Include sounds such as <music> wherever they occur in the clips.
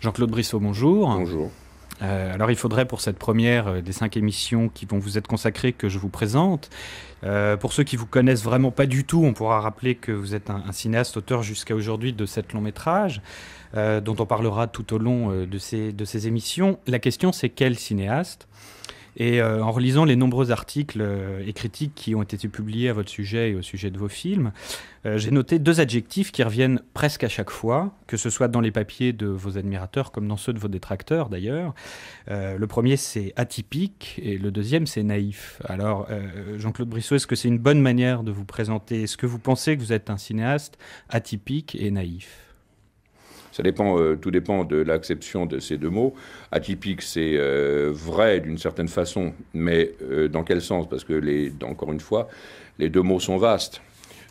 Jean-Claude Brissot, bonjour. Bonjour. Euh, alors il faudrait pour cette première euh, des cinq émissions qui vont vous être consacrées que je vous présente. Euh, pour ceux qui vous connaissent vraiment pas du tout, on pourra rappeler que vous êtes un, cinéaste auteur jusqu'à aujourd'hui de sept longs métrages, dont on parlera tout au long de ces, de ces émissions. La question c'est quel cinéaste et euh, en relisant les nombreux articles euh, et critiques qui ont été publiés à votre sujet et au sujet de vos films, euh, j'ai noté deux adjectifs qui reviennent presque à chaque fois, que ce soit dans les papiers de vos admirateurs comme dans ceux de vos détracteurs d'ailleurs. le premier c'est atypique et le deuxième c'est naïf. Alors Jean-Claude Brissot, est-ce que c'est une bonne manière de vous présenter Est-ce que vous pensez que vous êtes un cinéaste atypique et naïf dépend, euh, tout dépend de l'acception de ces deux mots. Atypique, c'est euh, vrai d'une certaine façon, mais euh, dans quel sens Parce que, les, encore une fois, les deux mots sont vastes.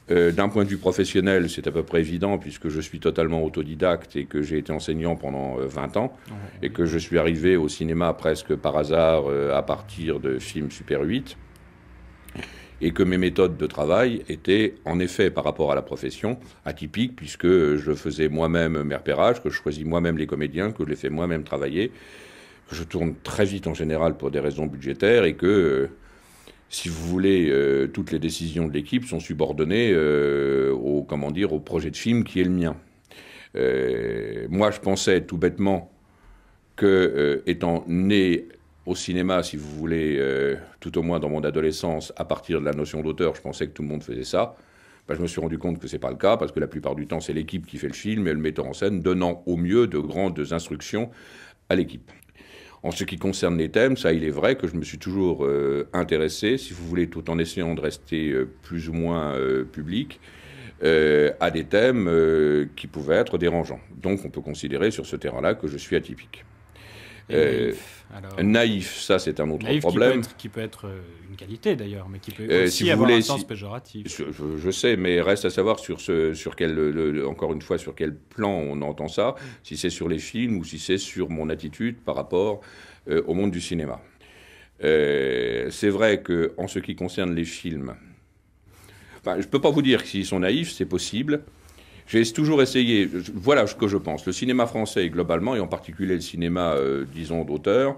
D'un point de vue professionnel, c'est à peu près évident puisque je suis totalement autodidacte et que j'ai été enseignant pendant 20 ans et que je suis arrivé au cinéma presque par hasard à partir de films Super 8 et que mes méthodes de travail étaient en effet par rapport à la profession atypiques puisque je faisais moi-même mes repérages, que je choisis moi-même les comédiens, que je les fais moi-même travailler, que je tourne très vite en général pour des raisons budgétaires et que, euh, si vous voulez, euh, toutes les décisions de l'équipe sont subordonnées euh, au, comment dire, au projet de film qui est le mien. moi, je pensais tout bêtement que, étant né au cinéma, si vous voulez, euh, tout au moins dans mon adolescence, à partir de la notion d'auteur, je pensais que tout le monde faisait ça. Ben, je me suis rendu compte que ce n'est pas le cas, parce que la plupart du temps, c'est l'équipe qui fait le film et le metteur en scène, donnant au mieux de grandes instructions à l'équipe. En ce qui concerne les thèmes, ça, il est vrai que je me suis toujours euh, intéressé, si vous voulez, tout en essayant de rester euh, plus ou moins public, à des thèmes qui pouvaient être dérangeants. Donc, on peut considérer sur ce terrain-là que je suis atypique. Euh, naïf. ça c'est un autre problème. Qui peut, être, qui peut, être, euh, une qualité d'ailleurs, mais qui peut euh, aussi avoir un sens péjoratif. Je, sais, mais reste à savoir sur, quel, encore une fois, sur quel plan on entend ça, si c'est sur les films ou si c'est sur mon attitude par rapport au monde du cinéma. c'est vrai que en ce qui concerne les films, je ne peux pas vous dire s'ils sont naïfs, c'est possible. J'ai toujours essayé, voilà ce que je pense. Le cinéma français, globalement, et en particulier le cinéma, euh, disons, d'auteur,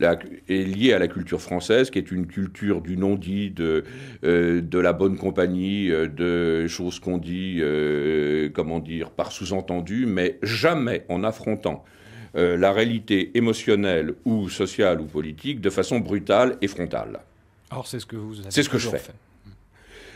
est lié à la culture française, qui est une culture du non-dit, de, euh, la bonne compagnie, euh, de choses qu'on dit, comment dire, par sous-entendu, mais jamais en affrontant la réalité émotionnelle ou sociale ou politique de façon brutale et frontale. Or, c'est ce que vous avez C'est ce que je fais.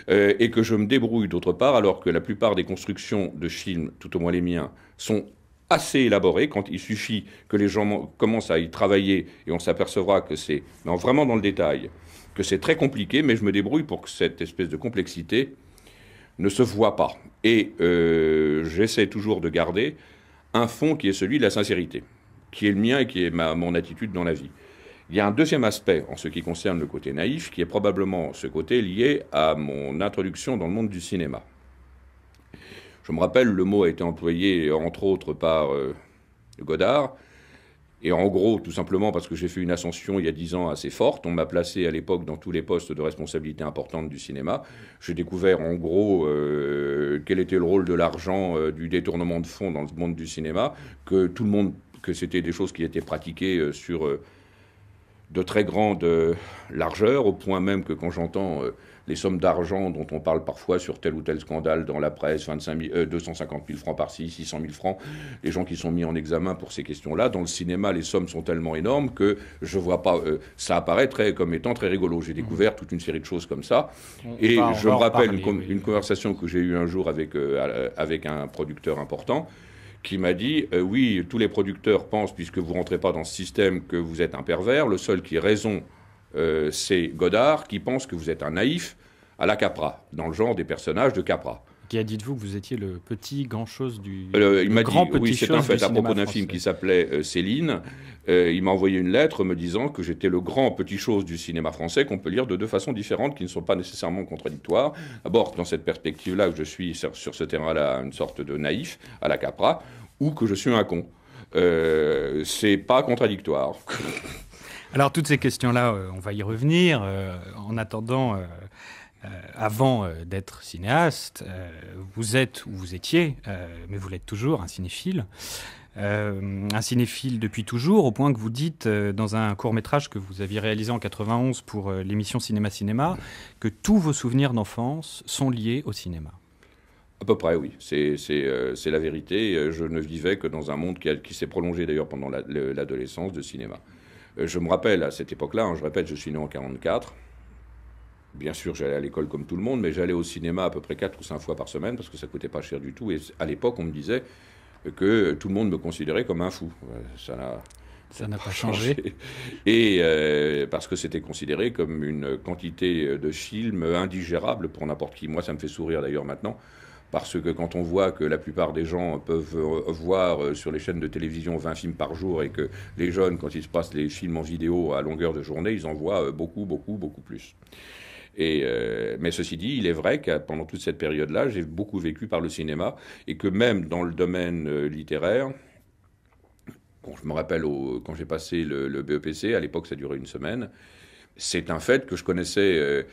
Euh, et que je me débrouille d'autre part, alors que la plupart des constructions de films, tout au moins les miens, sont assez élaborées, quand il suffit que les gens commencent à y travailler et on s'apercevra que c'est vraiment dans le détail, que c'est très compliqué, mais je me débrouille pour que cette espèce de complexité ne se voit pas. Et euh, j'essaie toujours de garder un fond qui est celui de la sincérité, qui est le mien et qui est ma, mon attitude dans la vie. Il y a un deuxième aspect en ce qui concerne le côté naïf, qui est probablement ce côté lié à mon introduction dans le monde du cinéma. Je me rappelle, le mot a été employé entre autres par euh, Godard, et en gros, tout simplement parce que j'ai fait une ascension il y a dix ans assez forte, on m'a placé à l'époque dans tous les postes de responsabilité importante du cinéma. J'ai découvert en gros euh, quel était le rôle de l'argent, euh, du détournement de fonds dans le monde du cinéma, que tout le monde, que c'était des choses qui étaient pratiquées sur de très grande euh, largeur, au point même que quand j'entends euh, les sommes d'argent dont on parle parfois sur tel ou tel scandale dans la presse, 250 000 euh, francs par-ci, 600 000 francs, les gens qui sont mis en examen pour ces questions-là. Dans le cinéma, les sommes sont tellement énormes que je vois pas. ça apparaît comme étant très rigolo. J'ai mmh. découvert toute une série de choses comme ça. et je me rappelle une, conversation que j'ai eue un jour avec, avec un producteur important qui m'a dit euh, oui, tous les producteurs pensent, puisque vous rentrez pas dans ce système, que vous êtes un pervers. Le seul qui raison, euh, c'est Godard, qui pense que vous êtes un naïf à la Capra, dans le genre des personnages de Capra. Qui a dites-vous que vous étiez le petit grand-chose du euh, il grand dit, oui, c'est en fait à propos d'un film qui s'appelait euh, Céline. Euh, il m'a envoyé une lettre me disant que j'étais le grand petit chose du cinéma français qu'on peut lire de deux façons différentes qui ne sont pas nécessairement contradictoires. D'abord, dans cette perspective-là, que je suis sur, ce terrain-là une sorte de naïf à la Capra, ou que je suis un con. Euh, c'est pas contradictoire. <laughs> Alors toutes ces questions-là, on va y revenir. en attendant, euh, avant euh, d'être cinéaste, euh, vous êtes ou vous étiez, mais vous l'êtes toujours, un cinéphile. un cinéphile depuis toujours, au point que vous dites dans un court métrage que vous aviez réalisé en 91 pour l'émission Cinéma Cinéma que tous vos souvenirs d'enfance sont liés au cinéma. À peu près, oui. C'est la vérité. Je ne vivais que dans un monde qui, s'est prolongé d'ailleurs pendant l'adolescence de cinéma. Je me rappelle à cette époque-là, hein, je répète, je suis né en 44 bien sûr, j'allais à l'école comme tout le monde, mais j'allais au cinéma à peu près 4 ou 5 fois par semaine parce que ça coûtait pas cher du tout. Et à l'époque, on me disait que tout le monde me considérait comme un fou. Euh, ça n'a. pas <laughs> changé. Et euh, parce que c'était considéré comme une quantité de films indigérable pour n'importe qui. Moi, ça me fait sourire d'ailleurs maintenant, parce que quand on voit que la plupart des gens peuvent euh, voir sur les chaînes de télévision 20 films par jour et que les jeunes, quand ils se passent les films en vidéo à longueur de journée, ils en voient beaucoup, beaucoup, beaucoup plus. Euh, mais ceci dit, il est vrai que pendant toute cette période-là, j'ai beaucoup vécu par le cinéma et que même dans le domaine euh, littéraire, je me rappelle quand j'ai passé le, BEPC, à l'époque ça durait une semaine, c'est un fait que je connaissais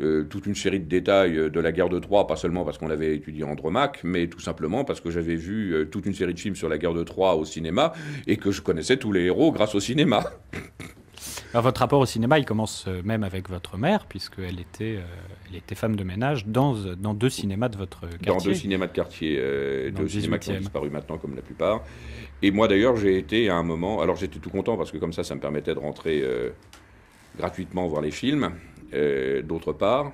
euh, toute une série de détails de la guerre de Troie, pas seulement parce qu'on l'avait étudié en mais tout simplement parce que j'avais vu toute une série de films sur la guerre de Troie au cinéma et que je connaissais tous les héros grâce au cinéma. <laughs> Alors, votre rapport au cinéma, il commence euh, même avec votre mère, puisqu'elle était, euh, elle était femme de ménage dans, dans deux cinémas de votre quartier. Dans deux cinémas de quartier, euh, deux cinémas qui ont disparu maintenant, comme la plupart. Et moi, d'ailleurs, j'ai été à un moment. Alors, j'étais tout content, parce que comme ça, ça me permettait de rentrer gratuitement voir les films. D'autre part,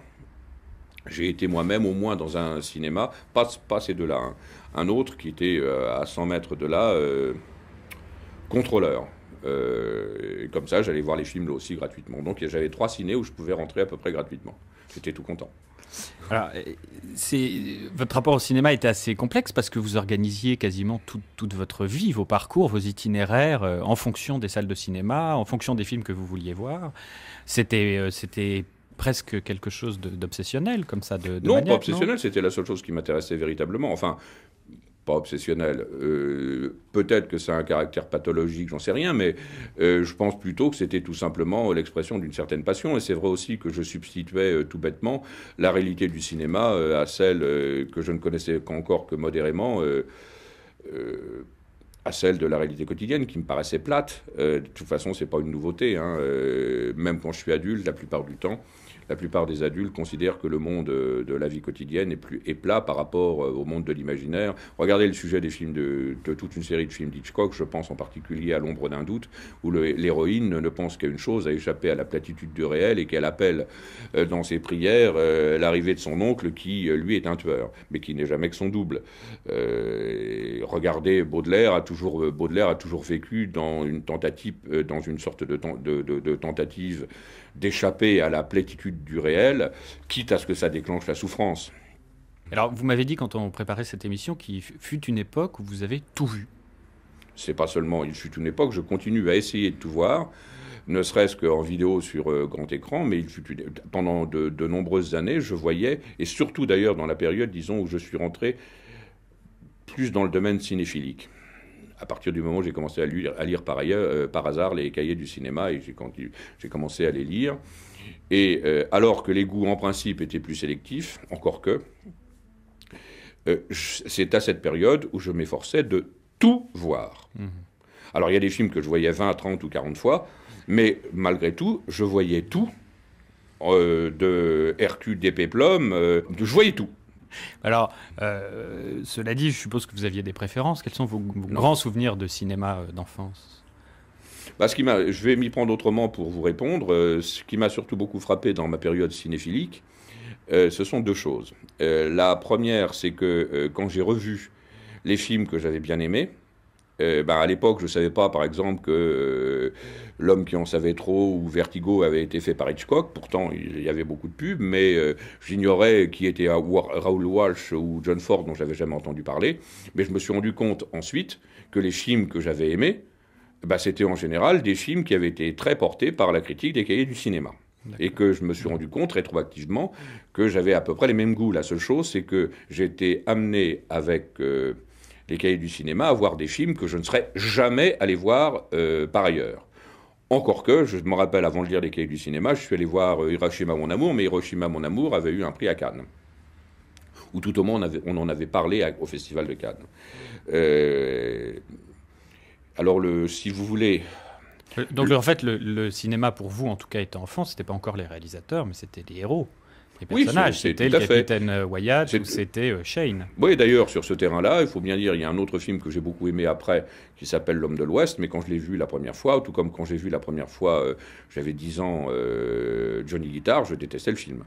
j'ai été moi-même au moins dans un cinéma, pas, pas ces deux-là, hein. un autre qui était à 100 mètres de là, contrôleur. Euh, et comme ça, j'allais voir les films là aussi gratuitement. Donc j'avais trois ciné où je pouvais rentrer à peu près gratuitement. J'étais tout content. Alors, euh, votre rapport au cinéma était assez complexe parce que vous organisiez quasiment toute votre vie, vos parcours, vos itinéraires euh, en fonction des salles de cinéma, en fonction des films que vous vouliez voir. C'était c'était presque quelque chose d'obsessionnel comme ça de, Non, pas obsessionnel, c'était la seule chose qui m'intéressait véritablement. Enfin, pas obsessionnel. Euh, peut-être que ça a un caractère pathologique, j'en sais rien, mais euh, je pense plutôt que c'était tout simplement l'expression d'une certaine passion. Et c'est vrai aussi que je substituais euh, tout bêtement la réalité du cinéma à celle que je ne connaissais encore que modérément à celle de la réalité quotidienne qui me paraissait plate. de toute façon, c'est pas une nouveauté. Hein, même quand je suis adulte, la plupart du temps, la plupart des adultes considèrent que le monde euh, de la vie quotidienne est, plus, éplat plat par rapport euh, au monde de l'imaginaire. Regardez le sujet des films de, toute une série de films d'Hitchcock, je pense en particulier à L'ombre d'un doute, où l'héroïne ne pense qu'à une chose, à échapper à la platitude du réel et qu'elle appelle euh, dans ses prières l'arrivée de son oncle qui, lui, est un tueur, mais qui n'est jamais que son double. regardez, Baudelaire a, toujours, Baudelaire a toujours vécu dans une tentative, dans une sorte de, de tentative d'échapper à la plétitude du réel, quitte à ce que ça déclenche la souffrance. Alors, vous m'avez dit quand on préparait cette émission qu'il fut une époque où vous avez tout vu. C'est pas seulement il fut une époque, je continue à essayer de tout voir, ne serait-ce qu'en vidéo sur euh, grand écran, mais pendant de, de, nombreuses années, je voyais, et surtout d'ailleurs dans la période, disons, où je suis rentré plus dans le domaine cinéphilique à partir du moment où j'ai commencé à lire, à lire par, ailleurs, euh, par hasard les cahiers du cinéma et j'ai commencé à les lire. Et euh, alors que les goûts en principe étaient plus sélectifs, encore que, euh, c'est à cette période où je m'efforçais de tout voir. Mmh. Alors il y a des films que je voyais 20, 30 ou 40 fois, mais malgré tout, je voyais tout. de Hercule des je voyais tout. Alors, euh, cela dit, je suppose que vous aviez des préférences. Quels sont vos, grands souvenirs de cinéma euh, d'enfance bah, ce qui je vais m'y prendre autrement pour vous répondre. Euh, ce qui m'a surtout beaucoup frappé dans ma période cinéphilique, ce sont deux choses. la première, c'est que quand j'ai revu les films que j'avais bien aimés, euh, bah, à l'époque, je ne savais pas, par exemple, que euh, L'homme qui en savait trop ou Vertigo avait été fait par Hitchcock. Pourtant, il y avait beaucoup de pubs, mais euh, j'ignorais qui était Raoul Walsh ou John Ford, dont j'avais jamais entendu parler. Mais je me suis rendu compte ensuite que les films que j'avais aimés, bah, c'était en général des films qui avaient été très portés par la critique des cahiers du cinéma et que je me suis rendu compte rétroactivement que j'avais à peu près les mêmes goûts. La seule chose, c'est que j'étais amené avec les cahiers du cinéma à voir des films que je ne serais jamais allé voir euh, par ailleurs. Encore que, je me rappelle, avant de lire les cahiers du cinéma, je suis allé voir euh, Hiroshima mon amour, mais Hiroshima mon amour avait eu un prix à Cannes. Ou tout au moins, on, avait, en avait parlé au Festival de Cannes. Euh, alors, si vous voulez, donc, en fait, le, cinéma, pour vous, en tout cas, étant enfant, c'était pas encore les réalisateurs, mais c'était les héros les personnages. c'était le capitaine euh, ou c'était euh, Shane. Oui, d'ailleurs, sur ce terrain-là, il faut bien dire, il y a un autre film que j'ai beaucoup aimé après qui s'appelle L'homme de l'Ouest, mais quand je l'ai vu la première fois, tout comme quand j'ai vu la première fois, euh, j'avais 10 ans, Johnny Guitar, je détestais le film.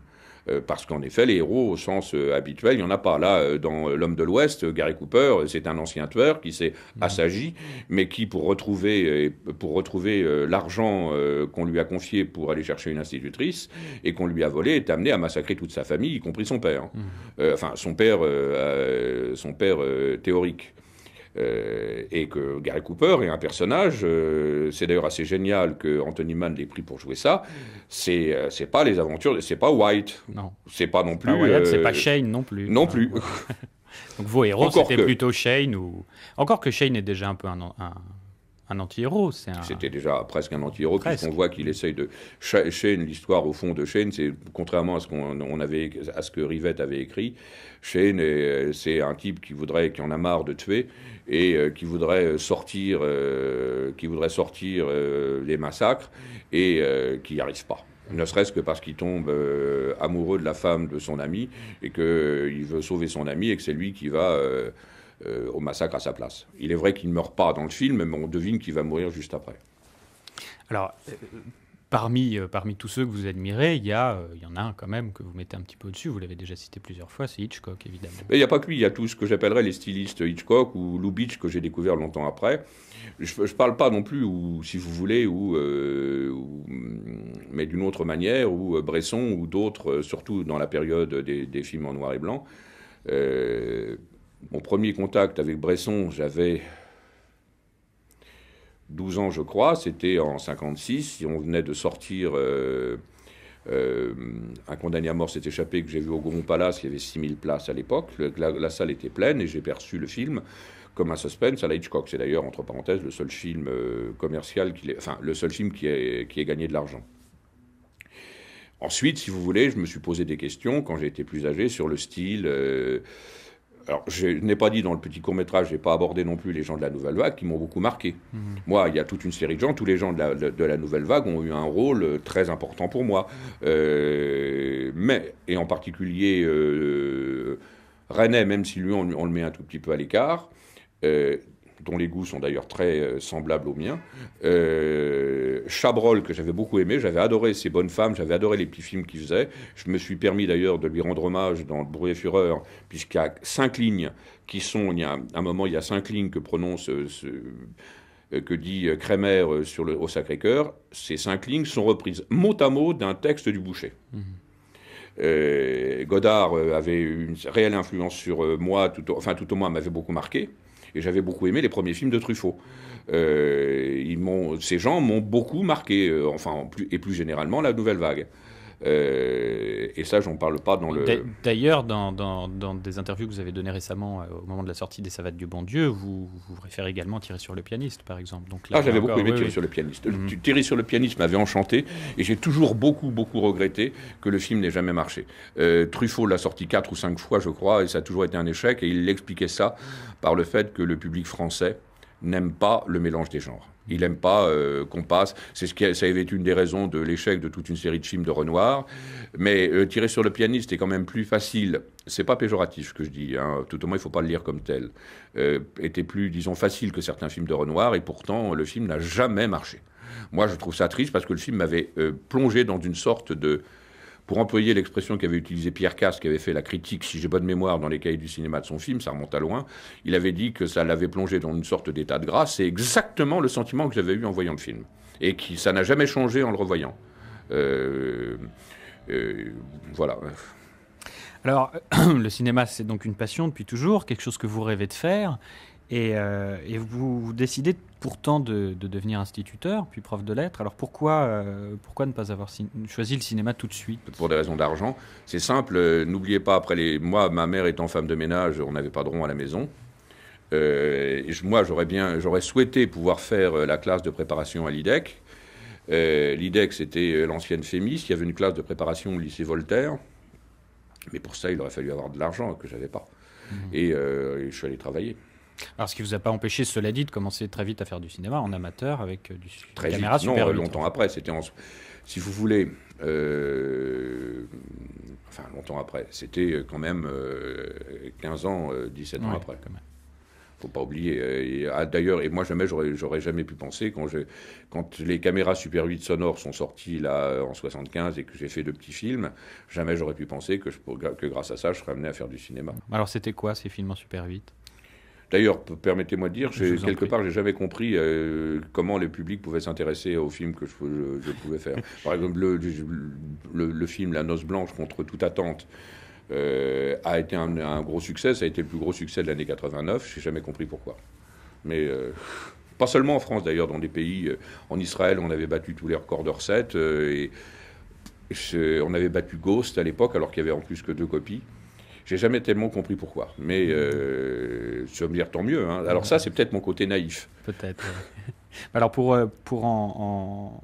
Euh, parce qu'en effet, les héros au sens euh, habituel, il n'y en a pas. Là, euh, dans L'homme de l'Ouest, Gary Cooper, c'est un ancien tueur qui s'est mmh. assagi, mais qui, pour retrouver, pour retrouver l'argent qu'on lui a confié pour aller chercher une institutrice et qu'on lui a volé, est amené à massacrer toute sa famille, y compris son père. Mmh. enfin, son père, son père théorique. Euh, et que Gary Cooper est un personnage, euh, c'est d'ailleurs assez génial que Anthony Mann l'ait pris pour jouer ça. C'est euh, c'est pas les aventures, c'est pas White, non, c'est pas non plus, c'est pas Shane non plus, non plus. <laughs> Donc vos héros c'était plutôt Shane ou encore que Shane est déjà un peu un un anti-héros. C'était déjà presque un anti-héros, puisqu'on voit qu'il essaye de. Shane, l'histoire au fond de Shane, c'est contrairement à ce, qu'on avait, à ce que Rivette avait écrit, Shane, c'est un type qui voudrait, qui en a marre de tuer, et euh, qui voudrait sortir, euh, qui voudrait sortir euh, les massacres, et qui n'y arrive pas ne serait-ce que parce qu'il tombe amoureux de la femme de son ami et qu'il veut sauver son ami et que c'est lui qui va euh, au massacre à sa place. Il est vrai qu'il ne meurt pas dans le film, mais on devine qu'il va mourir juste après. Alors, euh, parmi, euh, parmi tous ceux que vous admirez, il y, a, il y en a un quand même que vous mettez un petit peu au-dessus, vous l'avez déjà cité plusieurs fois, c'est Hitchcock, évidemment. Mais il n'y a pas que lui, il y a tout ce que j'appellerais les stylistes Hitchcock ou Lubitsch que j'ai découvert longtemps après. Je ne parle pas non plus, ou, si vous voulez, mm, mais d'une autre manière, ou Bresson ou d'autres, surtout dans la période des, films en noir et blanc. Euh, mon premier contact avec Bresson, j'avais 12 ans, je crois, c'était en 56. On venait de sortir euh, euh, Un condamné à mort s'est échappé que j'ai vu au Grand Palace. Il y avait 6000 places à l'époque. La, salle était pleine et j'ai perçu le film comme un suspense à la Hitchcock. C'est d'ailleurs, entre parenthèses, le seul film euh, commercial, qui enfin, le seul film qui ait, qui ait gagné de l'argent. Ensuite, si vous voulez, je me suis posé des questions quand j'ai été plus âgé sur le style alors, je n'ai pas dit dans le petit court-métrage, je n'ai pas abordé non plus les gens de la Nouvelle Vague qui m'ont beaucoup marqué. Mhm. Moi, il y a toute une série de gens, tous les gens de la, Nouvelle Vague ont eu un rôle euh, très important pour moi. Euh, mais, et en particulier euh, René, même si lui, on, le met un tout petit peu à l'écart, dont les goûts sont d'ailleurs très semblables aux miens. Chabrol, que j'avais beaucoup aimé, j'avais adoré Ces Bonnes Femmes, j'avais adoré les petits films qu'il faisait. Je me suis permis d'ailleurs de lui rendre hommage dans le et Fureur, puisqu'il y a cinq lignes qui sont, il y a un moment, il y a cinq lignes que prononce euh, euh, que dit Kremer euh, sur le, au Sacré-Cœur. Ces cinq lignes sont reprises mot à mot d'un texte du boucher. Mmh. Godard avait une réelle influence sur moi, enfin tout au moins m'avait beaucoup marqué, et j'avais beaucoup aimé les premiers films de Truffaut. Euh, ils m'ont, ces gens m'ont beaucoup marqué, euh, enfin, et plus généralement la nouvelle vague. Euh, et ça, j'en parle pas dans le. D'ailleurs, dans, des interviews que vous avez données récemment au moment de la sortie des Savates du Bon Dieu, vous vous référez également à Tirer sur le pianiste, par exemple. Donc là, ah, j'avais beaucoup aimé Tirer sur le pianiste. Mhm. tirer sur le pianiste m'avait enchanté et j'ai toujours beaucoup, beaucoup regretté que le film n'ait jamais marché. Truffaut l'a sorti quatre ou cinq fois, je crois, et ça a toujours été un échec. Et il expliquait ça par le fait que le public français n'aime pas le mélange des genres. Il n'aime pas euh, qu'on passe. C'est ce qui ça avait été une des raisons de l'échec de toute une série de films de Renoir. Mais euh, tirer sur le pianiste est quand même plus facile. C'est pas péjoratif ce que je dis. Hein. Tout au moins, il faut pas le lire comme tel. Euh, était plus, disons, facile que certains films de Renoir, et pourtant le film n'a jamais marché. Moi, je trouve ça triste parce que le film m'avait euh, plongé dans une sorte de pour employer l'expression qu'avait utilisée Pierre Casse, qui avait fait la critique, si j'ai bonne mémoire, dans les cahiers du cinéma de son film, ça remonte à loin, il avait dit que ça l'avait plongé dans une sorte d'état de grâce. C'est exactement le sentiment que j'avais eu en voyant le film. Et qui, ça n'a jamais changé en le revoyant. Euh, euh, voilà. Alors, <clears throat> le cinéma, c'est donc une passion depuis toujours, quelque chose que vous rêvez de faire. Et, euh, vous décidez de pourtant de, devenir instituteur, puis prof de lettres. Alors pourquoi, euh, pourquoi ne pas avoir choisi le cinéma tout de suite Pour des raisons d'argent. C'est simple, euh, n'oubliez pas, après les... moi, ma mère étant femme de ménage, on n'avait pas de rond à la maison. Euh, moi, j'aurais bien, j'aurais souhaité pouvoir faire la classe de préparation à l'IDEC. L'IDEC, c'était l'ancienne fémis, Il y avait une classe de préparation au lycée Voltaire. Mais pour ça, il aurait fallu avoir de l'argent que j'avais pas. Mmh. et je suis allé travailler. Alors, ce qui vous a pas empêché, cela dit, de commencer très vite à faire du cinéma en amateur avec euh, du très caméra non, longtemps après. C'était, si vous voulez, euh, enfin longtemps après. C'était euh, quand même 15 ans, 17 ans après. Quand même. Faut pas oublier. Ah, d'ailleurs, et moi jamais j'aurais, jamais pu penser quand, quand les caméras Super 8 sonores sont sorties là en 75 et que j'ai fait de petits films, jamais j'aurais pu penser que, que grâce à ça je serais amené à faire du cinéma. Alors c'était quoi ces films en Super 8 D'ailleurs, permettez-moi de dire, quelque part, j'ai jamais compris euh, comment les publics pouvaient s'intéresser aux films que je, pouvais faire. <laughs> Par exemple, le, film La Noce Blanche contre toute attente. Euh, a été un, gros succès, ça a été le plus gros succès de l'année 89, j'ai jamais compris pourquoi. Mais euh, pas seulement en France d'ailleurs, dans des pays, en Israël on avait battu tous les records de recettes, et on avait battu Ghost à l'époque alors qu'il y avait en plus que deux copies. J'ai jamais tellement compris pourquoi. Mais euh, me dire tant mieux. Hein. Alors ça, c'est peut-être mon côté naïf. Peut-être. <laughs> Alors pour, euh, pour en,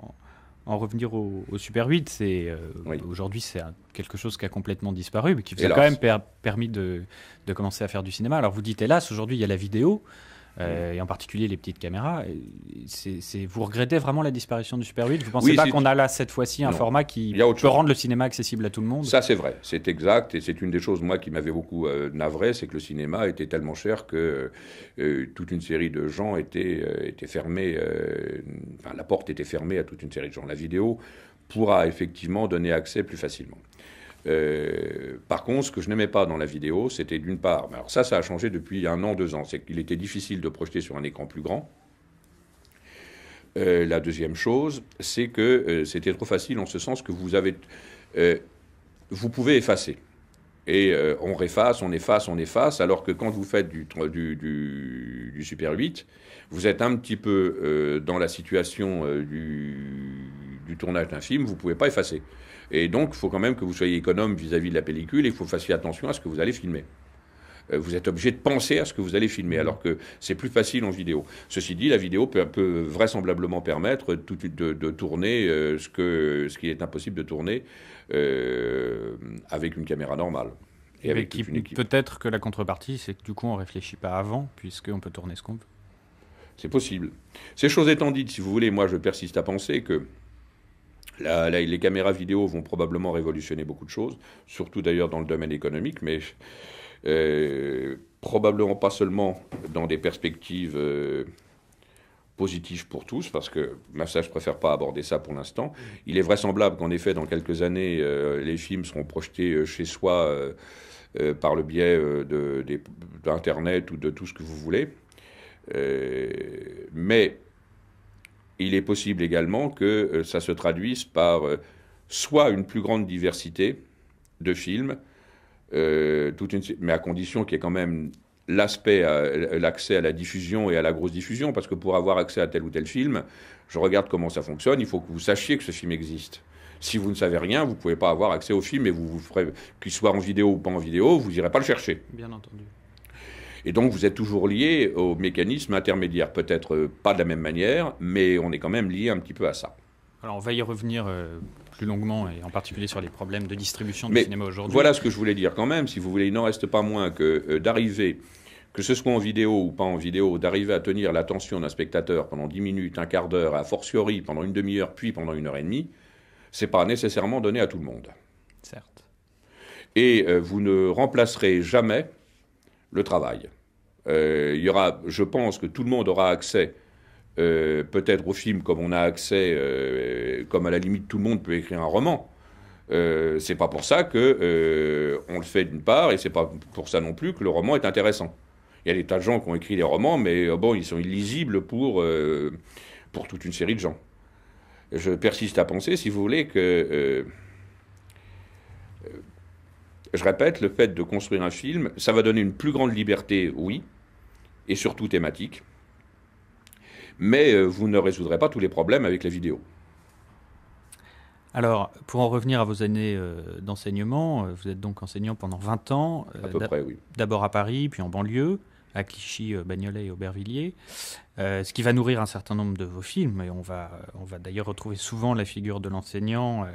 revenir au, Super 8, c'est euh, aujourd'hui c'est quelque chose qui a complètement disparu, mais qui vous a quand même permis de, de, commencer à faire du cinéma. Alors vous dites hélas, aujourd'hui il y a la vidéo. Euh, et en particulier les petites caméras. vous regrettez vraiment la disparition du Super 8 Vous pensez pas qu'on a là cette fois-ci un format qui peut rendre le cinéma accessible à tout le monde Ça, c'est vrai, c'est exact, et c'est une des choses moi qui m'avait beaucoup euh, navré, c'est que le cinéma était tellement cher que euh, toute une série de gens étaient, étaient fermés, enfin, la porte était fermée à toute une série de gens. La vidéo pourra effectivement donner accès plus facilement. Euh, par contre, ce que je n'aimais pas dans la vidéo, c'était d'une part, alors ça, ça a changé depuis un an, deux ans, c'est qu'il était difficile de projeter sur un écran plus grand. Euh, la deuxième chose, c'est que euh, c'était trop facile en ce sens que vous avez, vous pouvez effacer. Et on efface, on efface, on efface, alors que quand vous faites du, du Super 8, vous êtes un petit peu dans la situation du du tournage d'un film, vous ne pouvez pas effacer. Et donc, il faut quand même que vous soyez économe vis-à-vis de la pellicule et faut faut fassiez attention à ce que vous allez filmer. Euh, vous êtes obligé de penser à ce que vous allez filmer, alors que c'est plus facile en vidéo. Ceci dit, la vidéo peut, peu vraisemblablement permettre de, tourner euh, ce qu'il ce est impossible de tourner euh, avec une caméra normale. Et avec qui, Peut-être que la contrepartie, c'est que du coup, on réfléchit pas avant, puisqu'on peut tourner ce qu'on veut. C'est possible. Ces choses étant dites, si vous voulez, moi, je persiste à penser que les caméras vidéo vont probablement révolutionner beaucoup de choses, surtout d'ailleurs dans le domaine économique, mais euh, probablement pas seulement dans des perspectives euh, positives pour tous, parce que ben ça, je préfère pas aborder ça pour l'instant. Il est vraisemblable qu'en effet, dans quelques années, euh, les films seront projetés chez soi par le biais d'Internet ou de tout ce que vous voulez. mais il est possible également que euh, ça se traduise par euh, soit une plus grande diversité de films, euh, mais à condition qu'il y ait quand même l'aspect, l'accès à la diffusion et à la grosse diffusion, parce que pour avoir accès à tel ou tel film, je regarde comment ça fonctionne, il faut que vous sachiez que ce film existe. Si vous ne savez rien, vous ne pouvez pas avoir accès au film et vous, vous ferez, qu'il soit en vidéo ou pas en vidéo, vous n'irez pas le chercher. Bien entendu. Et donc vous êtes toujours lié au mécanisme intermédiaire, peut-être euh, pas de la même manière, mais on est quand même lié un petit peu à ça. Alors on va y revenir euh, plus longuement et en particulier sur les problèmes de distribution du cinéma aujourd'hui. Voilà ce que je voulais dire quand même, si vous voulez, il n'en reste pas moins que euh, d'arriver, que ce soit en vidéo ou pas en vidéo, d'arriver à tenir l'attention d'un spectateur pendant 10 minutes, un quart d'heure, a fortiori pendant une demi-heure, puis pendant une heure et demie, c'est pas nécessairement donné à tout le monde. Certes. Et vous ne remplacerez jamais le travail. Euh, il y aura, je pense que tout le monde aura accès, euh, peut-être au film comme on a accès, euh, comme à la limite tout le monde peut écrire un roman. c'est pas pour ça que on le fait d'une part, et c'est pas pour ça non plus que le roman est intéressant. Il y a des tas de gens qui ont écrit des romans, mais bon, ils sont illisibles pour, pour toute une série de gens. Je persiste à penser, si vous voulez, que je répète, le fait de construire un film, ça va donner une plus grande liberté, oui, et surtout thématique, mais euh, vous ne résoudrez pas tous les problèmes avec la vidéo. Alors, pour en revenir à vos années euh, d'enseignement, euh, vous êtes donc enseignant pendant 20 ans, peu d'abord oui. à Paris, puis en banlieue, à Clichy, Bagnolet et Aubervilliers, ce qui va nourrir un certain nombre de vos films, et on va, on va d'ailleurs retrouver souvent la figure de l'enseignant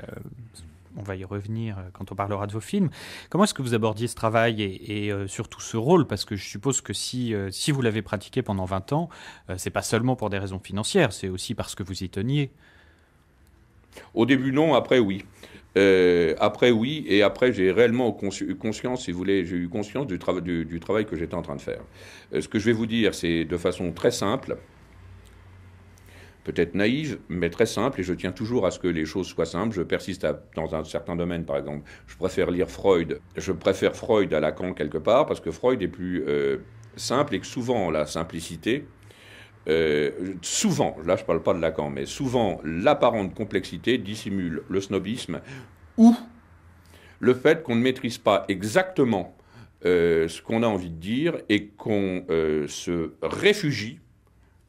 on va y revenir euh, quand on parlera de vos films. Comment est-ce que vous abordiez ce travail et, euh, surtout ce rôle Parce que je suppose que si, euh, vous l'avez pratiqué pendant 20 ans, c'est pas seulement pour des raisons financières, c'est aussi parce que vous y teniez. Au début, non, après, oui. après, oui, et après, j'ai réellement eu conscience, si vous voulez, j'ai eu conscience du travail que j'étais en train de faire. ce que je vais vous dire, c'est de façon très simple peut-être naïve, mais très simple, et je tiens toujours à ce que les choses soient simples. Je persiste dans un certain domaine, par exemple. Je préfère lire Freud. Je préfère Freud à Lacan quelque part, parce que Freud est plus euh, simple et que souvent la simplicité, euh, souvent, là je ne parle pas de Lacan, mais souvent l'apparente complexité dissimule le snobisme ou le fait qu'on ne maîtrise pas exactement euh, ce qu'on a envie de dire et qu'on se réfugie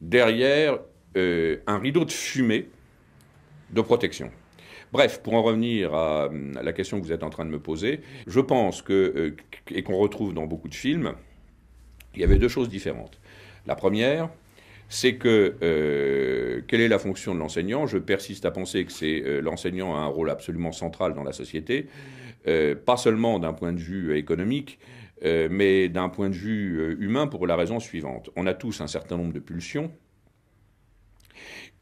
derrière euh, un rideau de fumée de protection. Bref, pour en revenir à, la question que vous êtes en train de me poser, je pense que, euh, et qu'on retrouve dans beaucoup de films, il y avait deux choses différentes. La première, c'est que euh, quelle est la fonction de l'enseignant Je persiste à penser que c'est l'enseignant a un rôle absolument central dans la société, pas seulement d'un point de vue économique, mais d'un point de vue humain pour la raison suivante. On a tous un certain nombre de pulsions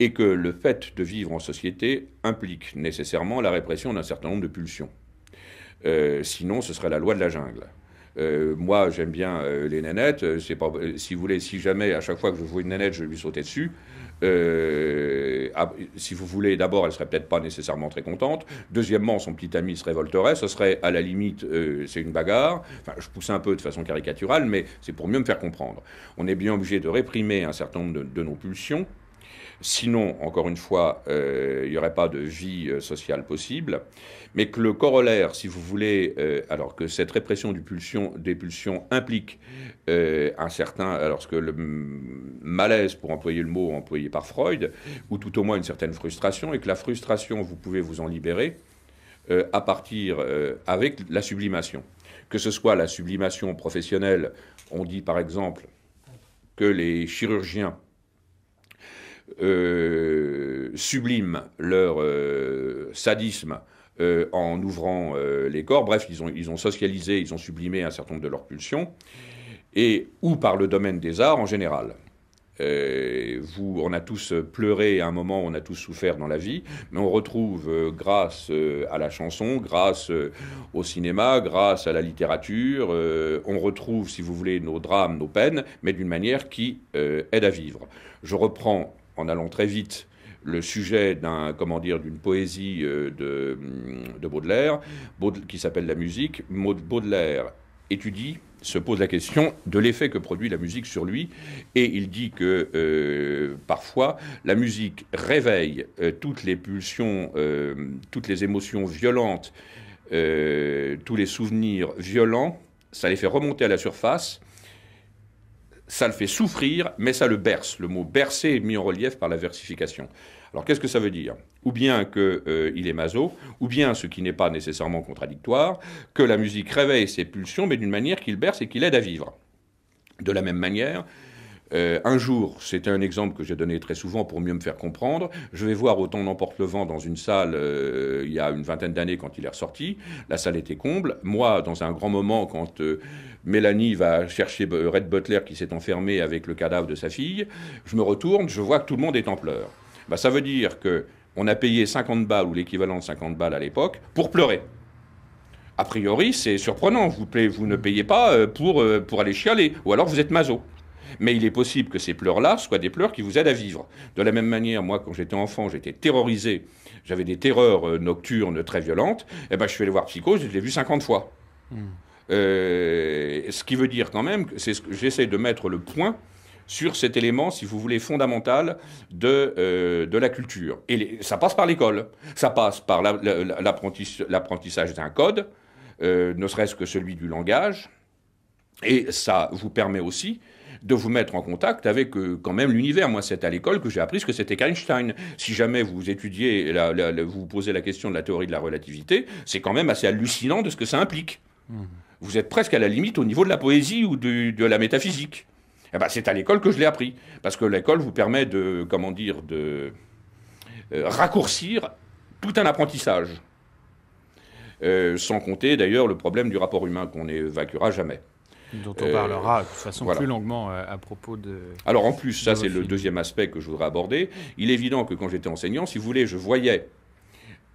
et que le fait de vivre en société implique nécessairement la répression d'un certain nombre de pulsions. Euh, sinon, ce serait la loi de la jungle. Euh, moi, j'aime bien euh, les nanettes. C'est pas, si vous voulez, si jamais à chaque fois que je vois une nanette, je lui sautais dessus. Ah, si vous voulez, d'abord, elle serait peut-être pas nécessairement très contente. Deuxièmement, son petit ami se révolterait. Ce serait à la limite, c'est une bagarre. Enfin, je pousse un peu de façon caricaturale, mais c'est pour mieux me faire comprendre. On est bien obligé de réprimer un certain nombre de nos pulsions Sinon, encore une fois, euh, il n'y aurait pas de vie euh, sociale possible. Mais que le corollaire, si vous voulez, euh, alors que cette répression du pulsion, des pulsions implique un certain, alors que le malaise, pour employer le mot employé par Freud, ou tout au moins une certaine frustration, et que la frustration, vous pouvez vous en libérer à partir avec la sublimation. Que ce soit la sublimation professionnelle, on dit par exemple que les chirurgiens euh, subliment leur euh, sadisme euh, en ouvrant les corps. Bref, ils ont, ils ont socialisé, ils ont sublimé un certain nombre de leurs pulsions, et ou par le domaine des arts en général. vous, on a tous pleuré à un moment, on a tous souffert dans la vie, mais on retrouve grâce à la chanson, grâce au cinéma, grâce à la littérature, on retrouve, si vous voulez, nos drames, nos peines, mais d'une manière qui aide à vivre. Je reprends en allant très vite, le sujet d'un comment dire d'une poésie euh, de, Baudelaire, qui s'appelle la musique. Baudelaire étudie se pose la question de l'effet que produit la musique sur lui, et il dit que euh, parfois la musique réveille euh, toutes les pulsions, toutes les émotions violentes, tous les souvenirs violents, ça les fait remonter à la surface, ça le fait souffrir, mais ça le berce. Le mot bercer est mis en relief par la versification. Alors qu'est-ce que ça veut dire Ou bien qu'il euh, est maso, ou bien, ce qui n'est pas nécessairement contradictoire, que la musique réveille ses pulsions, mais d'une manière qu'il berce et qu'il aide à vivre. De la même manière, euh, un jour, c'était un exemple que j'ai donné très souvent pour mieux me faire comprendre, je vais voir Autant n'emporte le vent dans une salle euh, il y a une vingtaine d'années quand il est ressorti, la salle était comble, moi dans un grand moment quand... Mélanie va chercher Red Butler qui s'est enfermé avec le cadavre de sa fille. Je me retourne, je vois que tout le monde est en pleurs. Bah, ça veut dire que on a payé 50 balles ou l'équivalent de 50 balles à l'époque pour pleurer. A priori, c'est surprenant. Vous, vous ne payez pas euh, pour, euh, pour aller chialer. Ou alors vous êtes maso. Mais il est possible que ces pleurs-là soient des pleurs qui vous aident à vivre. De la même manière, moi, quand j'étais enfant, j'étais terrorisé. J'avais des terreurs euh, nocturnes très violentes. Et eh ben, je suis allé voir Psycho, je l'ai vu 50 fois. Hmm. Euh, ce qui veut dire quand même, c'est ce que j'essaie de mettre le point sur cet élément, si vous voulez, fondamental de, euh, de la culture. Et ça passe par l'école, ça passe par l'apprentissage d'un code, euh, ne serait-ce que celui du langage, et ça vous permet aussi de vous mettre en contact avec quand même l'univers. Moi, c'est à l'école que j'ai appris ce que c'était Einstein. Si jamais vous étudiez, vous vous posez la question de la théorie de la relativité, c'est quand même assez hallucinant de ce que ça implique. Mmh vous êtes presque à la limite au niveau de la poésie ou de, la métaphysique. Eh ben, c'est à l'école que je l'ai appris, parce que l'école vous permet de, comment dire, de euh, raccourcir tout un apprentissage. Euh, sans compter d'ailleurs le problème du rapport humain qu'on n'évacuera jamais. Dont on parlera de façon euh, plus longuement à propos de. Alors en plus, ça c'est le deuxième aspect que je voudrais aborder. Il est évident que quand j'étais enseignant, si vous voulez, je voyais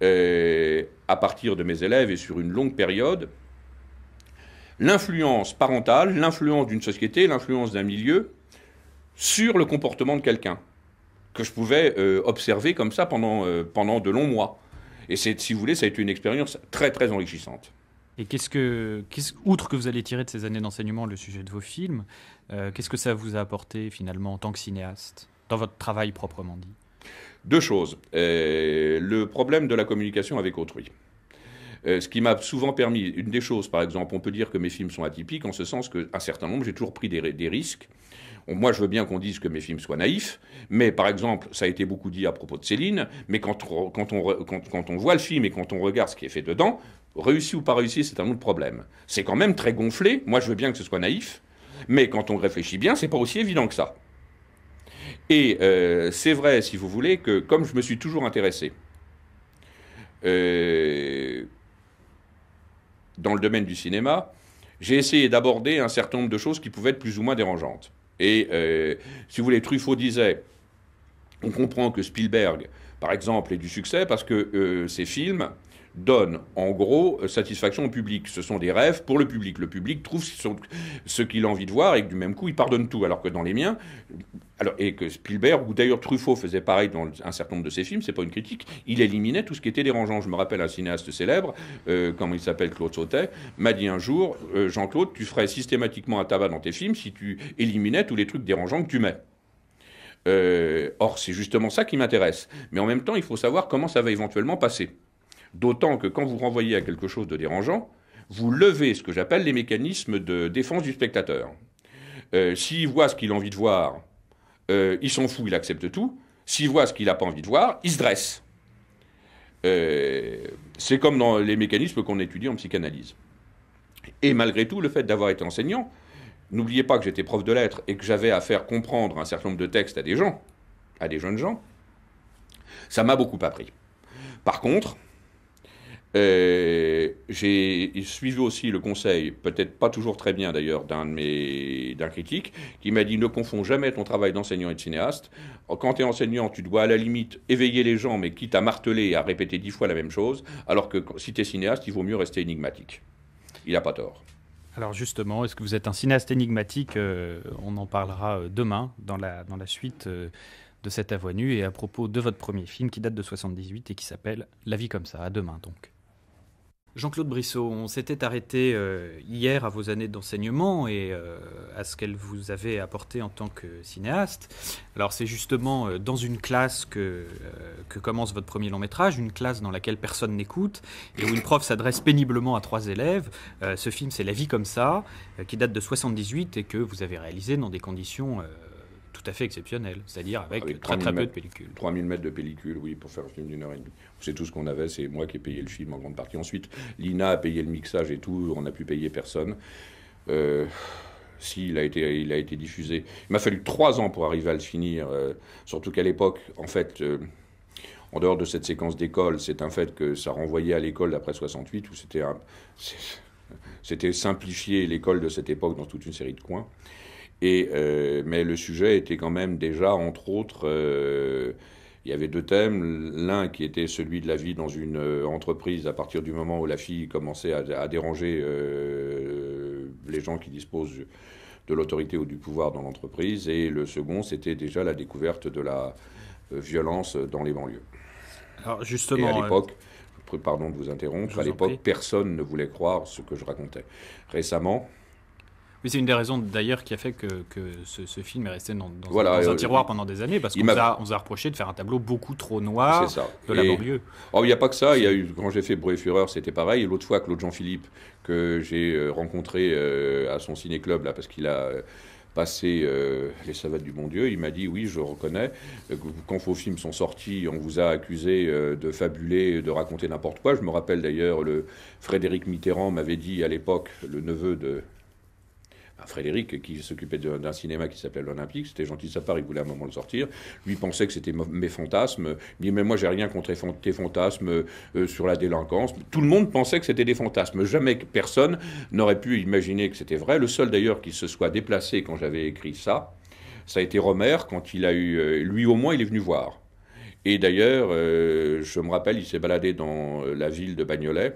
à partir de mes élèves et sur une longue période l'influence parentale, l'influence d'une société, l'influence d'un milieu sur le comportement de quelqu'un, que je pouvais euh, observer comme ça pendant, euh, pendant de longs mois. Et c'est, si vous voulez, ça a été une expérience très très enrichissante. Et qu'est-ce que, qu'est-ce, outre que vous allez tirer de ces années d'enseignement le sujet de vos films, euh, qu'est-ce que ça vous a apporté finalement en tant que cinéaste, dans votre travail proprement dit Deux choses. le problème de la communication avec autrui. Euh, ce qui m'a souvent permis, une des choses par exemple, on peut dire que mes films sont atypiques en ce sens qu'un certain nombre, j'ai toujours pris des, risques. Moi, je veux bien qu'on dise que mes films soient naïfs, mais par exemple, ça a été beaucoup dit à propos de Céline, mais quand, on, voit le film et quand on regarde ce qui est fait dedans, réussi ou pas réussi, c'est un autre problème. C'est quand même très gonflé, moi je veux bien que ce soit naïf, mais quand on réfléchit bien, c'est pas aussi évident que ça. Et euh, c'est vrai, si vous voulez, que comme je me suis toujours intéressé, euh, dans le domaine du cinéma, j'ai essayé d'aborder un certain nombre de choses qui pouvaient être plus ou moins dérangeantes. Et euh, si vous voulez, Truffaut disait, on comprend que Spielberg, par exemple, est du succès parce que euh, ses films donne en gros euh, satisfaction au public. Ce sont des rêves pour le public. Le public trouve ce qu'il a envie de voir et du même coup, il pardonne tout. Alors que dans les miens, alors, et que Spielberg, ou d'ailleurs Truffaut faisait pareil dans un certain nombre de ses films, c'est pas une critique, il éliminait tout ce qui était dérangeant. Je me rappelle un cinéaste célèbre, euh, comment il s'appelle Claude Sautet, m'a dit un jour, euh, Jean-Claude, tu ferais systématiquement un tabac dans tes films si tu éliminais tous les trucs dérangeants que tu mets. Euh, or, c'est justement ça qui m'intéresse. Mais en même temps, il faut savoir comment ça va éventuellement passer. D'autant que quand vous renvoyez à quelque chose de dérangeant, vous levez ce que j'appelle les mécanismes de défense du spectateur. Euh, s'il voit ce qu'il a envie de voir, euh, il s'en fout, il accepte tout. S'il voit ce qu'il n'a pas envie de voir, il se dresse. Euh, c'est comme dans les mécanismes qu'on étudie en psychanalyse. Et malgré tout, le fait d'avoir été enseignant, n'oubliez pas que j'étais prof de lettres et que j'avais à faire comprendre un certain nombre de textes à des gens, à des jeunes gens, ça m'a beaucoup appris. Par contre, euh, j'ai suivi aussi le conseil, peut-être pas toujours très bien d'ailleurs, d'un d'un critique qui m'a dit ne confonds jamais ton travail d'enseignant et de cinéaste. Quand tu es enseignant, tu dois à la limite éveiller les gens, mais quitte à marteler et à répéter dix fois la même chose, alors que si tu es cinéaste, il vaut mieux rester énigmatique. Il n'a pas tort. Alors justement, est-ce que vous êtes un cinéaste énigmatique euh, On en parlera euh, demain dans la, dans la suite de cette avenue et à propos de votre premier film qui date de 78 et qui s'appelle La vie comme ça. À demain donc. Jean-Claude Brissot, on s'était arrêté euh, hier à vos années d'enseignement et euh, à ce qu'elles vous avaient apporté en tant que cinéaste. Alors c'est justement euh, dans une classe que, que commence votre premier long métrage, une classe dans laquelle personne n'écoute et où une prof s'adresse péniblement à trois élèves. ce film c'est La vie comme ça, qui date de 78 et que vous avez réalisé dans des conditions tout à fait exceptionnel, c'est-à-dire avec, très très peu de pellicule. 3000 mètres de pellicule, oui, pour faire un film d'une heure et demie. C'est tout ce qu'on avait, c'est moi qui ai payé le film en grande partie. Ensuite, l'INA a payé le mixage et tout, on n'a pu payer personne. Euh, si, il a été, il a été diffusé. Il m'a fallu trois ans pour arriver à le finir, euh, surtout qu'à l'époque, en fait... Euh, en dehors de cette séquence d'école, c'est un fait que ça renvoyait à l'école d'après 68, où c'était, un... c'était simplifier l'école de cette époque dans toute une série de coins. Et, euh, mais le sujet était quand même déjà, entre autres, euh, il y avait deux thèmes. L'un qui était celui de la vie dans une euh, entreprise à partir du moment où la fille commençait à, déranger les gens qui disposent de l'autorité ou du pouvoir dans l'entreprise. Et le second, c'était déjà la découverte de la violence dans les banlieues. Alors justement, à l'époque, pardon de vous interrompre, à l'époque, personne ne voulait croire ce que je racontais. Récemment, oui, c'est une des raisons d'ailleurs qui a fait que, ce, film est resté dans, un, euh, tiroir pendant des années, parce qu'on nous a, reproché de faire un tableau beaucoup trop noir, ça. de laborieux. Oh, il n'y a pas que ça. Il y a eu, quand j'ai fait Bruit Führer*, Fureur, c'était pareil. L'autre fois, Claude Jean-Philippe, que j'ai euh, rencontré euh, à son ciné-club, là, parce qu'il a passé les savates du bon Dieu, il m'a dit oui, je reconnais. Quand vos films sont sortis, on vous a accusé de fabuler, de raconter n'importe quoi. Je me rappelle d'ailleurs, le Frédéric Mitterrand m'avait dit à l'époque, le neveu de Frédéric, qui s'occupait d'un cinéma qui s'appelait l'Olympique, c'était gentil sa part, il voulait à un moment le sortir. Lui pensait que c'était mes fantasmes. Mais moi, j'ai rien contre tes fantasmes euh, euh, sur la délinquance. Tout le monde pensait que c'était des fantasmes. Jamais personne n'aurait pu imaginer que c'était vrai. Le seul d'ailleurs qui se soit déplacé quand j'avais écrit ça, ça a été Romer quand il a eu. Euh, lui, au moins, il est venu voir. Et d'ailleurs, je me rappelle, il s'est baladé dans la ville de Bagnolet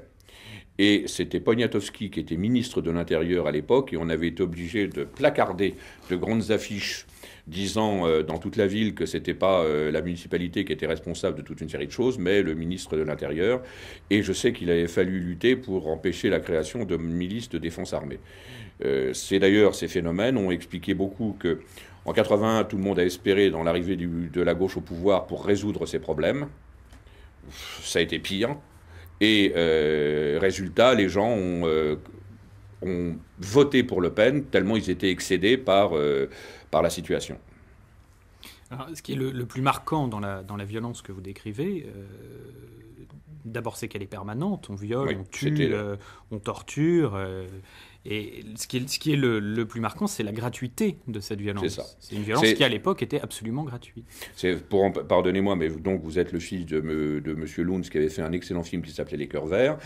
et c'était Poniatowski qui était ministre de l'Intérieur à l'époque, et on avait été obligé de placarder de grandes affiches disant euh, dans toute la ville que ce n'était pas euh, la municipalité qui était responsable de toute une série de choses, mais le ministre de l'Intérieur. Et je sais qu'il avait fallu lutter pour empêcher la création de milices de défense armée. Euh, c'est d'ailleurs ces phénomènes ont expliqué beaucoup que en 81 tout le monde a espéré dans l'arrivée de la gauche au pouvoir pour résoudre ces problèmes. Ça a été pire. Et euh, résultat, les gens ont, euh, ont, voté pour Le Pen tellement ils étaient excédés par, euh, par la situation. Alors, ce qui est le, plus marquant dans la, dans la violence que vous décrivez, d'abord c'est qu'elle est permanente, on viole, on tue, on torture. Et ce qui est, ce qui est le, plus marquant, c'est la gratuité de cette violence. C'est une violence qui, à l'époque, était absolument gratuite. Pour pardonnez-moi, mais donc vous êtes le fils de, M. de Monsieur qui avait fait un excellent film qui s'appelait Les Cœurs Verts.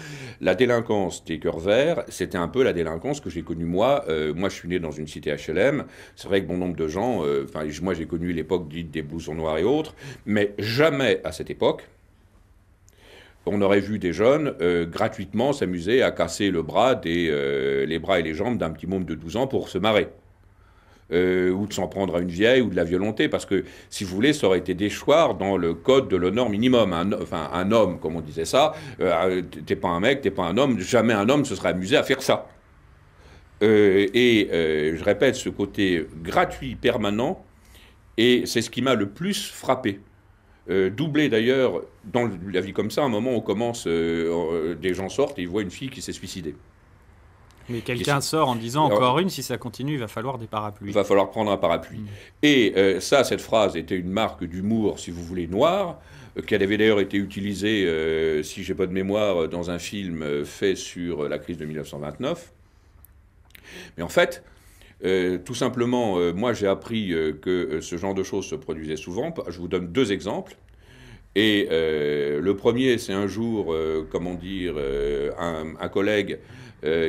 La délinquance des Cœurs Verts, c'était un peu la délinquance que j'ai connue moi. Euh, moi, je suis né dans une cité HLM. C'est vrai que bon nombre de gens, euh, enfin moi, j'ai connu l'époque dite des blousons noirs et autres, mais jamais à cette époque, on aurait vu des jeunes euh, gratuitement s'amuser à casser le bras des, euh, les bras et les jambes d'un petit môme de 12 ans pour se marrer. Euh, ou de s'en prendre à une vieille ou de la violenter, parce que si vous voulez, ça aurait été déchoir dans le code de l'honneur minimum. Un, enfin, un homme, comme on disait ça, t'es pas un mec, t'es pas un homme, jamais un homme se serait amusé à faire ça. et je répète, ce côté gratuit, permanent, et c'est ce qui m'a le plus frappé. Euh, doublé d'ailleurs, dans la vie comme ça, un moment, on commence, euh, euh, des gens sortent et ils voient une fille qui s'est suicidée. Mais quelqu'un sort en disant encore une, si ça continue, il va falloir des parapluies. Il va falloir prendre un parapluie. Mm. Et ça, cette phrase était une marque d'humour, si vous voulez, noire, qu'elle avait d'ailleurs été utilisée, si j'ai pas de mémoire, dans un film fait sur la crise de 1929. Mais en fait, euh, tout simplement, euh, moi j'ai appris euh, que ce genre de choses se produisait souvent. Je vous donne deux exemples. Et le premier, c'est un jour, comment dire, un, collègue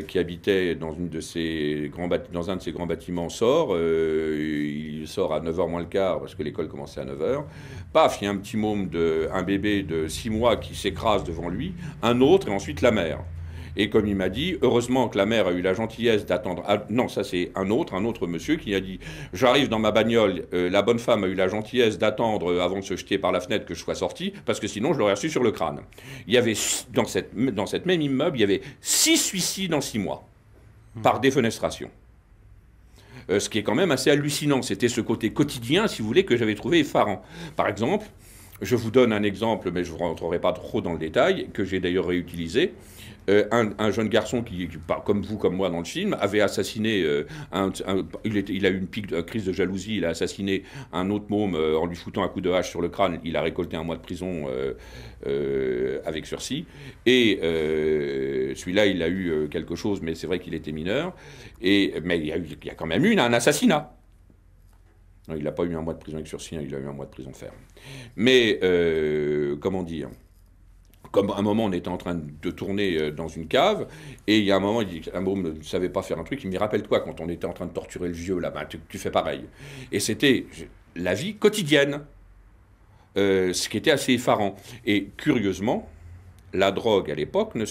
qui habitait dans, une de ces grands un de ses grands bâtiments sort. il sort à 9h moins le quart parce que l'école commençait à 9h. Paf, il y a un petit môme, un bébé de 6 mois qui s'écrase devant lui, un autre et ensuite la mère. Et comme il m'a dit, heureusement que la mère a eu la gentillesse d'attendre. Ah, non, ça c'est un autre, un autre monsieur qui a dit J'arrive dans ma bagnole, euh, la bonne femme a eu la gentillesse d'attendre euh, avant de se jeter par la fenêtre que je sois sorti, parce que sinon je l'aurais reçu sur le crâne. Il y avait, dans cette, dans cette même immeuble, il y avait six suicides en six mois, hmm. par défenestration. Euh, ce qui est quand même assez hallucinant. C'était ce côté quotidien, si vous voulez, que j'avais trouvé effarant. Par exemple, je vous donne un exemple, mais je ne rentrerai pas trop dans le détail, que j'ai d'ailleurs réutilisé. Euh, un, jeune garçon qui, comme vous, comme moi dans le film, avait assassiné, euh, un, il, a eu une pique, crise de jalousie, il a assassiné un autre môme euh, en lui foutant un coup de hache sur le crâne, il a récolté un mois de prison avec sursis, et celui-là, il a eu quelque chose, mais c'est vrai qu'il était mineur, et, mais il y, a il y a quand même eu un assassinat. Non, il n'a pas eu un mois de prison avec sursis, hein, il a eu un mois de prison ferme. Mais, comment dire comme à un moment, on était en train de tourner euh, dans une cave, et il y a un moment, il dit, un môme ne savait pas faire un truc, il me rappelle-toi, quand on était en train de torturer le vieux là-bas, tu, fais pareil. Et c'était la vie quotidienne, euh, ce qui était assez effarant. Et curieusement, la drogue à l'époque ne,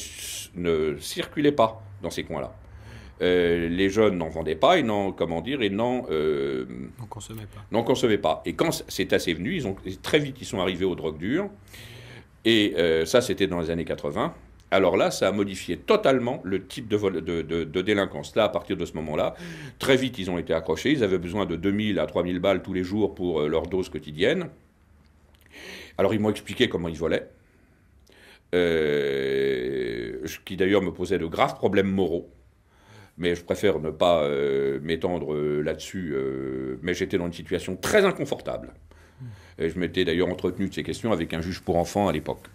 ne circulait pas dans ces coins-là. Euh, les jeunes n'en vendaient pas et n'en comment dire et n'en euh, consommaient pas. consommaient pas. Et quand c'est assez venu, ils ont très vite ils sont arrivés aux drogues dures et euh, ça, c'était dans les années 80. Alors là, ça a modifié totalement le type de, délinquance. Là, à partir de ce moment-là, très vite, ils ont été accrochés. Ils avaient besoin de 2000 à 3000 balles tous les jours pour euh, leur dose quotidienne. Alors, ils m'ont expliqué comment ils volaient, euh, ce qui d'ailleurs me posait de graves problèmes moraux. Mais je préfère ne pas m'étendre là-dessus. mais j'étais dans une situation très inconfortable. Euh, je m'étais d'ailleurs entretenu de ces questions avec un juge pour enfants à l'époque.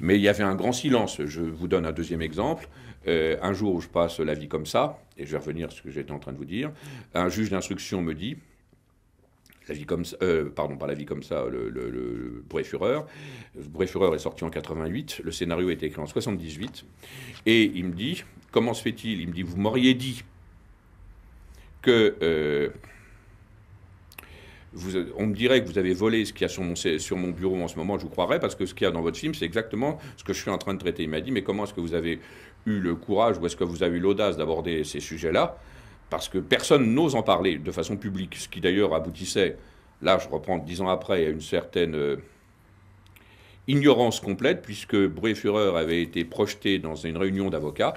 Mais il y avait un grand silence. Je vous donne un deuxième exemple. Euh, un jour où je passe la vie comme ça, et je vais revenir à ce que j'étais en train de vous dire, un juge d'instruction me dit, la vie comme euh, pardon, pas la vie comme ça, le, le, le est sorti en 88, le scénario a été écrit en 78, et il me dit, comment se fait-il Il me dit, vous m'auriez dit que on me dirait que vous avez volé ce qu'il y a sur mon, bureau en ce moment, je vous croirais, parce que ce qu'il y a dans votre film, c'est exactement ce que je suis en train de traiter. Il m'a dit, mais comment est-ce que vous avez eu le courage ou est-ce que vous avez eu l'audace d'aborder ces sujets-là Parce que personne n'ose en parler de façon publique, ce qui d'ailleurs aboutissait, là je reprends dix ans après, à une certaine euh, ignorance complète, puisque bruy führer avait été projeté dans une réunion d'avocats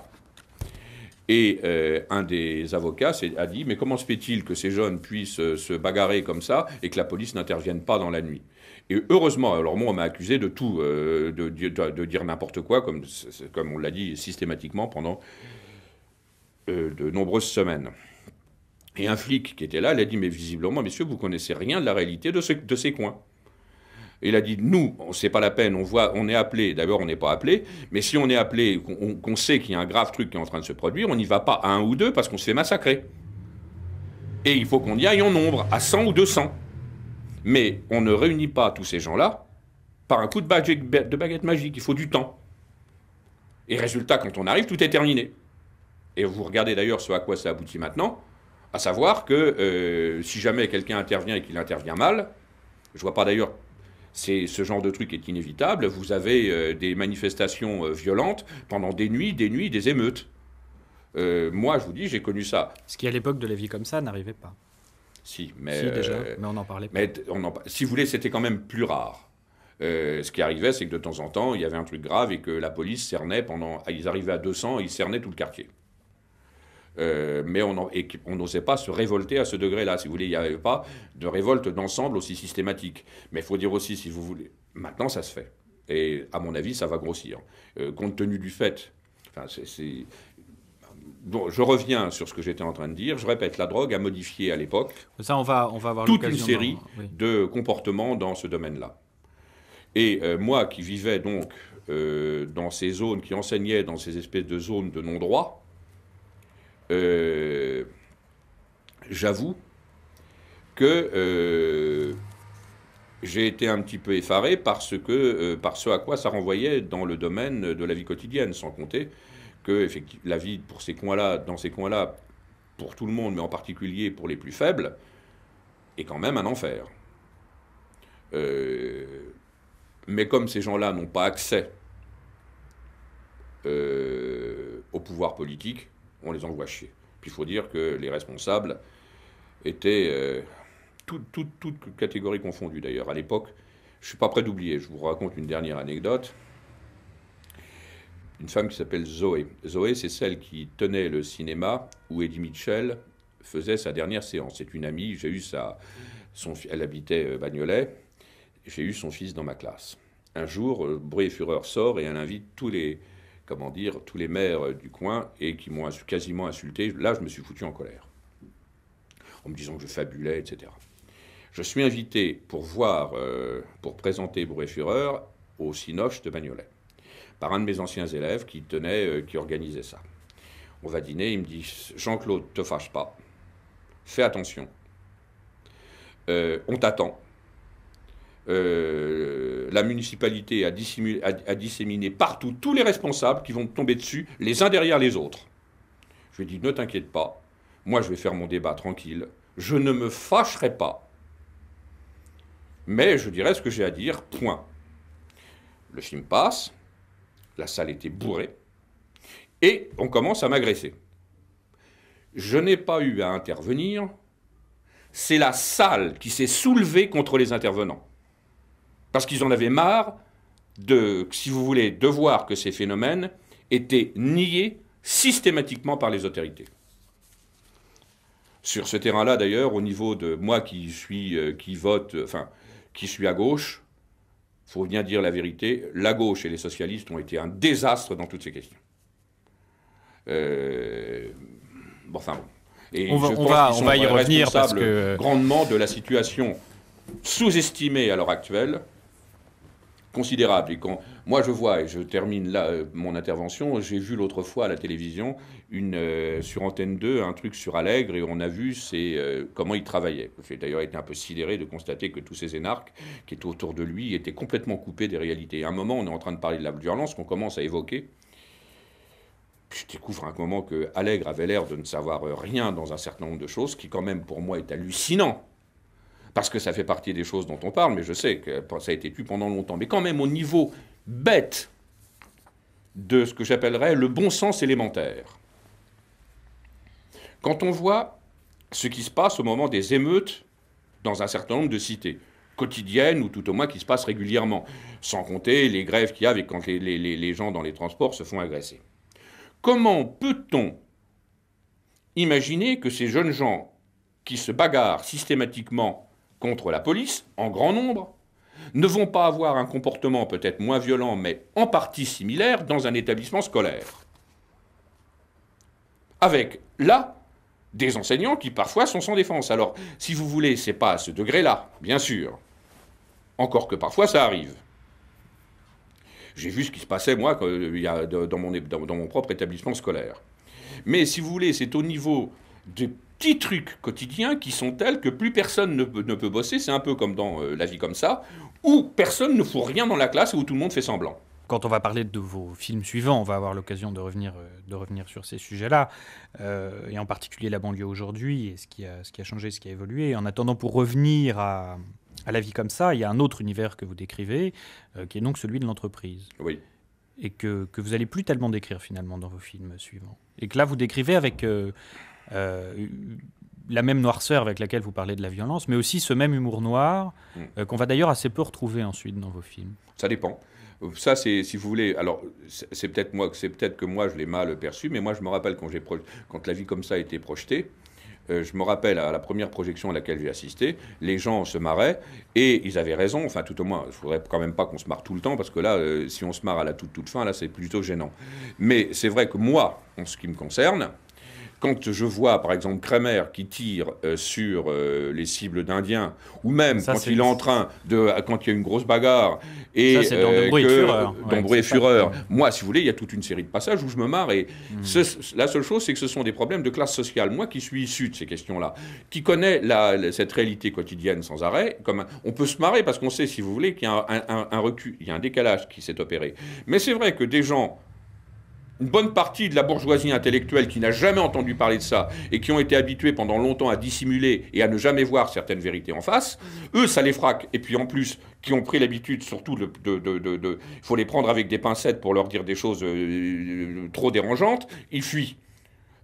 et euh, un des avocats a dit Mais comment se fait-il que ces jeunes puissent euh, se bagarrer comme ça et que la police n'intervienne pas dans la nuit et heureusement, alors moi, on m'a accusé de tout, euh, de, dire n'importe quoi, comme, comme on l'a dit systématiquement pendant de nombreuses semaines. Et un flic qui était là, il a dit, mais visiblement, messieurs, vous connaissez rien de la réalité de ces coins il a dit nous, on sait pas la peine, on voit, on est appelé. D'abord, on n'est pas appelé, mais si on est appelé, qu'on sait qu'il y a un grave truc qui est en train de se produire, on n'y va pas à un ou deux parce qu'on se fait massacrer. Et il faut qu'on y aille en nombre, à 100 ou 200. Mais on ne réunit pas tous ces gens-là par un coup de baguette, de baguette magique. Il faut du temps. Et résultat, quand on arrive, tout est terminé. Et vous regardez d'ailleurs ce à quoi ça aboutit maintenant, à savoir que euh, si jamais quelqu'un intervient et qu'il intervient mal, je ne vois pas d'ailleurs c'est ce genre de truc est inévitable. Vous avez euh, des manifestations euh, violentes pendant des nuits, des nuits, des émeutes. Euh, moi, je vous dis, j'ai connu ça. Ce qui à l'époque de la vie comme ça n'arrivait pas. Si, mais si, déjà, mais on en parlait. Pas. si vous voulez, c'était quand même plus rare. ce qui arrivait, c'est que de temps en temps, il y avait un truc grave et que la police cernait pendant. Ils arrivaient à 200 et ils cernaient tout le quartier. Euh, mais on n'osait pas se révolter à ce degré-là. Si vous voulez, il n'y avait pas de révolte d'ensemble aussi systématique. Mais il faut dire aussi, si vous voulez, maintenant ça se fait. Et à mon avis, ça va grossir. Euh, compte tenu du fait, enfin, je reviens sur ce que j'étais en train de dire. Je répète, la drogue a modifié à l'époque Ça, on va, on va avoir toute une série de comportements dans ce domaine-là. Et euh, moi qui vivais donc dans ces zones, qui enseignais dans ces espèces de zones de non-droit, euh, j'avoue que euh, j'ai été un petit peu effaré par ce, que, euh, par ce à quoi ça renvoyait dans le domaine de la vie quotidienne, sans compter que effectivement, la vie pour ces coins-là, dans ces coins-là, pour tout le monde, mais en particulier pour les plus faibles, est quand même un enfer. mais comme ces gens-là n'ont pas accès au pouvoir politique, on les envoie chier. Puis il faut dire que les responsables étaient, euh, toutes catégories confondues d'ailleurs, à l'époque. Je suis pas prêt d'oublier, je vous raconte une dernière anecdote. Une femme qui s'appelle Zoé. Zoé, c'est celle qui tenait le cinéma où Eddie Mitchell faisait sa dernière séance. C'est une amie, j'ai eu sa, son, elle habitait euh, Bagnolet, j'ai eu son fils dans ma classe. Un jour, euh, Bruit et Fureur sort et elle invite tous les, comment dire, tous les maires euh, du coin et qui m'ont quasiment insulté. Là, je me suis foutu en colère, en me disant que je fabulais, etc. Je suis invité pour voir, euh, pour présenter Bourré Fureur au Cinoche de Bagnolet, par un de mes anciens élèves qui tenait, euh, qui organisait ça. On va dîner, il me dit Jean-Claude, te fâche pas, fais attention, on t'attend. Euh, la municipalité a, a, disséminé partout tous les responsables qui vont tomber dessus, les uns derrière les autres. Je lui ai dit, ne t'inquiète pas, moi je vais faire mon débat tranquille, je ne me fâcherai pas. Mais je dirai ce que j'ai à dire, point. Le film passe, la salle était bourrée, et on commence à m'agresser. Je n'ai pas eu à intervenir, c'est la salle qui s'est soulevée contre les intervenants. Parce qu'ils en avaient marre de, si vous voulez, de voir que ces phénomènes étaient niés systématiquement par les autorités. Sur ce terrain-là, d'ailleurs, au niveau de moi qui suis, euh, qui vote, enfin, qui suis à gauche, il faut bien dire la vérité, la gauche et les socialistes ont été un désastre dans toutes ces questions. bon, euh, enfin bon. on va, on va y revenir parce que... Euh, grandement de la situation sous-estimée à l'heure actuelle considérable. Et quand moi je vois, et je termine là euh, mon intervention, j'ai vu l'autre fois à la télévision une euh, sur Antenne 2 un truc sur Allègre et on a vu c'est euh, comment il travaillait. J'ai d'ailleurs été un peu sidéré de constater que tous ces énarques qui étaient autour de lui étaient complètement coupés des réalités. Et à un moment, on est en train de parler de la violence qu'on commence à évoquer. Je découvre un moment que Allègre avait l'air de ne savoir rien dans un certain nombre de choses, qui quand même pour moi est hallucinant parce que ça fait partie des choses dont on parle, mais je sais que ça a été tué pendant longtemps. Mais quand même, au niveau bête de ce que j'appellerais le bon sens élémentaire, quand on voit ce qui se passe au moment des émeutes dans un certain nombre de cités, quotidiennes ou tout au moins qui se passent régulièrement, sans compter les grèves qu'il y a quand les, les gens dans les transports se font agresser. Comment peut-on imaginer que ces jeunes gens qui se bagarrent systématiquement contre la police, en grand nombre, ne vont pas avoir un comportement peut-être moins violent, mais en partie similaire, dans un établissement scolaire. Avec, là, des enseignants qui parfois sont sans défense. Alors, si vous voulez, c'est pas à ce degré-là, bien sûr. Encore que parfois ça arrive. J'ai vu ce qui se passait, moi, euh, dans mon, dans mon propre établissement scolaire. Mais si vous voulez, c'est au niveau des petits trucs quotidiens qui sont tels que plus personne ne peut, ne peut bosser. C'est un peu comme dans euh, la vie comme ça, où personne ne fout rien dans la classe et où tout le monde fait semblant. Quand on va parler de vos films suivants, on va avoir l'occasion de revenir, euh, de revenir sur ces sujets-là, euh, et en particulier la banlieue aujourd'hui, et ce qui, a, ce qui a changé, ce qui a évolué. En attendant, pour revenir à, à la vie comme ça, il y a un autre univers que vous décrivez, qui est donc celui de l'entreprise. Oui. Et que, que vous n'allez plus tellement décrire finalement dans vos films suivants. Et que là, vous décrivez avec, euh, la même noirceur avec laquelle vous parlez de la violence, mais aussi ce même humour noir mm. euh, qu'on va d'ailleurs assez peu retrouver ensuite dans vos films. Ça dépend. Ça, c'est, si vous voulez, alors c'est peut-être moi, c'est peut-être que moi je l'ai mal perçu, mais moi je me rappelle quand, j'ai quand la vie comme ça a été projetée, euh, je me rappelle à la première projection à laquelle j'ai assisté, les gens se marraient et ils avaient raison. Enfin, tout au moins, il faudrait quand même pas qu'on se marre tout le temps parce que là, si on se marre à la toute toute fin, là, c'est plutôt gênant. Mais c'est vrai que moi, en ce qui me concerne, quand je vois, par exemple, Kramer qui tire euh, sur euh, les cibles d'Indiens, ou même quand il est en train de, euh, quand il y a une grosse bagarre, et ça, euh, que, fureur. fureur. Moi, si vous voulez, il y a toute une série de passages où je me marre. Et mhm. la seule chose, c'est que ce sont des problèmes de classe sociale. Moi, qui suis issu de ces questions-là, qui connais cette réalité quotidienne sans arrêt, comme on peut se marrer parce qu'on sait, si vous voulez, qu'il y a un, un recul, il y a un décalage qui s'est opéré. Mais c'est vrai que des gens une bonne partie de la bourgeoisie intellectuelle qui n'a jamais entendu parler de ça et qui ont été habitués pendant longtemps à dissimuler et à ne jamais voir certaines vérités en face, eux, ça les frappe. Et puis en plus, qui ont pris l'habitude surtout de... Il faut les prendre avec des pincettes pour leur dire des choses euh, euh, trop dérangeantes, ils fuient.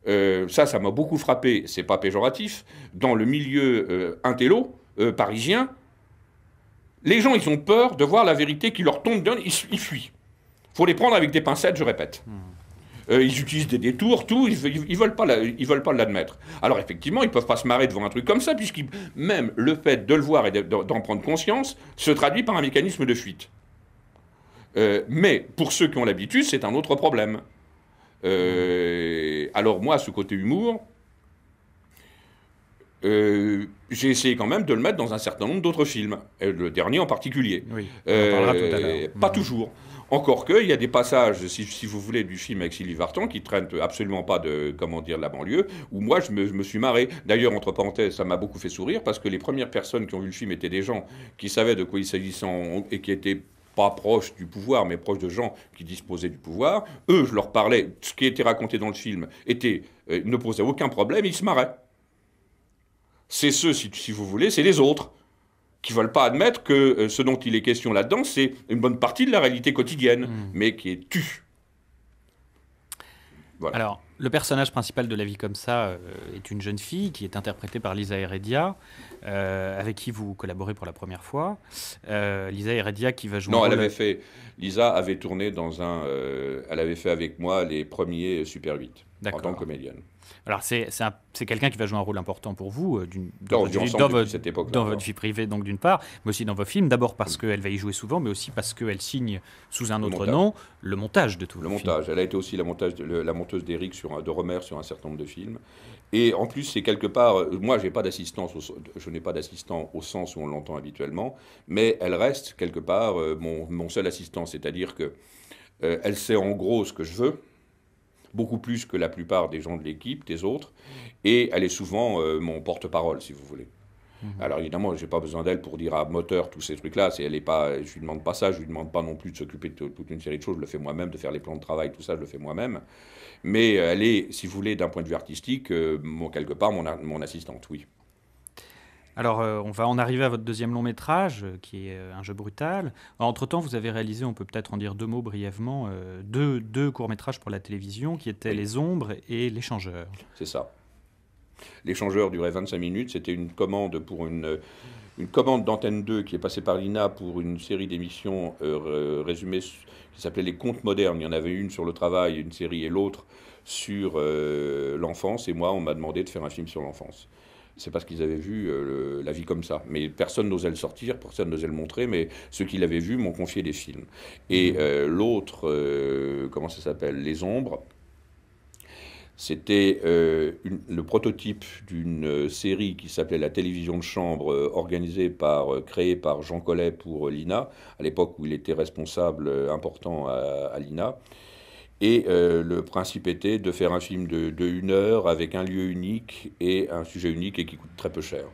Euh, ça, ça m'a beaucoup frappé, c'est pas péjoratif, dans le milieu intello parisien, les gens, ils ont peur de voir la vérité qui leur tombe d'un, ils, fuient. Il Faut les prendre avec des pincettes, je répète. Mmh. Euh, ils utilisent des détours, tout, ils, ils, veulent pas ils veulent pas l'admettre. Alors effectivement, ils peuvent pas se marrer devant un truc comme ça, puisque même le fait de le voir et d'en prendre conscience se traduit par un mécanisme de fuite. Euh, mais pour ceux qui ont l'habitude, c'est un autre problème. Euh, alors moi, ce côté humour, j'ai essayé quand même de le mettre dans un certain nombre d'autres films, le dernier en particulier. Oui, on en parlera tout à Pas mm. toujours. Encore que, il y a des passages, si, vous voulez, du film avec Sylvie Vartan qui traînent absolument pas de, comment dire, la banlieue, où moi, je me, suis marré. D'ailleurs, entre parenthèses, ça m'a beaucoup fait sourire parce que les premières personnes qui ont vu le film étaient des gens qui savaient de quoi il s'agissait et qui étaient pas proches du pouvoir, mais proches de gens qui disposaient du pouvoir. Eux, je leur parlais, ce qui était raconté dans le film était, euh, ne posait aucun problème, ils se marraient. C'est ceux, si vous voulez, c'est les autres qui ne veulent pas admettre que euh, ce dont il est question là-dedans, c'est une bonne partie de la réalité quotidienne, hmm. mais qui est tue. Alors, le personnage principal de La vie comme ça euh, est une jeune fille qui est interprétée par Lisa Heredia, euh, avec qui vous collaborez pour la première fois. Lisa Heredia qui va jouer. Non, elle avait fait. Lisa avait tourné dans un. elle avait fait avec moi les premiers Super 8 en tant que comédienne. Alors, c'est quelqu'un qui va jouer un rôle important pour vous, euh, dans, votre, vie, cette époque, dans votre vie privée, donc d'une part, mais aussi dans vos films. D'abord parce mm. qu'elle va y jouer souvent, mais aussi parce qu'elle signe sous un autre nom le montage de tout le, le montage. Elle a été aussi la, montage la monteuse d'Eric de Romer sur un certain nombre de films. Et en plus, c'est quelque part, euh, moi, pas je n'ai pas d'assistant au sens où on l'entend habituellement, mais elle reste quelque part euh, mon, seul assistant, c'est-à-dire que elle sait en gros ce que je veux beaucoup plus que la plupart des gens de l'équipe, des autres, et elle est souvent euh, mon porte-parole, si vous voulez. Mhm. Alors évidemment, je n'ai pas besoin d'elle pour dire à moteur tous ces trucs-là. Elle est pas, je lui demande pas ça, je lui demande pas non plus de s'occuper de toute une série de choses. Je le fais moi-même, de faire les plans de travail, tout ça, je le fais moi-même. Mais euh, elle est, si vous voulez, d'un point de vue artistique, euh, quelque part, mon, mon assistante, oui. Alors, euh, on va en arriver à votre deuxième long métrage, euh, qui est euh, un jeu brutal. Entre-temps, vous avez réalisé, on peut peut-être en dire deux mots brièvement, deux, courts-métrages pour la télévision, qui étaient Les Ombres et L'Échangeur. C'est ça. L'échangeur durait 25 minutes. C'était une commande pour une, une commande d'antenne 2 qui est passée par l'INA pour une série d'émissions résumées qui s'appelait Les Contes modernes. Il y en avait une sur le travail, une série et l'autre sur l'enfance. Et moi, on m'a demandé de faire un film sur l'enfance c'est parce qu'ils avaient vu euh, la vie comme ça. Mais personne n'osait le sortir, personne n'osait le montrer, mais ceux qui l'avaient vu m'ont confié des films. Et mhm. euh, l'autre, euh, comment ça s'appelle Les Ombres, c'était le prototype d'une série qui s'appelait La télévision de chambre, organisée par, créée par Jean Collet pour l'INA, à l'époque où il était responsable important à l'INA. Et euh, le principe était de faire un film de, une heure avec un lieu unique et un sujet unique et qui coûte très peu cher.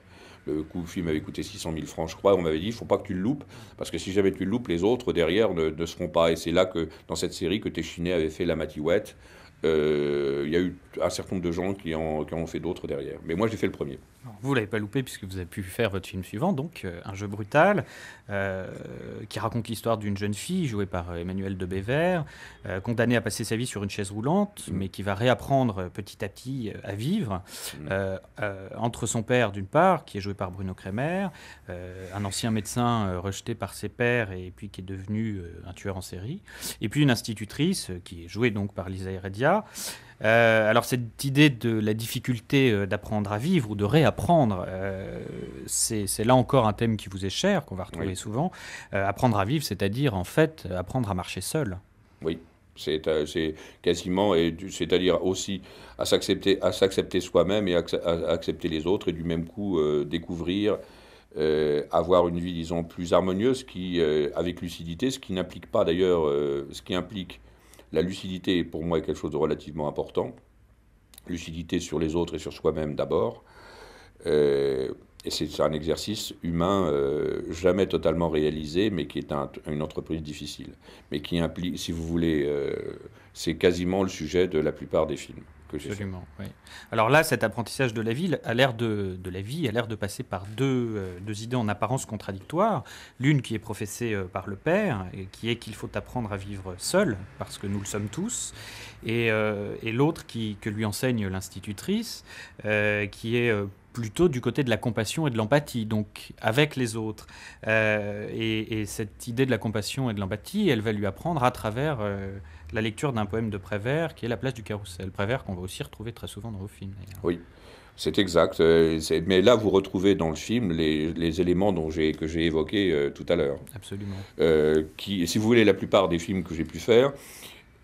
Le coup film avait coûté 600 000 francs, je crois. on m'avait dit, il faut pas que tu le loupes, parce que si jamais tu le loupes, les autres derrière ne, ne seront pas. Et c'est là que, dans cette série, que Téchiné avait fait La Matiouette. Euh, il y a eu un certain nombre de gens qui en, ont fait d'autres derrière. Mais moi, j'ai fait le premier. Vous ne l'avez pas loupé puisque vous avez pu faire votre film suivant, donc euh, Un jeu brutal, euh, qui raconte l'histoire d'une jeune fille jouée par euh, Emmanuel de Bévert, condamnée à passer sa vie sur une chaise roulante, mm. mais qui va réapprendre petit à petit à vivre, mm. entre son père d'une part, qui est joué par Bruno Kremer, un ancien médecin rejeté par ses pères, et puis qui est devenu un tueur en série, et puis une institutrice qui est jouée donc par Lisa Heredia. Euh, alors cette idée de la difficulté euh, d'apprendre à vivre ou de réapprendre, euh, c'est là encore un thème qui vous est cher, qu'on va retrouver souvent. apprendre à vivre, c'est-à-dire en fait apprendre à marcher seul. Oui, c'est quasiment, c'est-à-dire aussi à s'accepter, à s'accepter soi-même et à, accepter les autres et du même coup découvrir. avoir une vie, disons, plus harmonieuse, qui, avec lucidité, ce qui n'implique pas d'ailleurs, ce qui implique la lucidité, pour moi, est quelque chose de relativement important. Lucidité sur les autres et sur soi-même d'abord. Euh, et c'est un exercice humain euh, jamais totalement réalisé, mais qui est une entreprise difficile. Mais qui implique, si vous voulez, euh, c'est quasiment le sujet de la plupart des films. Absolument, oui. Alors là, cet apprentissage de la vie a l'air de, la vie, a l'air de passer par deux, euh, idées en apparence contradictoires. L'une qui est professée euh, par le père, et qui est qu'il faut apprendre à vivre seul, parce que nous le sommes tous, et, euh, l'autre qui, que lui enseigne l'institutrice, qui est plutôt du côté de la compassion et de l'empathie, donc avec les autres. et, cette idée de la compassion et de l'empathie, elle va lui apprendre à travers la lecture d'un poème de Prévert qui est La place du carrousel. Prévert qu'on va aussi retrouver très souvent dans vos films. Oui. C'est exact. Euh, mais là, vous retrouvez dans le film les, éléments dont que j'ai évoqués euh, tout à l'heure. Absolument. Euh, qui, si vous voulez, la plupart des films que j'ai pu faire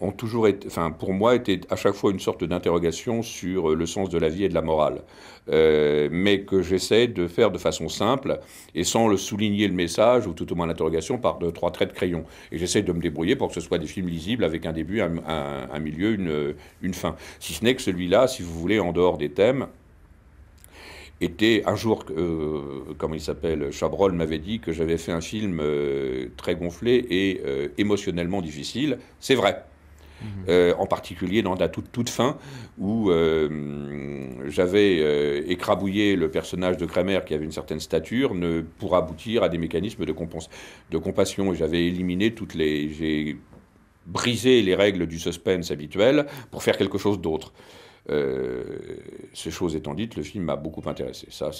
ont toujours été, enfin, pour moi, étaient à chaque fois une sorte d'interrogation sur le sens de la vie et de la morale. Euh, mais que j'essaie de faire de façon simple et sans le souligner le message ou tout au moins l'interrogation par deux, trois traits de crayon. Et j'essaie de me débrouiller pour que ce soit des films lisibles avec un début, un, milieu, une, une fin. Si ce n'est que celui-là, si vous voulez, en dehors des thèmes, était un jour, euh, comment il s'appelle, Chabrol m'avait dit que j'avais fait un film euh, très gonflé et euh, émotionnellement difficile. C'est vrai. Mhm. Euh, en particulier dans la toute, fin, où euh, j'avais euh, écrabouillé le personnage de Kramer, qui avait une certaine stature, ne, pour aboutir à des mécanismes de, de compassion. J'avais éliminé toutes les... J'ai brisé les règles du suspense habituel pour faire quelque chose d'autre. ces choses étant dites, le film m'a beaucoup intéressé. Ça,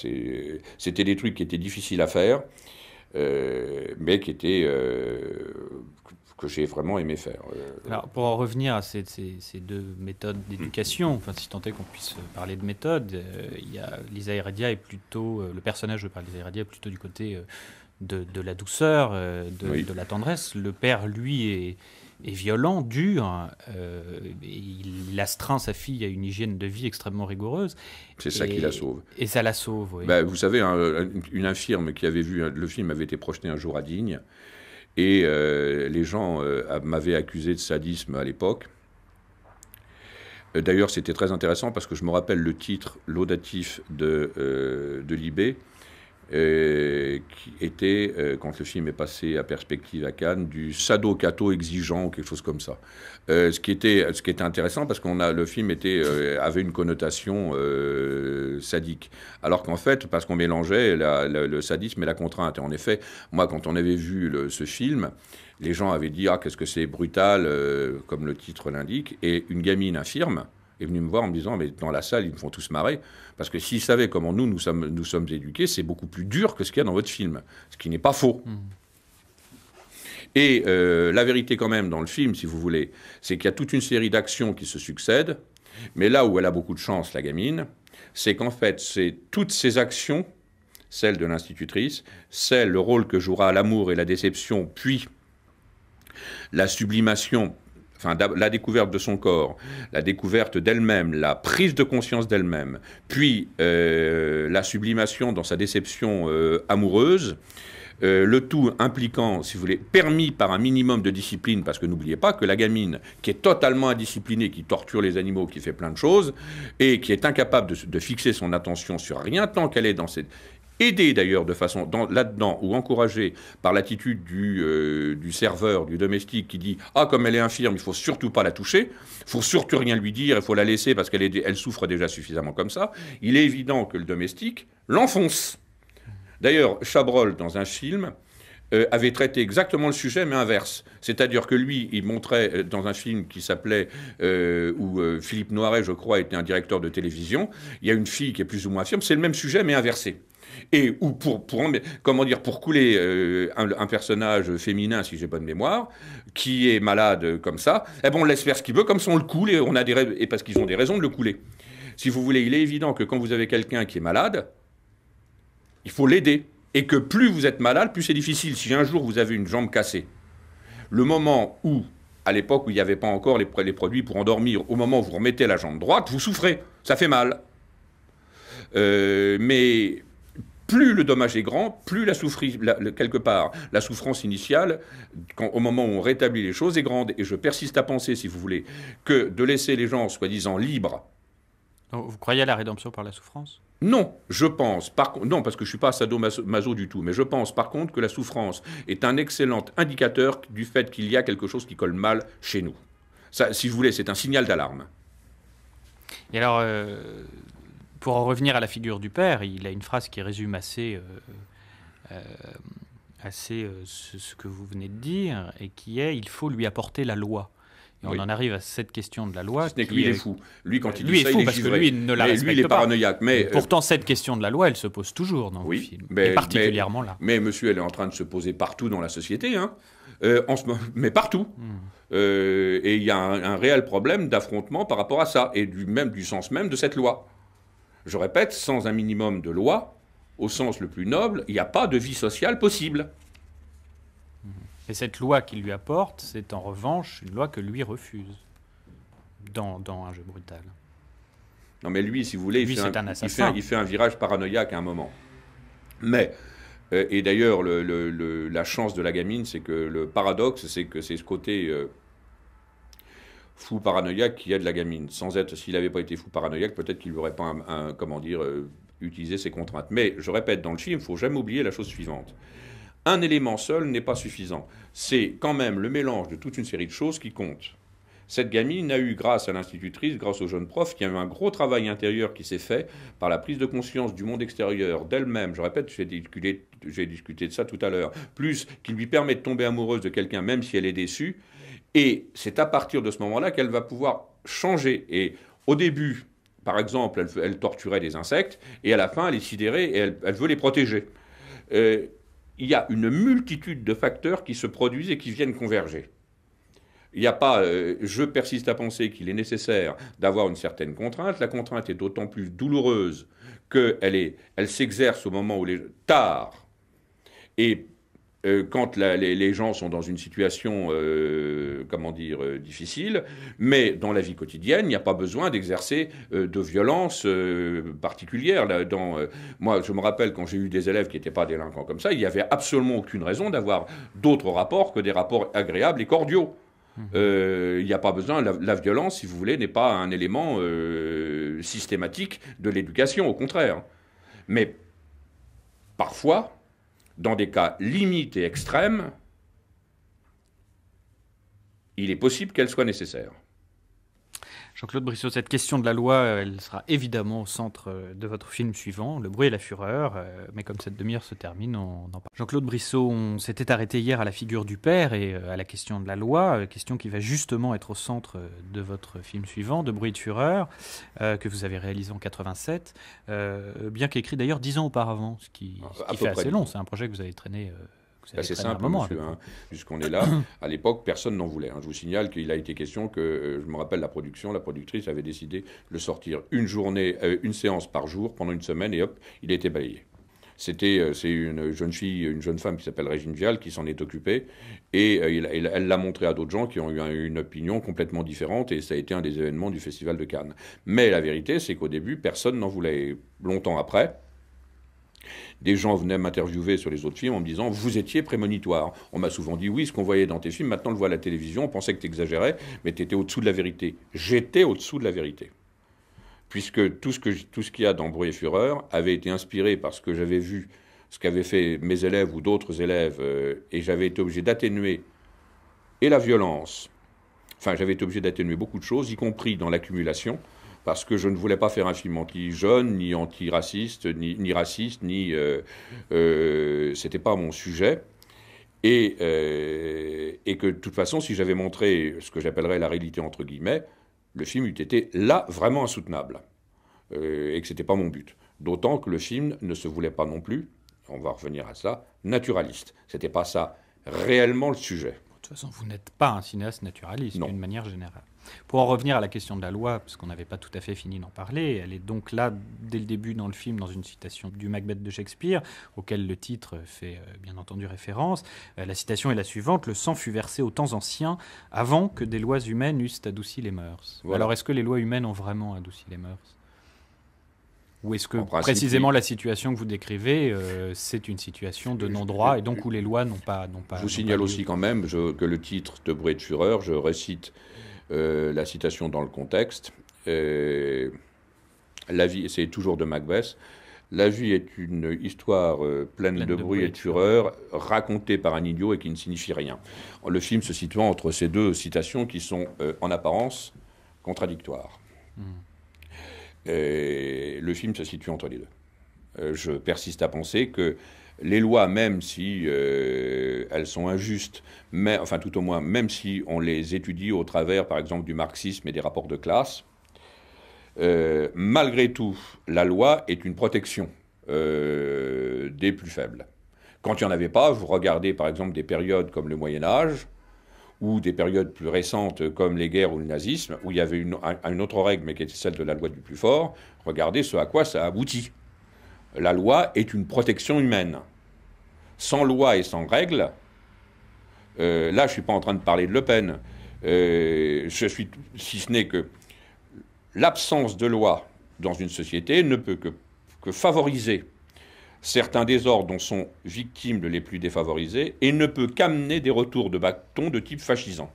c'était des trucs qui étaient difficiles à faire, mais qui étaient que j'ai vraiment aimé faire. Euh, euh. Alors, pour en revenir à ces, deux méthodes d'éducation, mm. enfin, si tant est qu'on puisse parler de méthode, euh, il y a, Lisa est plutôt, le personnage de Lisa Heredia est plutôt du côté de, la douceur, de, la tendresse. Le père, lui, est, violent, dur, il astreint sa fille à une hygiène de vie extrêmement rigoureuse. C'est ça qui la sauve. Et ça la sauve, oui. Bah, vous savez, hein, une infirme qui avait vu le film avait été projetée un jour à Digne. Et euh, les gens euh, m'avaient accusé de sadisme à l'époque. Euh, d'ailleurs, c'était très intéressant parce que je me rappelle le titre laudatif de, de Libé euh, qui était, euh, quand le film est passé à perspective à Cannes, du sado exigeant ou quelque chose comme ça. Euh, ce, qui était, ce qui intéressant parce qu'on a le film avait une connotation sadique. Alors qu'en fait, parce qu'on mélangeait le sadisme et la contrainte. Et en effet, moi, quand on avait vu ce film, les gens avaient dit Ah, qu'est-ce que c'est brutal, comme le titre l'indique. Et une gamine infirme, est venu me voir en me disant, mais dans la salle, ils me font tous marrer, parce que s'ils savaient comment nous, nous sommes, nous sommes éduqués, c'est beaucoup plus dur que ce qu'il y a dans votre film, ce qui n'est pas faux. Mmh. Et euh, la vérité quand même dans le film, si vous voulez, c'est qu'il y a toute une série d'actions qui se succèdent, mais là où elle a beaucoup de chance, la gamine, c'est qu'en fait, c'est toutes ces actions, celles de l'institutrice, celles, le rôle que jouera l'amour et la déception, puis la sublimation la découverte de son corps, la découverte d'elle-même, la prise de conscience d'elle-même, puis euh, la sublimation dans sa déception euh, amoureuse. Euh, le tout impliquant, si vous voulez, permis par un minimum de discipline, parce que n'oubliez pas que la gamine, qui est totalement indisciplinée, qui torture les animaux, qui fait plein de choses, et qui est incapable de, de fixer son attention sur rien, tant qu'elle est dans cette aidé d'ailleurs de façon là-dedans ou encouragé par l'attitude du, euh, serveur, du domestique qui dit ah comme elle est infirme, il faut surtout pas la toucher, il faut surtout rien lui dire, il faut la laisser parce qu'elle elle souffre déjà suffisamment comme ça. Il est évident que le domestique l'enfonce. D'ailleurs, Chabrol dans un film euh, avait traité exactement le sujet mais inverse, c'est-à-dire que lui, il montrait euh, dans un film qui s'appelait où Philippe Noiret, je crois, était un directeur de télévision, il y a une fille qui est plus ou moins infirme, c'est le même sujet mais inversé et ou pour, pour comment dire pour couler euh, un, personnage féminin si j'ai bonne mémoire qui est malade comme ça eh bon on laisse faire ce qu'il veut comme ça on le coule et on a des et parce qu'ils ont des raisons de le couler si vous voulez il est évident que quand vous avez quelqu'un qui est malade il faut l'aider et que plus vous êtes malade plus c'est difficile si un jour vous avez une jambe cassée le moment où à l'époque où il n'y avait pas encore les, les produits pour endormir au moment où vous remettez la jambe droite vous souffrez ça fait mal euh, mais plus le dommage est grand, plus la souffrance, quelque part, la souffrance initiale, quand, au moment où on rétablit les choses, est grande. Et je persiste à penser, si vous voulez, que de laisser les gens soi-disant libres. Vous croyez à la rédemption par la souffrance non, je pense, non, parce que je ne suis pas sadomaso du tout, mais je pense par contre que la souffrance est un excellent indicateur du fait qu'il y a quelque chose qui colle mal chez nous. si vous voulez, c'est un signal d'alarme. Et alors, euh, pour en revenir à la figure du père, il a une phrase qui résume assez, euh, euh, assez euh, ce, que vous venez de dire, et qui est il faut lui apporter la loi. Et on en arrive à cette question de la loi. Ce n'est que lui, il est fou. Lui, quand il lui dit est fou il parce que lui il ne la mais lui, il est paranoïaque. Mais pourtant, cette question de la loi, elle se pose toujours dans oui, le film, et particulièrement là. Mais monsieur, elle est en train de se poser partout dans la société, hein. en mais partout. Hmm. et il y a un, un réel problème d'affrontement par rapport à ça, et du même du sens même de cette loi. Je répète, sans un minimum de loi, au sens le plus noble, il n'y a pas de vie sociale possible. Et cette loi qu'il lui apporte, c'est en revanche une loi que lui refuse dans, dans un jeu brutal. Non mais lui, si vous voulez, il, fait un, il, fait virage paranoïaque à un moment. Mais, euh, et d'ailleurs, la chance de la gamine, c'est que le paradoxe, c'est que c'est ce côté... Euh, fou paranoïaque qui aide de la gamine. Sans être, s'il n'avait pas été fou paranoïaque, peut-être qu'il n'aurait pas, comment dire, euh, utilisé ses contraintes. Mais je répète, dans le film, il faut jamais oublier la chose suivante. Un élément seul n'est pas suffisant. C'est quand même le mélange de toute une série de choses qui compte. Cette gamine a eu, grâce à l'institutrice, grâce au jeune prof, qui a eu un gros travail intérieur qui s'est fait par la prise de conscience du monde extérieur, d'elle-même. Je répète, j'ai discuté, discuté, de ça tout à l'heure. Plus, qu'il lui permet de tomber amoureuse de quelqu'un, même si elle est déçue. Et c'est à partir de ce moment-là qu'elle va pouvoir changer. Et au début, par exemple, elle, elle, torturait des insectes, et à la fin, elle est sidérée et elle, veut les protéger. Euh, il y a une multitude de facteurs qui se produisent et qui viennent converger. Il n'y a pas, euh, je persiste à penser qu'il est nécessaire d'avoir une certaine contrainte. La contrainte est d'autant plus douloureuse qu'elle elle s'exerce au moment où les tard. Et euh, quand les, gens sont dans une situation, euh, comment dire, euh, difficile, mais dans la vie quotidienne, il n'y a pas besoin d'exercer de violence particulière. Là, dans, moi, je me rappelle quand j'ai eu des élèves qui n'étaient pas délinquants comme ça, il n'y avait absolument aucune raison d'avoir d'autres rapports que des rapports agréables et cordiaux. Mhm. Il n'y a pas besoin, la, violence, si vous voulez, n'est pas un élément systématique de l'éducation, au contraire. Mais parfois, dans des cas limites et extrêmes, il est possible qu'elles soient nécessaires. Jean-Claude Brissot, cette question de la loi, euh, elle sera évidemment au centre euh, de votre film suivant, Le bruit et la fureur, euh, mais comme cette demi-heure se termine, on en parle. Jean-Claude Brissot, on s'était arrêté hier à la figure du père et à la question de la loi, question qui va justement être au centre de votre film suivant, De bruit et de fureur, que vous avez réalisé en 87, bien qu'écrit d'ailleurs dix ans auparavant, ce qui, ah, fait assez long, c'est un projet que vous avez traîné c'est assez bah, simple, monsieur. Hein. Puisqu'on est là, à l'époque, personne n'en voulait. Hein. Je vous signale qu'il a été question que, euh, je me rappelle la production, la productrice avait décidé de le sortir une journée, euh, une séance par jour pendant une semaine, et hop, il a été balayé. C'était, euh, c'est une jeune fille, une jeune femme qui s'appelle Régine Vial qui s'en est occupée et elle l'a montré à d'autres gens qui ont eu une opinion complètement différente et ça a été un des événements du Festival de Cannes. Mais la vérité, c'est qu'au début, personne n'en voulait. Longtemps après, des gens venaient m'interviewer sur les autres films en me disant Vous étiez prémonitoire. On m'a souvent dit Oui, ce qu'on voyait dans tes films, maintenant on le voit à la télévision, on pensait que tu exagérais, mais tu étais au-dessous de la vérité. J'étais au-dessous de la vérité. Puisque tout ce qu'il y a dans Bruit et Fureur avait été inspiré par ce que j'avais vu, ce qu'avaient fait mes élèves ou d'autres élèves, euh, et j'avais été obligé d'atténuer et la violence. Enfin, j'avais été obligé d'atténuer beaucoup de choses, y compris dans l'accumulation parce que je ne voulais pas faire un film anti-jeune, ni anti-raciste, ni, raciste, ni. Euh, euh, c'était pas mon sujet. Euh, et, que de toute façon, si j'avais montré ce que j'appellerais la réalité entre guillemets, le film eût été là vraiment insoutenable et que c'était pas mon but. D'autant que le film ne se voulait pas non plus, on va revenir à ça, naturaliste. C'était pas ça réellement le sujet. De toute façon, vous n'êtes pas un cinéaste naturaliste d'une manière générale. Pour en revenir à la question de la loi, parce qu'on n'avait pas tout à fait fini d'en parler, elle est donc là, dès le début dans le film, dans une citation du Macbeth de Shakespeare, auquel le titre fait euh, bien entendu référence. Euh, la citation est la suivante, le sang fut versé aux temps anciens avant que des lois humaines eussent adouci les mœurs. Alors est-ce que les lois humaines ont vraiment adouci les mœurs ou est-ce que précisément la situation que vous décrivez, euh, c'est une situation de non-droit et donc où les lois n'ont pas, pas. Je vous signale aussi quand même que le titre de de je récite euh, la citation dans le contexte. Euh, la vie, c'est toujours de Macbeth. La vie est une histoire euh, pleine, de, bruit, et de fureur, racontée par un idiot et qui ne signifie rien. Le film se situe entre ces deux citations qui sont en apparence contradictoires. Hmm. le film se situe entre les deux. je persiste à penser que les lois, même si euh, elles sont injustes, mais, enfin tout au moins, même si on les étudie au travers, par exemple, du marxisme et des rapports de classe, euh, malgré tout, la loi est une protection euh, des plus faibles. Quand il n'y en avait pas, vous regardez par exemple des périodes comme le Moyen Âge, ou des périodes plus récentes comme les guerres ou le nazisme, où il y avait une autre règle, mais qui était celle de la loi du plus fort, regardez ce à quoi ça aboutit la loi est une protection humaine. Sans loi et sans règles, euh, là je ne suis pas en train de parler de Le Pen, euh, je suis, si ce n'est que l'absence de loi dans une société ne peut que, que favoriser certains désordres dont sont victimes les plus défavorisés et ne peut qu'amener des retours de bâton de type fascisant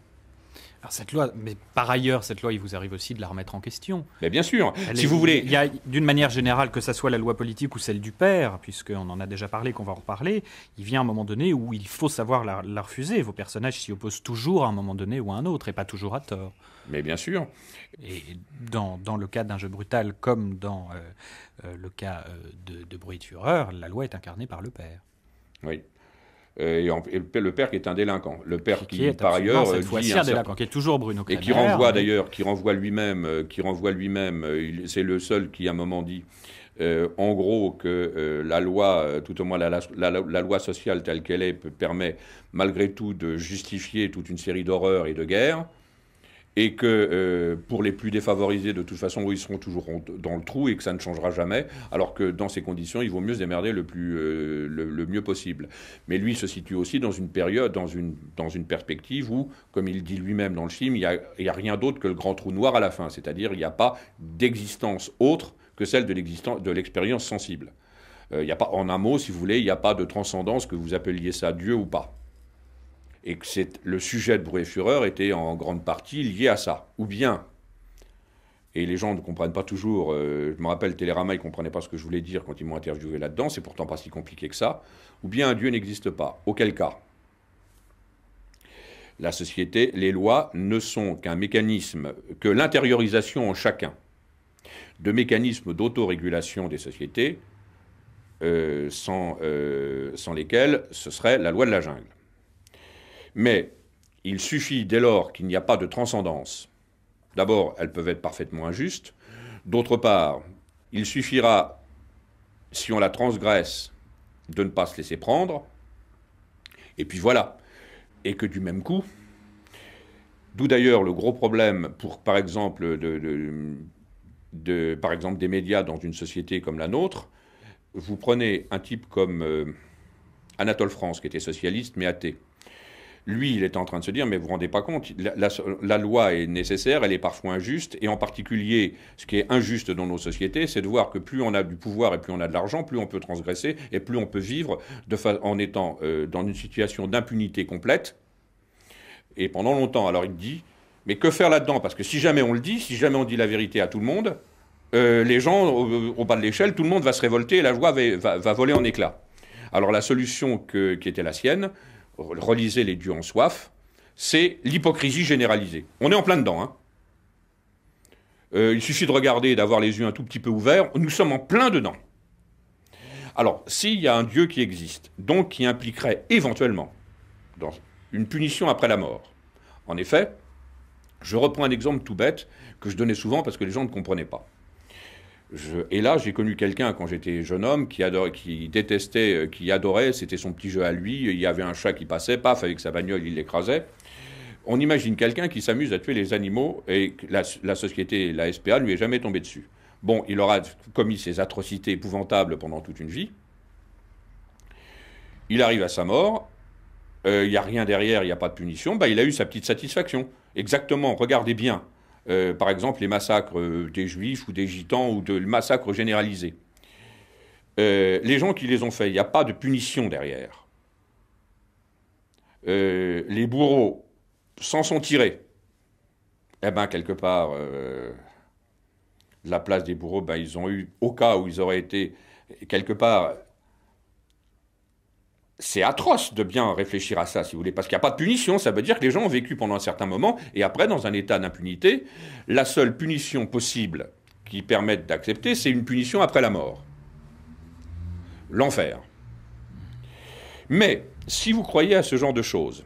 cette loi, mais par ailleurs, cette loi, il vous arrive aussi de la remettre en question. Mais bien sûr, si vous voulez. Il y a d'une manière générale, que ça soit la loi politique ou celle du père, puisqu'on en a déjà parlé, qu'on va en reparler, il vient un moment donné où il faut savoir la, refuser. Vos personnages s'y opposent toujours à un moment donné ou à un autre, et pas toujours à tort. Mais bien sûr. Et dans, le cas d'un jeu brutal, comme dans euh, euh, le cas euh, de, de Bruit de Fureur, la loi est incarnée par le père. Oui. Euh, et, le père qui est un délinquant. Le père qui, est, par ailleurs, qui est toujours Bruno Et qui renvoie hein. d'ailleurs, qui renvoie lui-même, euh, qui renvoie lui-même, euh, c'est le seul qui à un moment dit. en gros que la loi, tout au moins la, loi sociale telle qu'elle est, permet malgré tout de justifier toute une série d'horreurs et de guerres et que euh, pour les plus défavorisés, de toute façon, ils seront toujours dans le trou et que ça ne changera jamais, alors que dans ces conditions, il vaut mieux se démerder le, plus, euh, le, mieux possible. Mais lui se situe aussi dans une période, dans une, dans une perspective où, comme il dit lui-même dans le film, il n'y a, rien d'autre que le grand trou noir à la fin, c'est-à-dire il n'y a pas d'existence autre que celle de l'expérience sensible. Euh, il a pas, en un mot, si vous voulez, il n'y a pas de transcendance, que vous appeliez ça Dieu ou pas et que le sujet de Bruet Fureur était en grande partie lié à ça. Ou bien, et les gens ne comprennent pas toujours, euh, je me rappelle, Télérama, ils ne comprenaient pas ce que je voulais dire quand ils m'ont interviewé là-dedans, c'est pourtant pas si compliqué que ça, ou bien un Dieu n'existe pas, auquel cas la société, les lois ne sont qu'un mécanisme, que l'intériorisation en chacun de mécanismes d'autorégulation des sociétés euh, euh, sans lesquels ce serait la loi de la jungle. Mais il suffit dès lors qu'il n'y a pas de transcendance. D'abord, elles peuvent être parfaitement injustes. D'autre part, il suffira, si on la transgresse, de ne pas se laisser prendre. Et puis voilà. Et que du même coup, d'où d'ailleurs le gros problème pour, par exemple, de, par exemple, des médias dans une société comme la nôtre, vous prenez un type comme euh, Anatole France, qui était socialiste mais athée. Lui, il est en train de se dire, mais vous vous rendez pas compte, la, loi est nécessaire, elle est parfois injuste, et en particulier, ce qui est injuste dans nos sociétés, c'est de voir que plus on a du pouvoir et plus on a de l'argent, plus on peut transgresser et plus on peut vivre en étant euh, dans une situation d'impunité complète. Et pendant longtemps, alors il dit, mais que faire là-dedans Parce que si jamais on le dit, si jamais on dit la vérité à tout le monde, euh, les gens au, bas de l'échelle, tout le monde va se révolter la loi va, voler en éclats. Alors la solution qui était la sienne, reliser Les dieux en soif, c'est l'hypocrisie généralisée. On est en plein dedans. Hein. Euh, il suffit de regarder et d'avoir les yeux un tout petit peu ouverts. Nous sommes en plein dedans. Alors, s'il y a un Dieu qui existe, donc qui impliquerait éventuellement une punition après la mort, en effet, je reprends un exemple tout bête que je donnais souvent parce que les gens ne comprenaient pas et là, j'ai connu quelqu'un quand j'étais jeune homme qui, qui détestait, euh, qui adorait, c'était son petit jeu à lui. Il y avait un chat qui passait, paf, avec sa bagnole, il l'écrasait. On imagine quelqu'un qui s'amuse à tuer les animaux et la, la société, la SPA, lui est jamais tombée dessus. Bon, il aura commis ces atrocités épouvantables pendant toute une vie. Il arrive à sa mort, euh, il n'y a rien derrière, il n'y a pas de punition, bah, il a eu sa petite satisfaction. Exactement, regardez bien, euh, par exemple les massacres euh, des juifs ou des gitans ou de le massacre généralisé. Euh, les gens qui les ont faits, il n'y a pas de punition derrière. les bourreaux s'en sont tirés. Eh bien, quelque part, la place des bourreaux, ben, ils ont eu, au cas où ils auraient été quelque part c'est atroce de bien réfléchir à ça, si vous voulez, parce qu'il n'y a pas de punition. Ça veut dire que les gens ont vécu pendant un certain moment, et après, dans un état d'impunité, la seule punition possible qui permette d'accepter, c'est une punition après la mort. L'enfer. Mais si vous croyez à ce genre de choses,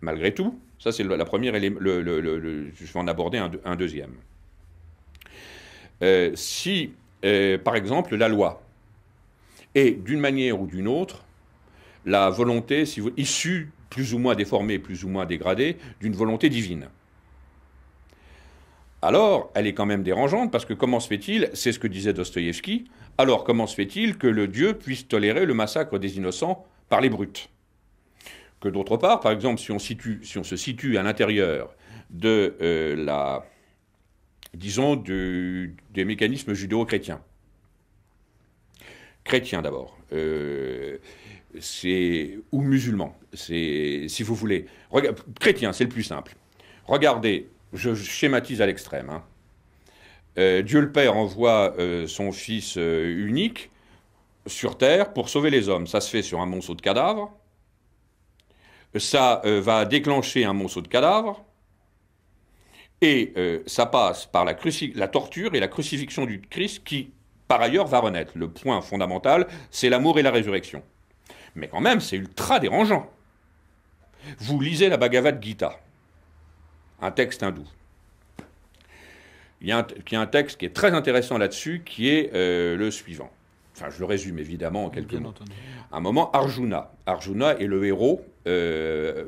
malgré tout, ça c'est la première, le, le, je vais en aborder un, deuxième. Euh, si, euh, par exemple, la loi est d'une manière ou d'une autre la volonté, si vous, issue plus ou moins déformée, plus ou moins dégradée, d'une volonté divine. Alors, elle est quand même dérangeante parce que comment se fait-il, c'est ce que disait Dostoïevski, alors comment se fait-il que le Dieu puisse tolérer le massacre des innocents par les brutes Que d'autre part, par exemple, si on, se situe à l'intérieur de euh, la, disons, des mécanismes judéo-chrétiens, chrétiens d'abord, euh, c'est ou musulman, c'est si vous voulez, chrétien, c'est le plus simple. Regardez, je schématise à l'extrême. Hein. Euh, Dieu le Père envoie euh, son Fils euh, unique sur terre pour sauver les hommes. Ça se fait sur un monceau de cadavres. Ça va déclencher un monceau de cadavres. Et ça passe par la, la torture et la crucifixion du Christ qui, par ailleurs, va renaître. Le point fondamental, c'est l'amour et la résurrection. Mais quand même, c'est ultra dérangeant. Vous lisez la Bhagavad Gita, un texte hindou. Il y a un, texte qui est très intéressant là-dessus, qui est euh, le suivant. Enfin, je le résume évidemment en quelques mots. un moment, Arjuna. Arjuna est le héros euh,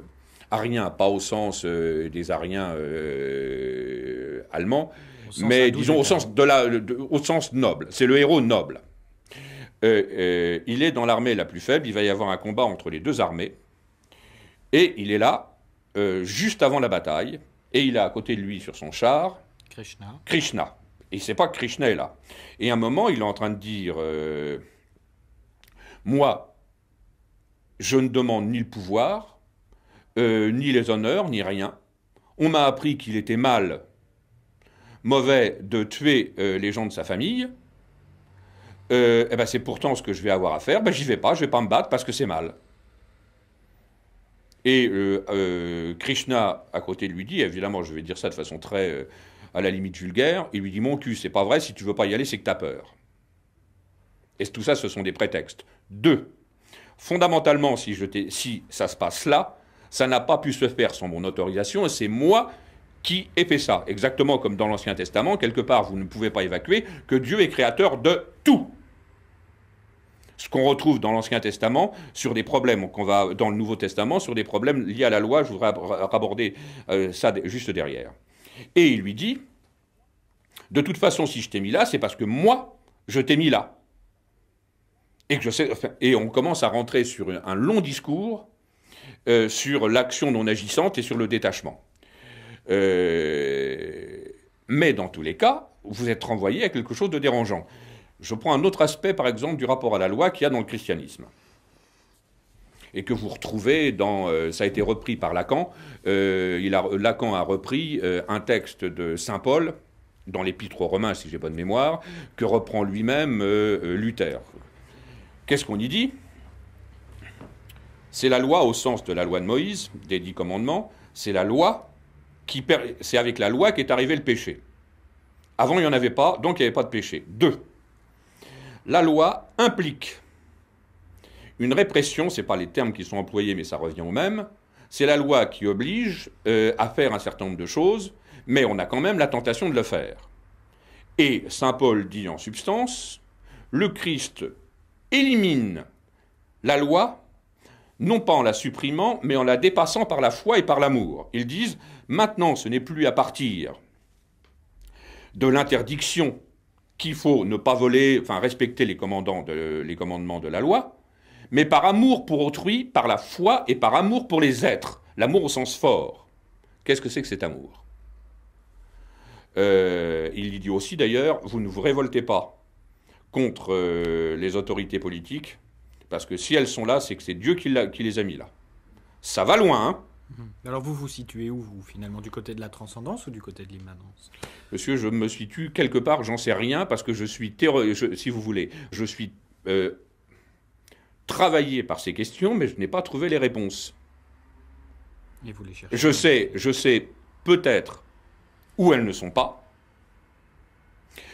arien, pas au sens euh, des ariens euh, allemands, mais disons au sens noble. C'est le héros noble. Euh, euh, il est dans l'armée la plus faible, il va y avoir un combat entre les deux armées, et il est là euh, juste avant la bataille, et il a à côté de lui sur son char Krishna. Krishna. Et il ne sait pas Krishna est là. Et à un moment, il est en train de dire Moi, je ne demande ni le pouvoir, ni les honneurs, ni rien. On m'a appris qu'il était mal, mauvais de tuer les gens de sa famille. Euh, eh ben c'est pourtant ce que je vais avoir à faire, ben j'y vais pas, je vais pas me battre parce que c'est mal. Et euh, euh, Krishna, à côté, lui dit, évidemment, je vais dire ça de façon très, à la limite vulgaire, il lui dit, mon cul, c'est pas vrai, si tu veux pas y aller, c'est que t'as peur. Et tout ça, ce sont des prétextes. Deux, fondamentalement, si, je si ça se passe là, ça n'a pas pu se faire sans mon autorisation, et c'est moi qui ai fait ça. Exactement comme dans l'Ancien Testament, quelque part, vous ne pouvez pas évacuer que Dieu est créateur de tout ce qu'on retrouve dans l'Ancien Testament sur des problèmes qu'on va dans le Nouveau Testament sur des problèmes liés à la loi. Je voudrais aborder euh, ça juste derrière. Et il lui dit de toute façon, si je t'ai mis là, c'est parce que moi, je t'ai mis là. Et, que je sais, et on commence à rentrer sur un long discours euh, sur l'action non agissante et sur le détachement. Euh, mais dans tous les cas, vous êtes renvoyé à quelque chose de dérangeant. Je prends un autre aspect, par exemple, du rapport à la loi qu'il y a dans le christianisme. Et que vous retrouvez dans. Euh, ça a été repris par Lacan. Euh, Lacan a repris euh, un texte de saint Paul, dans l'Épître aux Romains, si j'ai bonne mémoire, que reprend lui-même Luther. Qu'est-ce qu'on y dit C'est la loi au sens de la loi de Moïse, des dix commandements. C'est la loi qui. C'est avec la loi qu'est arrivé le péché. Avant, il n'y en avait pas, donc il n'y avait pas de péché. Deux la loi implique une répression, ce n'est pas les termes qui sont employés, mais ça revient au même, c'est la loi qui oblige euh, à faire un certain nombre de choses, mais on a quand même la tentation de le faire. Et Saint Paul dit en substance, le Christ élimine la loi, non pas en la supprimant, mais en la dépassant par la foi et par l'amour. Ils disent, maintenant ce n'est plus à partir de l'interdiction qu'il faut ne pas voler, enfin respecter les, commandants les commandements de la loi, mais par amour pour autrui, par la foi et par amour pour les êtres. L'amour au sens fort. Qu'est-ce que c'est que cet amour euh, Il dit aussi d'ailleurs, vous ne vous révoltez pas contre euh, les autorités politiques, parce que si elles sont là, c'est que c'est Dieu qui, qui les a mis là. Ça va loin, hein Mhm. Alors vous vous situez où, vous, finalement Du côté de la transcendance ou du côté de l'immanence Monsieur, je me situe quelque part, j'en sais rien, parce que je suis, si vous voulez, je suis euh, travaillé par ces questions, mais je n'ai pas trouvé les réponses. Et vous les cherchez Je sais, je sais peut-être où elles ne sont pas.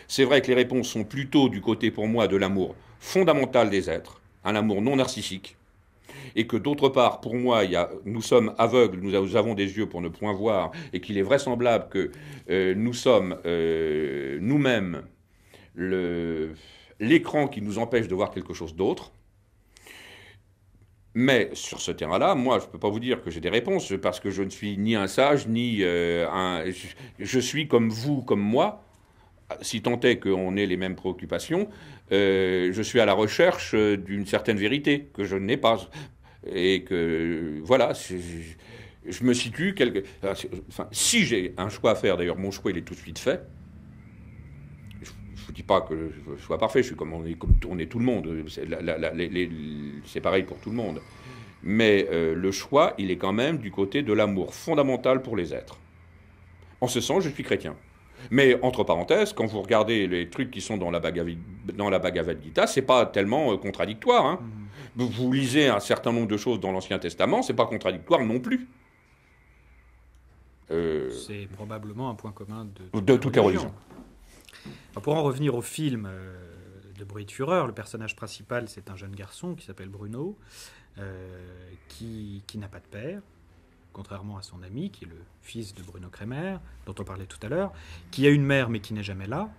C'est vrai que les réponses sont plutôt du côté, pour moi, de l'amour fondamental des êtres, un amour non narcissique, et que d'autre part, pour moi, y a, nous sommes aveugles, nous avons des yeux pour ne point voir, et qu'il est vraisemblable que euh, nous sommes euh, nous-mêmes l'écran qui nous empêche de voir quelque chose d'autre. Mais sur ce terrain-là, moi, je ne peux pas vous dire que j'ai des réponses, parce que je ne suis ni un sage, ni euh, un... Je, je suis comme vous, comme moi, si tant est qu'on ait les mêmes préoccupations, euh, je suis à la recherche euh, d'une certaine vérité que je n'ai pas. Et que, voilà, je me situe quelque. Ah, si j'ai un choix à faire, d'ailleurs, mon choix, il est tout de suite fait. Je ne vous dis pas que je sois parfait, je suis comme on est, comme tout le monde. C'est pareil pour tout le monde. Mais euh, le choix, il est quand même du côté de l'amour fondamental pour les êtres. En ce sens, je suis chrétien. Mais entre parenthèses, quand vous regardez les trucs qui sont dans la, Bhagavad, dans la n'est Gita, c'est pas tellement euh, contradictoire. Hein. Mm. Vous lisez un certain nombre de choses dans l'Ancien Testament, c'est pas contradictoire non plus. Euh, c'est probablement un point commun de, de, toutes les religions. pour en revenir au film euh, de Bruit Fureur, le personnage principal, c'est un jeune garçon qui s'appelle Bruno, qui, qui n'a pas de père, contrairement à son ami, qui est le fils de Bruno Kremer, dont on parlait tout à l'heure, qui a une mère mais qui n'est jamais là,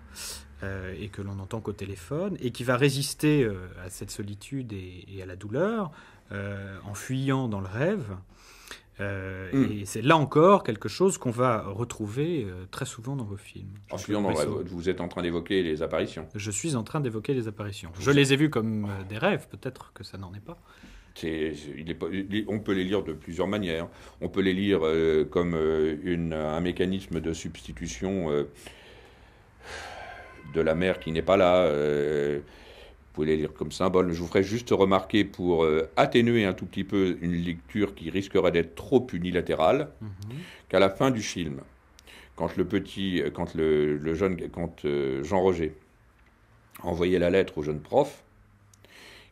euh, et que l'on n'entend qu'au téléphone, et qui va résister euh, à cette solitude et, à la douleur euh, en fuyant dans le rêve. Hmm. Et c'est là encore quelque chose qu'on va retrouver très souvent dans vos films. En fuyant dans rêve, vous êtes en train d'évoquer les apparitions. Je suis en train d'évoquer les apparitions. Je les ai vues comme des rêves, peut-être que ça n'en est pas on peut les lire de plusieurs manières. On peut les lire euh, comme euh, un mécanisme de substitution euh, de la mère qui n'est pas là. vous pouvez les lire comme symbole. Je vous ferai juste remarquer pour atténuer un tout petit peu une lecture qui risquerait d'être trop unilatérale mhm. qu'à la fin du film, quand le petit, quand le, jeune, quand Jean Roger envoyait la lettre au jeune prof,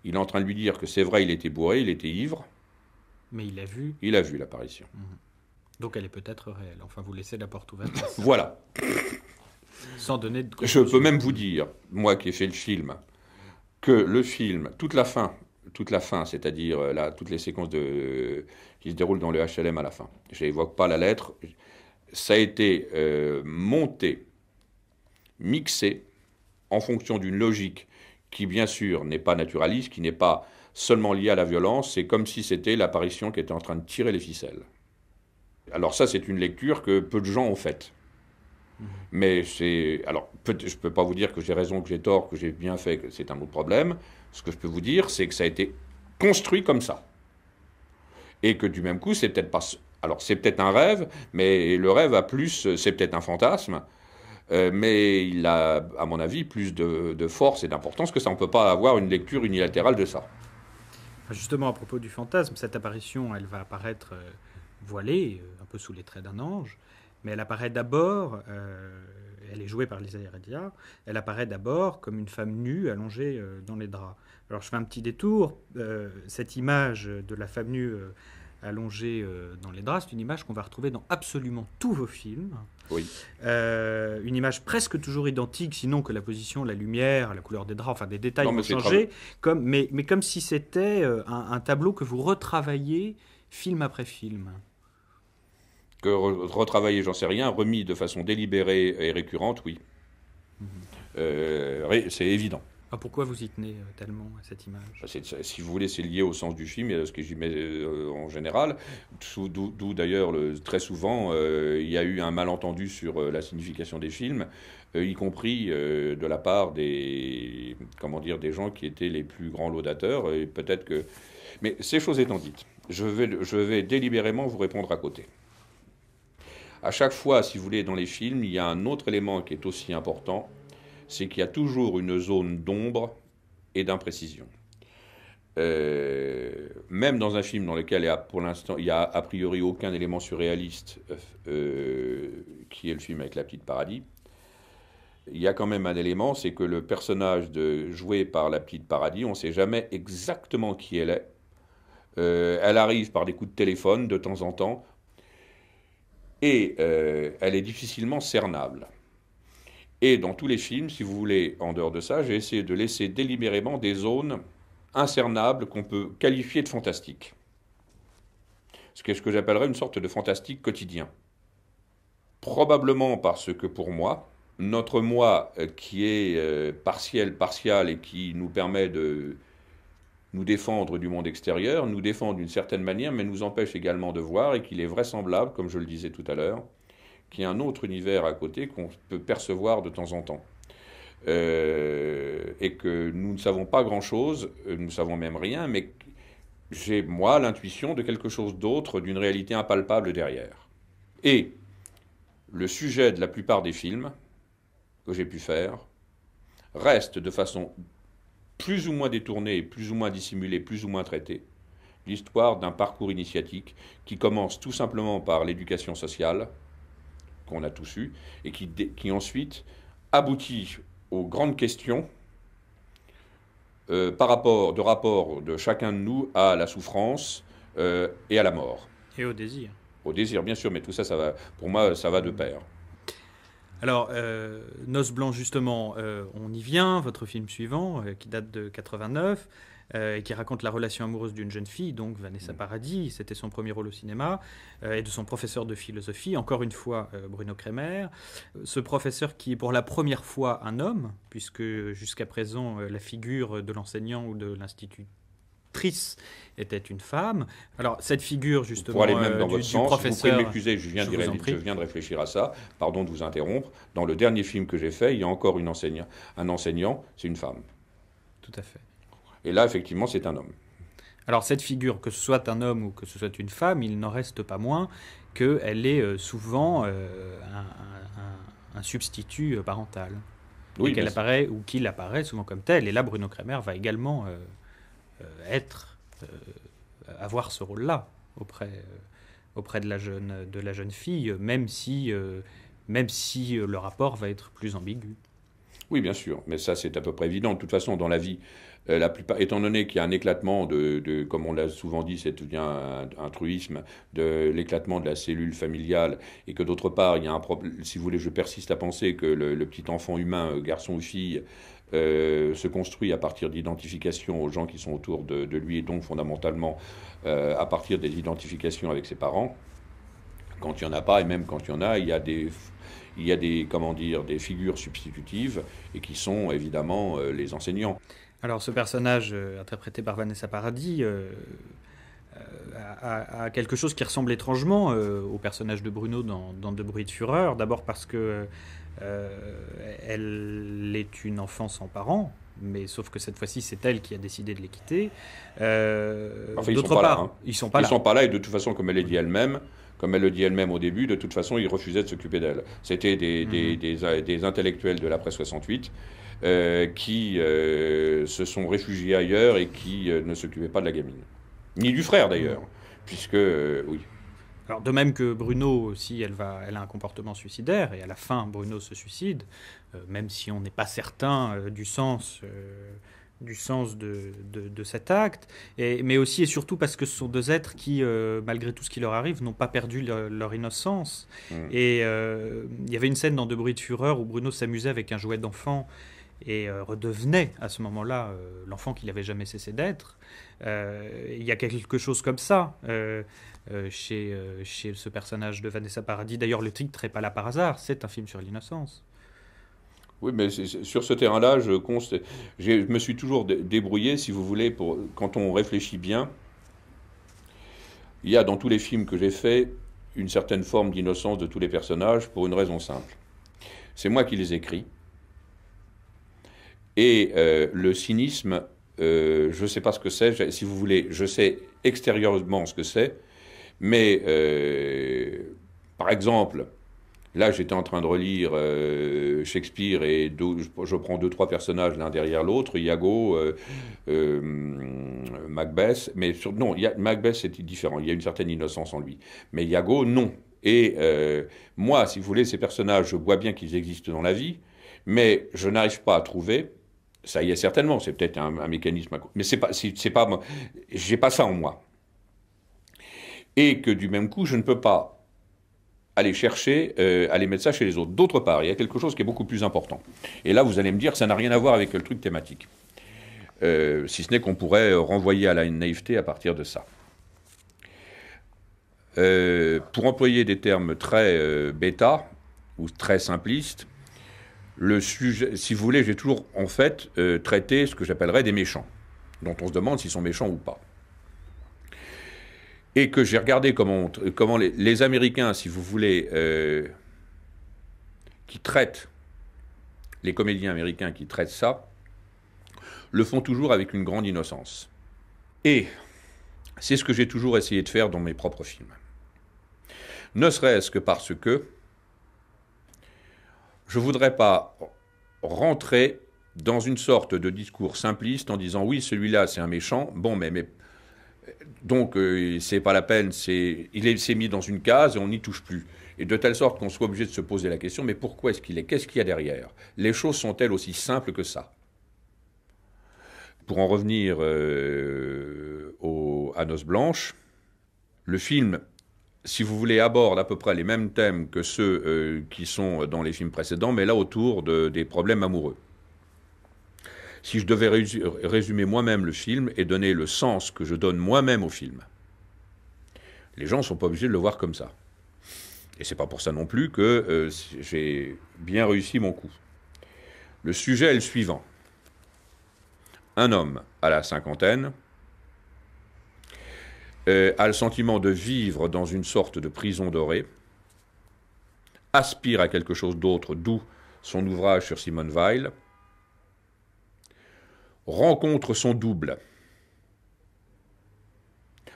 il est en train de lui dire que c'est vrai, il était bourré, il était ivre. Mais il a vu. Il a vu l'apparition. Mhm. Donc elle est peut-être réelle. Enfin, vous laissez la porte ouverte. <laughs> voilà. Sans donner de. Je peux même vous dire, moi qui ai fait le film, que le film, toute la fin, toute la fin, c'est-à-dire euh, là, toutes les séquences qui se déroulent dans le HLM à la fin. Je n'évoque pas la lettre. Ça a été euh, monté, mixé, en fonction d'une logique qui bien sûr n'est pas naturaliste, qui n'est pas seulement lié à la violence, c'est comme si c'était l'apparition qui était en train de tirer les ficelles. Alors ça, c'est une lecture que peu de gens ont faite. Mmh. Mais c'est. Alors, je ne peux pas vous dire que j'ai raison, que j'ai tort, que j'ai bien fait, que c'est un autre problème. Ce que je peux vous dire, c'est que ça a été construit comme ça. Et que du même coup, c'est peut-être pas. Alors, c'est peut-être un rêve, mais le rêve a plus. C'est peut-être un fantasme, euh, mais il a, à mon avis, plus de, force et d'importance que ça. On ne peut pas avoir une lecture unilatérale de ça. Justement, à propos du fantasme, cette apparition, elle va apparaître euh, voilée, euh, un peu sous les traits d'un ange, mais elle apparaît d'abord, elle est jouée par les Heredia, elle apparaît d'abord comme une femme nue allongée dans les draps. Alors je fais un petit détour, cette image de la femme nue allongée dans les draps, c'est une image qu'on va retrouver dans absolument tous vos films, oui. Euh, une image presque toujours identique, sinon que la position, la lumière, la couleur des draps, enfin des détails ont changé. mais, comme si c'était euh, un, tableau que vous retravaillez film après film. Que retravailler, j'en sais rien, remis de façon délibérée et récurrente, oui. Mhm. Euh, c'est évident. Ah, pourquoi vous y tenez euh, tellement à cette image bah, Si vous voulez, c'est lié au sens du film et à ce que j'y mets euh, en général. D'où d'ailleurs, très souvent, euh, il y a eu un malentendu sur la signification des films, y compris de la part des, comment dire, des gens qui étaient les plus grands laudateurs. Et peut-être que... Mais ces choses étant dites, je vais, je vais délibérément vous répondre à côté. À chaque fois, si vous voulez, dans les films, il y a un autre élément qui est aussi important, c'est qu'il y a toujours une zone d'ombre et d'imprécision. Euh, même dans un film dans lequel il pour l'instant il n'y a a priori aucun élément surréaliste, euh, euh, qui est le film avec la petite paradis, il y a quand même un élément, c'est que le personnage de, joué par la petite paradis, on ne sait jamais exactement qui elle est. elle arrive par des coups de téléphone de temps en temps, et elle est difficilement cernable. Et dans tous les films, si vous voulez, en dehors de ça, j'ai essayé de laisser délibérément des zones incernables qu'on peut qualifier de fantastiques. Ce ce que j'appellerais une sorte de fantastique quotidien. Probablement parce que pour moi, notre moi euh, qui est euh, partiel, partial et qui nous permet de nous défendre du monde extérieur, nous défend d'une certaine manière, mais nous empêche également de voir et qu'il est vraisemblable, comme je le disais tout à l'heure, qui est un autre univers à côté qu'on peut percevoir de temps en temps. Euh, et que nous ne savons pas grand-chose, euh, nous savons même rien, mais j'ai, moi, l'intuition de quelque chose d'autre, d'une réalité impalpable derrière. Et le sujet de la plupart des films que j'ai pu faire reste de façon plus ou moins détournée, plus ou moins dissimulée, plus ou moins traitée, l'histoire d'un parcours initiatique qui commence tout simplement par l'éducation sociale, qu'on a tous eu et qui, qui ensuite aboutit aux grandes questions euh, par rapport, de rapport de chacun de nous à la souffrance euh, et à la mort. Et au désir. Au désir, bien sûr, mais tout ça, ça va, pour moi, ça va de pair. Alors, euh, Noce Blanc, justement, euh, on y vient, votre film suivant, qui date de 89. Euh, et qui raconte la relation amoureuse d'une jeune fille, donc Vanessa mm. Paradis, c'était son premier rôle au cinéma, euh, et de son professeur de philosophie, encore une fois euh, Bruno Kremer. Ce professeur qui est pour la première fois un homme, puisque jusqu'à présent la figure de l'enseignant ou de l'institutrice était une femme. Alors cette figure justement aller même dans votre sens, professeur, je viens, de je viens de réfléchir à ça. Pardon de vous interrompre. Dans le dernier film que j'ai fait, il y a encore une enseignante, un enseignant, c'est une femme. Tout à fait. Et là, effectivement, c'est un homme. Alors cette figure, que ce soit un homme ou que ce soit une femme, il n'en reste pas moins qu'elle est euh, souvent euh, un, substitut euh, parental. Oui, qu'elle apparaît ou qu'il apparaît souvent comme tel. Et là, Bruno Kremer va également être, avoir ce rôle-là auprès, auprès de, la jeune, de la jeune fille, même si, même si le rapport va être plus ambigu. Oui, bien sûr, mais ça c'est à peu près évident. De toute façon, dans la vie, euh, étant donné qu'il y a un éclatement de, comme on l'a souvent dit, c'est devient un, truisme, de l'éclatement de la cellule familiale, et que d'autre part, il y a un problème, si vous voulez, je persiste à penser que le, petit enfant humain, euh, garçon ou fille, euh, se construit à partir d'identifications aux gens qui sont autour de, lui et donc fondamentalement à partir des identifications avec ses parents. Quand il n'y en a pas, et même quand il y en a, il y a des, il y a des, comment dire, des figures substitutives et qui sont évidemment les enseignants. Alors ce personnage euh, interprété par Vanessa Paradis euh, euh, a, quelque chose qui ressemble étrangement au personnage de Bruno dans, De bruit de fureur. D'abord parce que elle est une enfant sans parents, mais sauf que cette fois-ci, c'est elle qui a décidé de les quitter. D'autre part, hein. ils sont pas là. Ils sont pas là et de toute façon, comme elle l'a dit elle-même, comme elle le dit elle-même au début, de toute façon, ils refusaient de s'occuper d'elle. C'était des, mhm. intellectuels de l'après 68 euh, qui euh, se sont réfugiés ailleurs et qui euh, ne s'occupaient pas de la gamine. Ni du frère d'ailleurs, puisque oui. Alors de même que Bruno aussi, elle, va, elle a un comportement suicidaire, et à la fin, Bruno se suicide, même si on n'est pas certain du sens. du sens de, cet acte, mais aussi et surtout parce que ce sont deux êtres qui, malgré tout ce qui leur arrive, n'ont pas perdu leur, innocence. Mm. Et il y avait une scène dans De bruit de fureur où Bruno s'amusait avec un jouet d'enfant et euh, redevenait à ce moment-là euh, l'enfant qu'il n'avait jamais cessé d'être. Euh, il y a quelque chose comme ça chez, chez ce personnage de Vanessa Paradis. D'ailleurs, le titre n'est pas là par hasard, c'est un film sur l'innocence. Oui, mais sur ce terrain-là, je, je me suis toujours débrouillé, si vous voulez, pour, quand on réfléchit bien. Il y a dans tous les films que j'ai faits une certaine forme d'innocence de tous les personnages pour une raison simple. C'est moi qui les écris. Et euh, le cynisme, euh, je ne sais pas ce que c'est, si vous voulez, je sais extérieurement ce que c'est, mais euh, par exemple, là j'étais en train de relire Shakespeare et je prends deux, trois personnages l'un derrière l'autre, Iago, Macbeth, mais sur, non, Macbeth c'est différent, il y a une certaine innocence en lui. Mais Iago, non. Et moi, si vous voulez, ces personnages, je vois bien qu'ils existent dans la vie, mais je n'arrive pas à trouver ça y est certainement, c'est peut-être un, mécanisme. À... Mais c'est pas, c'est pas, j'ai pas ça en moi. Et que du même coup, je ne peux pas aller chercher, euh, aller mettre ça chez les autres. D'autre part, il y a quelque chose qui est beaucoup plus important. Et là, vous allez me dire, que ça n'a rien à voir avec le truc thématique. Euh, si ce n'est qu'on pourrait euh, renvoyer à la naïveté à partir de ça. pour employer des termes très bêta ou très simplistes, le sujet, si vous voulez, j'ai toujours en fait euh, traité ce que j'appellerais des méchants, dont on se demande s'ils sont méchants ou pas. Et que j'ai regardé comment, comment les, Américains, si vous voulez, euh, qui traitent, les comédiens américains qui traitent ça, le font toujours avec une grande innocence. Et c'est ce que j'ai toujours essayé de faire dans mes propres films. Ne serait-ce que parce que je ne voudrais pas rentrer dans une sorte de discours simpliste en disant oui, celui-là c'est un méchant, bon, mais, mais donc euh, c'est pas la peine, il s'est mis dans une case et on n'y touche plus. Et de telle sorte qu'on soit obligé de se poser la question, mais pourquoi est-ce qu'il est Qu'est-ce qu'il y a derrière Les choses sont-elles aussi simples que ça Pour en revenir euh, à Noce Blanche, le film si vous voulez, aborde à peu près les mêmes thèmes que ceux euh, qui sont dans les films précédents, mais là autour des problèmes amoureux. Si je devais résumer moi-même le film et donner le sens que je donne moi-même au film, les gens ne sont pas obligés de le voir comme ça. Et c'est pas pour ça non plus que euh, j'ai bien réussi mon coup. Le sujet est le suivant. Un homme à la cinquantaine, euh, a le sentiment de vivre dans une sorte de prison dorée, aspire à quelque chose d'autre, d'où son ouvrage sur Simone Weil, rencontre son double,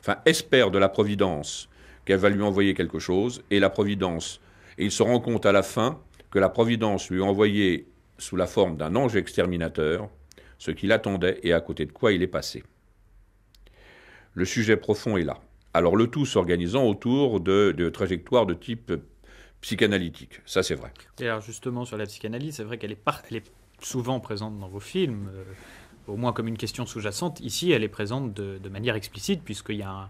enfin espère de la Providence qu'elle va lui envoyer quelque chose, et la Providence, et il se rend compte à la fin que la Providence lui a envoyé sous la forme d'un ange exterminateur ce qu'il attendait et à côté de quoi il est passé le sujet profond est là. Alors le tout s'organisant autour de, trajectoires de type euh, psychanalytique, ça c'est vrai. Et alors justement sur la psychanalyse, c'est vrai qu'elle est, souvent présente dans vos films, euh, au moins comme une question sous-jacente. Ici, elle est présente de, manière explicite puisqu'il y a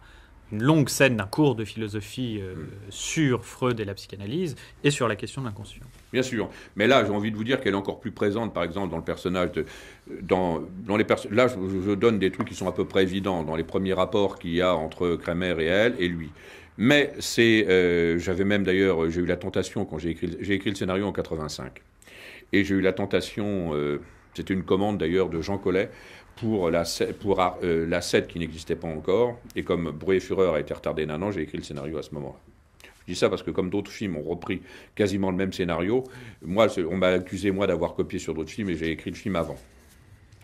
une longue scène d'un cours de philosophie euh, mm. sur Freud et la psychanalyse et sur la question de l'inconscient. Bien sûr. Mais là, j'ai envie de vous dire qu'elle est encore plus présente, par exemple, dans le personnage de. Dans, dans les là, je, donne des trucs qui sont à peu près évidents dans les premiers rapports qu'il y a entre Kramer et elle et lui. Mais c'est. Euh, j'avais même d'ailleurs. Euh, j'ai eu la tentation quand j'ai écrit, écrit le scénario en 85. Et j'ai eu la tentation. Euh, c'était une commande d'ailleurs de Jean Collet pour la, pour, la 7 qui n'existait pas encore. Et comme Bruet Fureur a été retardé d'un an, j'ai écrit le scénario à ce moment-là. Je dis ça parce que comme d'autres films ont repris quasiment le même scénario, moi, on m'a accusé moi d'avoir copié sur d'autres films et j'ai écrit le film avant.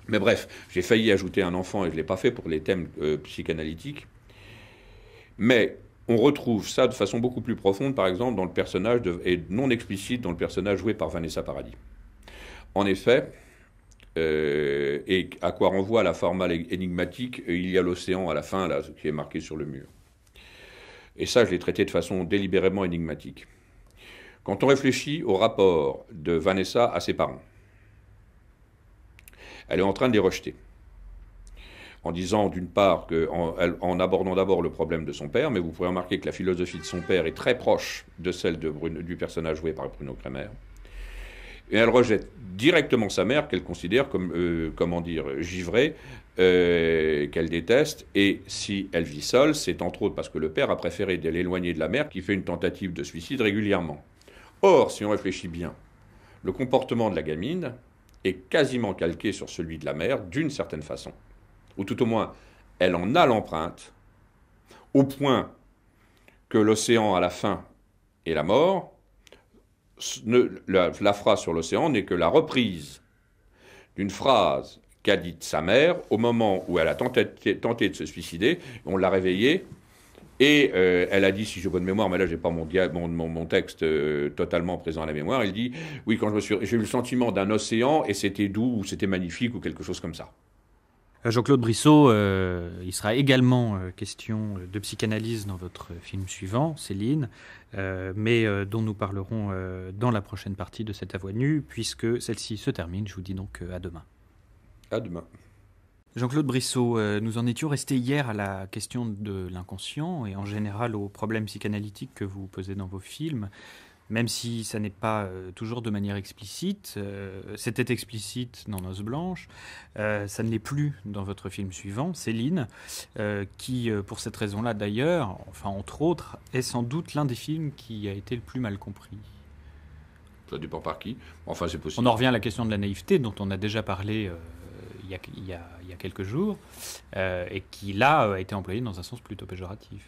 Mais bref, j'ai failli ajouter un enfant et je ne l'ai pas fait pour les thèmes euh, psychanalytiques. Mais on retrouve ça de façon beaucoup plus profonde, par exemple, dans le personnage, et non explicite, dans le personnage joué par Vanessa Paradis. En effet, euh, et à quoi renvoie la formale énigmatique, il y a l'océan à la fin, là, qui est marqué sur le mur. Et ça, je l'ai traité de façon délibérément énigmatique. Quand on réfléchit au rapport de Vanessa à ses parents, elle est en train de les rejeter. En disant d'une part que, en, abordant d'abord le problème de son père, mais vous pouvez remarquer que la philosophie de son père est très proche de celle du personnage joué par Bruno Kremer et elle rejette directement sa mère qu'elle considère comme, euh, comment dire, givrée, euh, qu'elle déteste. Et si elle vit seule, c'est entre autres parce que le père a préféré l'éloigner de la mère qui fait une tentative de suicide régulièrement. Or, si on réfléchit bien, le comportement de la gamine est quasiment calqué sur celui de la mère d'une certaine façon. Ou tout au moins, elle en a l'empreinte, au point que l'océan à la fin est la mort, la, phrase sur l'océan n'est que la reprise d'une phrase qu'a dite sa mère au moment où elle a tenté, de se suicider. On l'a réveillée et euh, elle a dit, si j'ai bonne mémoire, mais là j'ai pas mon, texte euh, totalement présent à la mémoire, Il dit, oui, quand je me suis, j'ai eu le sentiment d'un océan et c'était doux ou c'était magnifique ou quelque chose comme ça. Euh, Jean-Claude Brissot, euh, il sera également euh, question de psychanalyse dans votre film suivant, Céline, mais dont nous parlerons dans la prochaine partie de cette avenue puisque celle-ci se termine. Je vous dis donc à demain. À demain. Jean-Claude Brissot, nous en étions restés hier à la question de l'inconscient et en général aux problèmes psychanalytiques que vous posez dans vos films même si ça n'est pas euh, toujours de manière explicite, euh, c'était explicite dans Noce Blanche, euh, ça ne l'est plus dans votre film suivant, Céline, qui, pour cette raison-là d'ailleurs, enfin entre autres, est sans doute l'un des films qui a été le plus mal compris. Ça dépend par qui. Enfin, c'est possible. On en revient à la question de la naïveté dont on a déjà parlé il y, a, quelques jours, et qui là a été employée dans un sens plutôt péjoratif.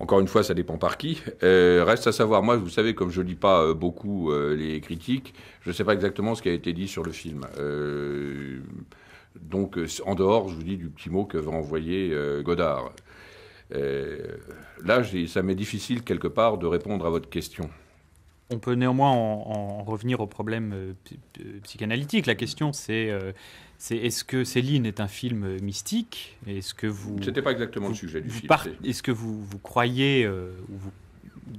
Encore une fois, ça dépend par qui. Euh, reste à savoir. Moi, vous savez, comme je lis pas euh, beaucoup euh, les critiques, je ne sais pas exactement ce qui a été dit sur le film. donc, en dehors, je vous dis du petit mot que va envoyer Godard. là, ça m'est difficile quelque part de répondre à votre question. On peut néanmoins en revenir au problème psychanalytique. La question, c'est c'est est-ce que Céline est un film mystique Est-ce que vous C'était pas exactement le sujet du film. Est-ce que vous vous croyez euh, ou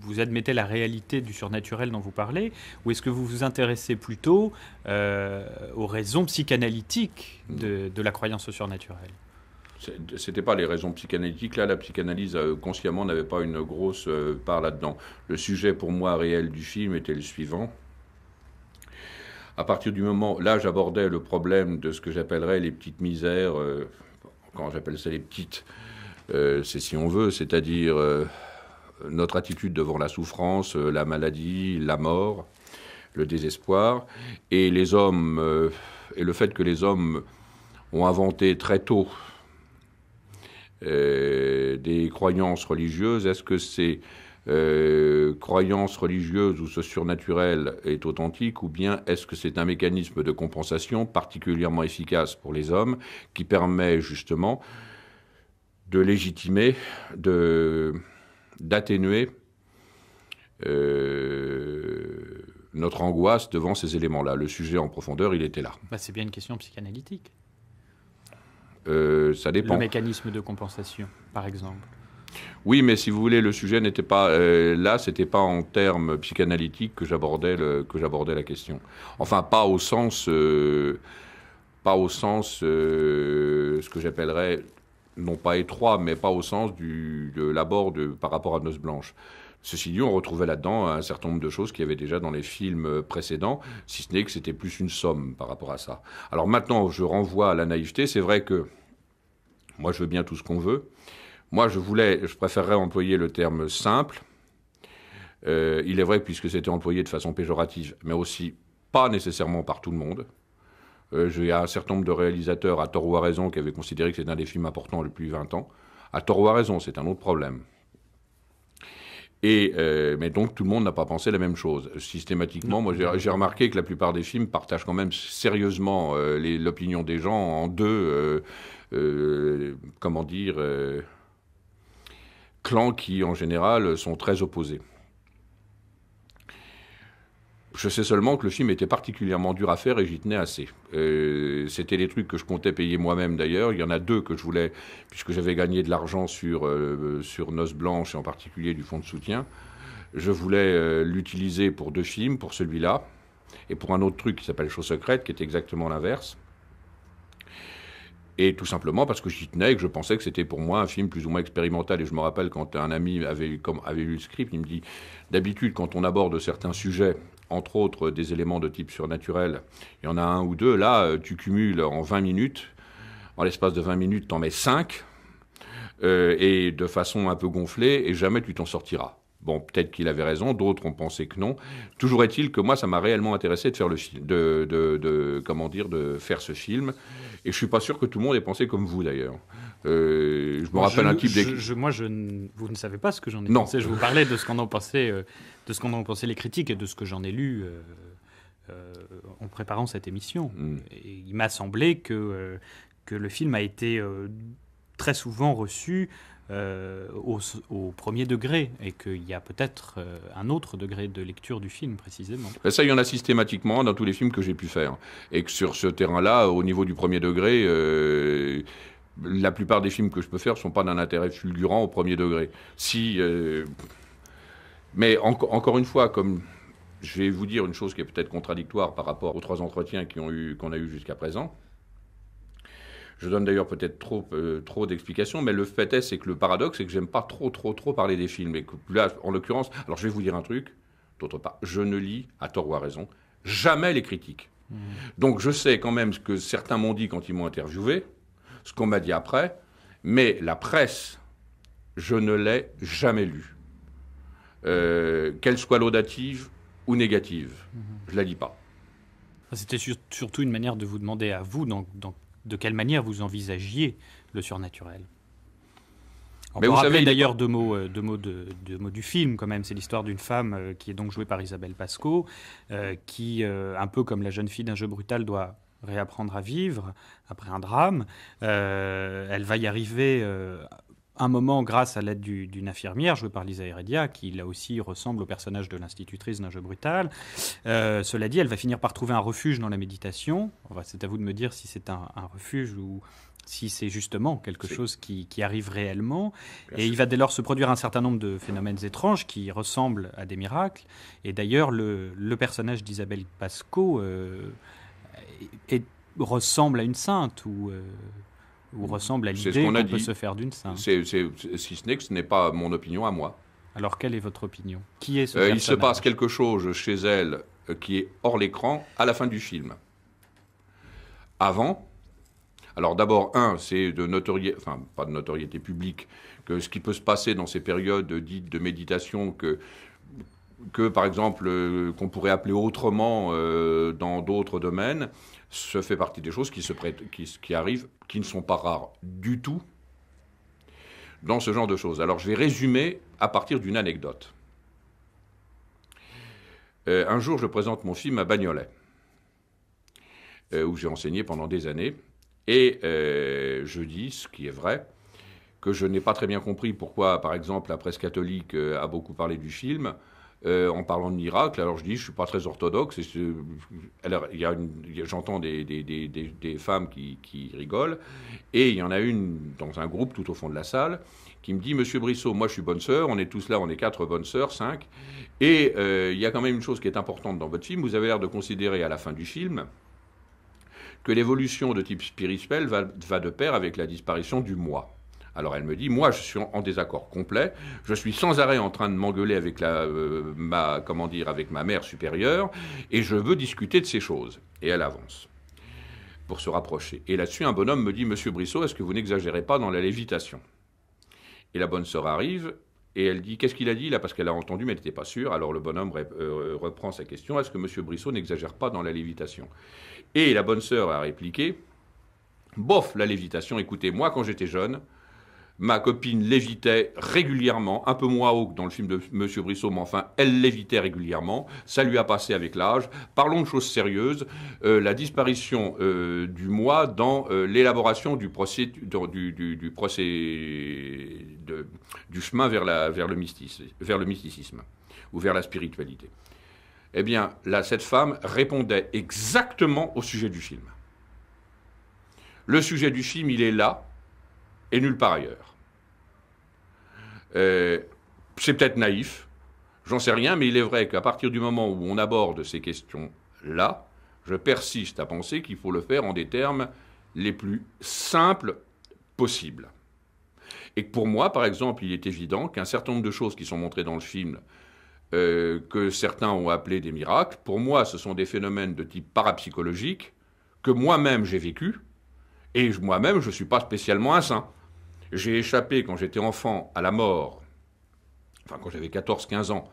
vous, admettez la réalité du surnaturel dont vous parlez, ou est-ce que vous vous intéressez plutôt euh, aux raisons psychanalytiques de, la croyance au surnaturel c'était pas les raisons psychanalytiques. Là, la psychanalyse, euh, consciemment, n'avait pas une grosse part là-dedans. Le sujet pour moi réel du film était le suivant à partir du moment, là j'abordais le problème de ce que j'appellerais les petites misères, euh, quand j'appelle ça les petites, euh, c'est si on veut, c'est-à-dire euh, notre attitude devant la souffrance, la maladie, la mort, le désespoir, et les hommes, et le fait que les hommes ont inventé très tôt des croyances religieuses, est-ce que c'est euh, croyance religieuse ou ce surnaturel est authentique, ou bien est-ce que c'est un mécanisme de compensation particulièrement efficace pour les hommes qui permet justement de légitimer, de, d'atténuer euh, notre angoisse devant ces éléments-là. Le sujet en profondeur, il était là. Bah, c'est bien une question psychanalytique. Euh, ça dépend. Le mécanisme de compensation, par exemple. Oui, mais si vous voulez, le sujet n'était pas euh, là, c'était pas en termes psychanalytiques que j'abordais la question. Enfin, pas au sens, euh, pas au sens, euh, ce que j'appellerais non pas étroit, mais pas au sens du, de l'abord par rapport à Noce Blanche. Ceci dit, on retrouvait là-dedans un certain nombre de choses qu'il y avait déjà dans les films précédents, si ce n'est que c'était plus une somme par rapport à ça. Alors maintenant, je renvoie à la naïveté. C'est vrai que moi, je veux bien tout ce qu'on veut. Moi, je voulais, je préférerais employer le terme simple. Euh, il est vrai, puisque c'était employé de façon péjorative, mais aussi pas nécessairement par tout le monde. il y a un certain nombre de réalisateurs, à tort ou à raison, qui avaient considéré que c'était un des films importants depuis 20 ans. À tort ou à raison, c'est un autre problème. Et, euh, mais donc tout le monde n'a pas pensé la même chose. Systématiquement, moi j'ai remarqué que la plupart des films partagent quand même sérieusement euh, l'opinion des gens en deux, comment dire, clans qui, en général, sont très opposés. Je sais seulement que le film était particulièrement dur à faire et j'y tenais assez. Euh, c'était les trucs que je comptais payer moi-même d'ailleurs. Il y en a deux que je voulais, puisque j'avais gagné de l'argent sur, euh, sur Noce Blanche et en particulier du fonds de soutien. Je voulais euh, l'utiliser pour deux films, pour celui-là et pour un autre truc qui s'appelle Chose Secrète, qui est exactement l'inverse. Et tout simplement parce que j'y tenais que je pensais que c'était pour moi un film plus ou moins expérimental. Et je me rappelle quand un ami avait, comme, avait lu le script, il me dit, d'habitude, quand on aborde certains sujets, entre autres euh, des éléments de type surnaturel, il y en a un ou deux, là, euh, tu cumules en 20 minutes, en l'espace de 20 minutes, t'en mets 5, euh, et de façon un peu gonflée, et jamais tu t'en sortiras. Bon, peut-être qu'il avait raison, d'autres ont pensé que non. Toujours est-il que moi, ça m'a réellement intéressé de faire le de, comment dire, de faire ce film. Et je ne suis pas sûr que tout le monde ait pensé comme vous d'ailleurs. Euh, je me rappelle un type. moi, vous ne savez pas ce que j'en ai pensé. Je vous parlais de ce qu'en ont pensé, euh, de ce ont pensé les critiques et de ce que j'en ai lu euh, en préparant cette émission. Hmm. il m'a semblé que que le film a été très souvent reçu euh, au, au, premier degré et qu'il y a peut-être euh, un autre degré de lecture du film précisément. Ben ça, il y en a systématiquement dans tous les films que j'ai pu faire. Et que sur ce terrain-là, au niveau du premier degré, euh, la plupart des films que je peux faire sont pas d'un intérêt fulgurant au premier degré. Si, mais encore une fois, comme je vais vous dire une chose qui est peut-être contradictoire par rapport aux trois entretiens qu'on a eu jusqu'à présent, je donne d'ailleurs peut-être trop, euh, trop d'explications, mais le fait est, c'est que le paradoxe, c'est que j'aime pas trop, trop, trop parler des films. Et là, en l'occurrence, alors je vais vous dire un truc, d'autre part, je ne lis, à tort ou à raison, jamais les critiques. Mmh. Donc je sais quand même ce que certains m'ont dit quand ils m'ont interviewé, ce qu'on m'a dit après, mais la presse, je ne l'ai jamais lue. Euh, qu'elle soit laudative ou négative, je mmh. je la lis pas. C'était surtout une manière de vous demander à vous dans, dans de quelle manière vous envisagiez le surnaturel. On Mais vous d'ailleurs deux mots, euh, mots de, mots du film quand même. C'est l'histoire d'une femme euh, qui est donc jouée par Isabelle Pasco, euh, qui, un peu comme la jeune fille d'un jeu brutal, doit réapprendre à vivre après un drame. elle va y arriver un moment, grâce à l'aide d'une infirmière jouée par Lisa Heredia, qui là aussi ressemble au personnage de l'institutrice d'un jeu brutal, euh, cela dit, elle va finir par trouver un refuge dans la méditation. c'est à vous de me dire si c'est un, refuge ou si c'est justement quelque chose qui, arrive réellement. Et il va dès lors se produire un certain nombre de phénomènes étranges qui ressemblent à des miracles. Et d'ailleurs, le, personnage d'Isabelle Pasco euh, ressemble à une sainte ou... Euh, ou ressemble à l'idée qu'on peut se faire d'une sainte. si ce n'est que ce n'est pas mon opinion à moi. Alors quelle est votre opinion Qui est euh, Il se passe quelque chose chez elle euh, qui est hors l'écran à la fin du film. Avant, alors d'abord, un, c'est de notoriété, enfin pas de notoriété publique, que ce qui peut se passer dans ces périodes dites de méditation que que par exemple euh, qu'on pourrait appeler autrement dans d'autres domaines, ce fait partie des choses qui, se qui, arrivent, qui ne sont pas rares du tout dans ce genre de choses. Alors je vais résumer à partir d'une anecdote. Euh, un jour, je présente mon film à Bagnolet, euh, où j'ai enseigné pendant des années, et euh, je dis, ce qui est vrai, que je n'ai pas très bien compris pourquoi, par exemple, la presse catholique a beaucoup parlé du film, euh, en parlant de miracle, alors je dis, je suis pas très orthodoxe. j'entends des, femmes qui, rigolent, et il y en a une dans un groupe tout au fond de la salle qui me dit, Monsieur Brissot, moi je suis bonne sœur, on est tous là, on est quatre bonnes sœurs, cinq, et euh, il y a quand même une chose qui est importante dans votre film, vous avez l'air de considérer à la fin du film que l'évolution de type spirituel va, va de pair avec la disparition du moi. Alors elle me dit, moi je suis en désaccord complet, je suis sans arrêt en train de m'engueuler avec la, euh, ma, comment dire, avec ma mère supérieure, et je veux discuter de ces choses. Et elle avance pour se rapprocher. Et là-dessus, un bonhomme me dit, Monsieur Brissot, est-ce que vous n'exagérez pas dans la lévitation Et la bonne sœur arrive et elle dit, qu'est-ce qu'il a dit là Parce qu'elle a entendu, mais elle n'était pas sûre. Alors le bonhomme euh, reprend sa question, est-ce que Monsieur Brissot n'exagère pas dans la lévitation Et la bonne sœur a répliqué, bof, la lévitation, écoutez, moi quand j'étais jeune, Ma copine lévitait régulièrement, un peu moins haut que dans le film de M. Brissot, mais enfin, elle lévitait régulièrement. Ça lui a passé avec l'âge. Parlons de choses sérieuses. Euh, la disparition euh, du moi dans euh, l'élaboration du procès, du, chemin vers, le vers le mysticisme ou vers la spiritualité. Eh bien, là, cette femme répondait exactement au sujet du film. Le sujet du film, il est là et nulle part ailleurs. Euh, c'est peut-être naïf, j'en sais rien, mais il est vrai qu'à partir du moment où on aborde ces questions-là, je persiste à penser qu'il faut le faire en des termes les plus simples possibles. Et pour moi, par exemple, il est évident qu'un certain nombre de choses qui sont montrées dans le film, euh, que certains ont appelé des miracles, pour moi, ce sont des phénomènes de type parapsychologique que moi-même j'ai vécu, et moi-même, je ne suis pas spécialement un saint. J'ai échappé quand j'étais enfant à la mort, enfin quand j'avais 14-15 ans,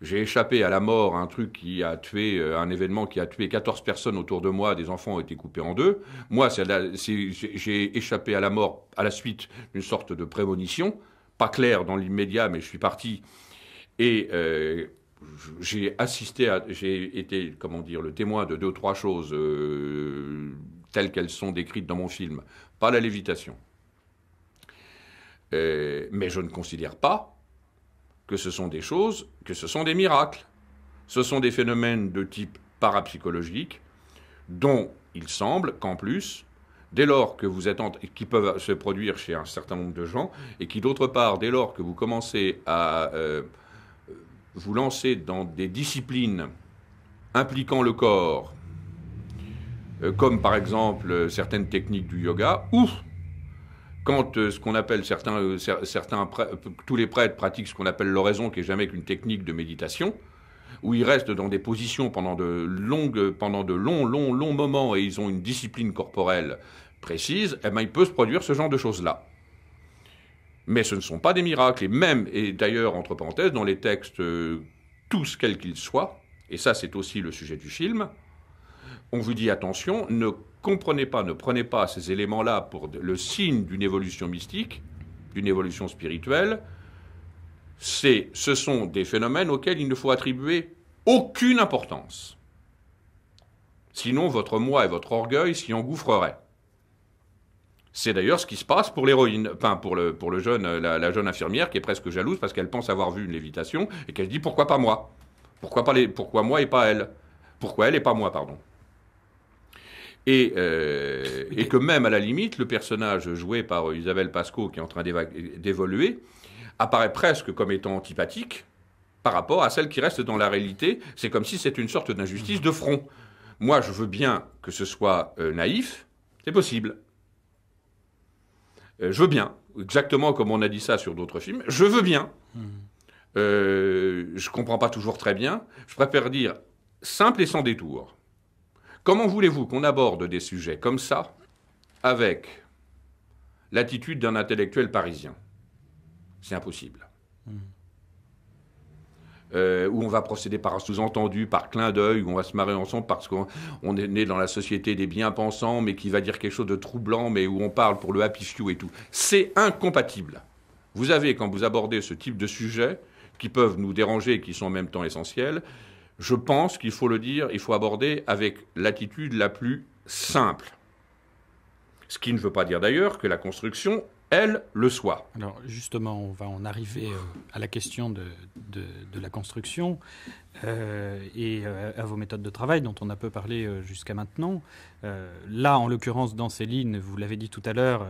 j'ai échappé à la mort un truc qui a tué, euh, un événement qui a tué 14 personnes autour de moi, des enfants ont été coupés en deux. Moi, j'ai échappé à la mort à la suite d'une sorte de prémonition, pas claire dans l'immédiat, mais je suis parti. Et euh, j'ai assisté à, j'ai été, comment dire, le témoin de deux ou trois choses euh, telles qu'elles sont décrites dans mon film. Pas la lévitation. Euh, mais je ne considère pas que ce sont des choses, que ce sont des miracles. Ce sont des phénomènes de type parapsychologique dont il semble qu'en plus, dès lors que vous êtes en, qui peuvent se produire chez un certain nombre de gens, et qui d'autre part, dès lors que vous commencez à euh, vous lancer dans des disciplines impliquant le corps, euh, comme par exemple certaines techniques du yoga, ouf, quand euh, ce qu'on appelle certains, euh, certains tous les prêtres pratiquent ce qu'on appelle l'oraison, qui est jamais qu'une technique de méditation, où ils restent dans des positions pendant de longues, pendant de longs, longs, longs moments et ils ont une discipline corporelle précise, eh ben, il peut se produire ce genre de choses-là. Mais ce ne sont pas des miracles. Et même, et d'ailleurs, entre parenthèses, dans les textes, euh, tous quels qu'ils soient, et ça c'est aussi le sujet du film, on vous dit attention, ne comprenez pas, ne prenez pas ces éléments-là pour le signe d'une évolution mystique, d'une évolution spirituelle, c'est, ce sont des phénomènes auxquels il ne faut attribuer aucune importance. Sinon, votre moi et votre orgueil s'y engouffreraient. C'est d'ailleurs ce qui se passe pour l'héroïne, enfin pour le, pour le jeune, euh, la, jeune infirmière qui est presque jalouse parce qu'elle pense avoir vu une lévitation et qu'elle dit pourquoi pas moi Pourquoi pas les, pourquoi moi et pas elle Pourquoi elle et pas moi, pardon euh, et, que même à la limite, le personnage joué par euh, Isabelle Pasco, qui est en train d'évoluer, apparaît presque comme étant antipathique par rapport à celle qui reste dans la réalité. C'est comme si c'était une sorte d'injustice de front. Moi, je veux bien que ce soit euh, naïf, c'est possible. je veux bien, exactement comme on a dit ça sur d'autres films, je veux bien. Hmm. je comprends pas toujours très bien. Je préfère dire simple et sans détour. Comment voulez-vous qu'on aborde des sujets comme ça avec l'attitude d'un intellectuel parisien C'est impossible. Hmm. Euh, où on va procéder par un sous-entendu, par clin d'œil, où on va se marrer ensemble parce qu'on est né dans la société des bien-pensants, mais qui va dire quelque chose de troublant, mais où on parle pour le happy few et tout. C'est incompatible. Vous avez, quand vous abordez ce type de sujets, qui peuvent nous déranger et qui sont en même temps essentiels, je pense qu'il faut le dire, il faut aborder avec l'attitude la plus simple. Ce qui ne veut pas dire d'ailleurs que la construction, elle, le soit. Alors justement, on va en arriver euh, à la question de, la construction euh, et euh, à vos méthodes de travail dont on a peu parlé jusqu'à maintenant. là, en l'occurrence, dans Céline, vous l'avez dit tout à l'heure,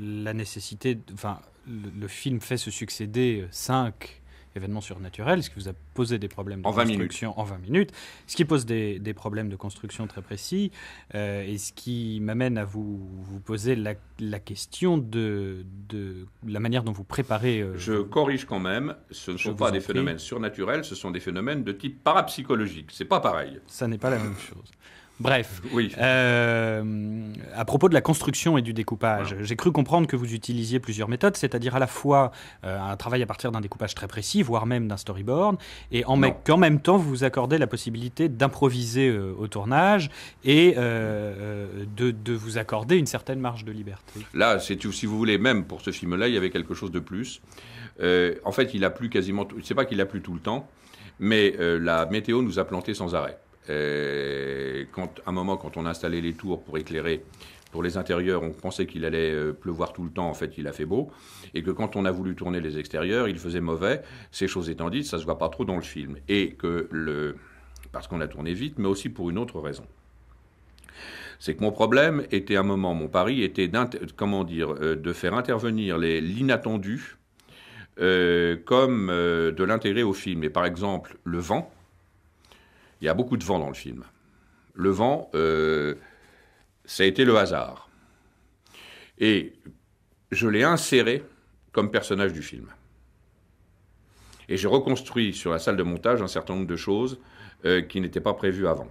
la nécessité, enfin, le, film fait se succéder cinq événements surnaturels, ce qui vous a posé des problèmes de construction en 20 minutes, ce qui pose des, problèmes de construction très précis, euh, et ce qui m'amène à vous, vous poser la, question de, la manière dont vous préparez. Euh, je corrige quand même, ce ne sont pas des phénomènes surnaturels, ce sont des phénomènes de type parapsychologique. C'est pas pareil. Ça n'est pas la même chose. Bref, oui. Euh, à propos de la construction et du découpage, j'ai cru comprendre que vous utilisiez plusieurs méthodes, c'est-à-dire à la fois euh, un travail à partir d'un découpage très précis, voire même d'un storyboard, et en, même temps vous vous accordez la possibilité d'improviser euh, au tournage et de, vous accorder une certaine marge de liberté. Là, si vous voulez, même pour ce film-là, il y avait quelque chose de plus. en fait, il a plus quasiment, sais pas qu'il a plu tout le temps, mais la météo nous a plantés sans arrêt. Euh, quand, à un moment, quand on a installé les tours pour éclairer, pour les intérieurs, on pensait qu'il allait euh, pleuvoir tout le temps. En fait, il a fait beau. Et que quand on a voulu tourner les extérieurs, il faisait mauvais. Ces choses étant dites, ça se voit pas trop dans le film. Et que le. Parce qu'on a tourné vite, mais aussi pour une autre raison. C'est que mon problème était à un moment, mon pari était comment dire, euh, de faire intervenir l'inattendu comme de l'intégrer au film. Et par exemple, le vent, il y a beaucoup de vent dans le film. Le vent, euh, ça a été le hasard. Et je l'ai inséré comme personnage du film. Et j'ai reconstruit sur la salle de montage un certain nombre de choses euh, qui n'étaient pas prévues avant.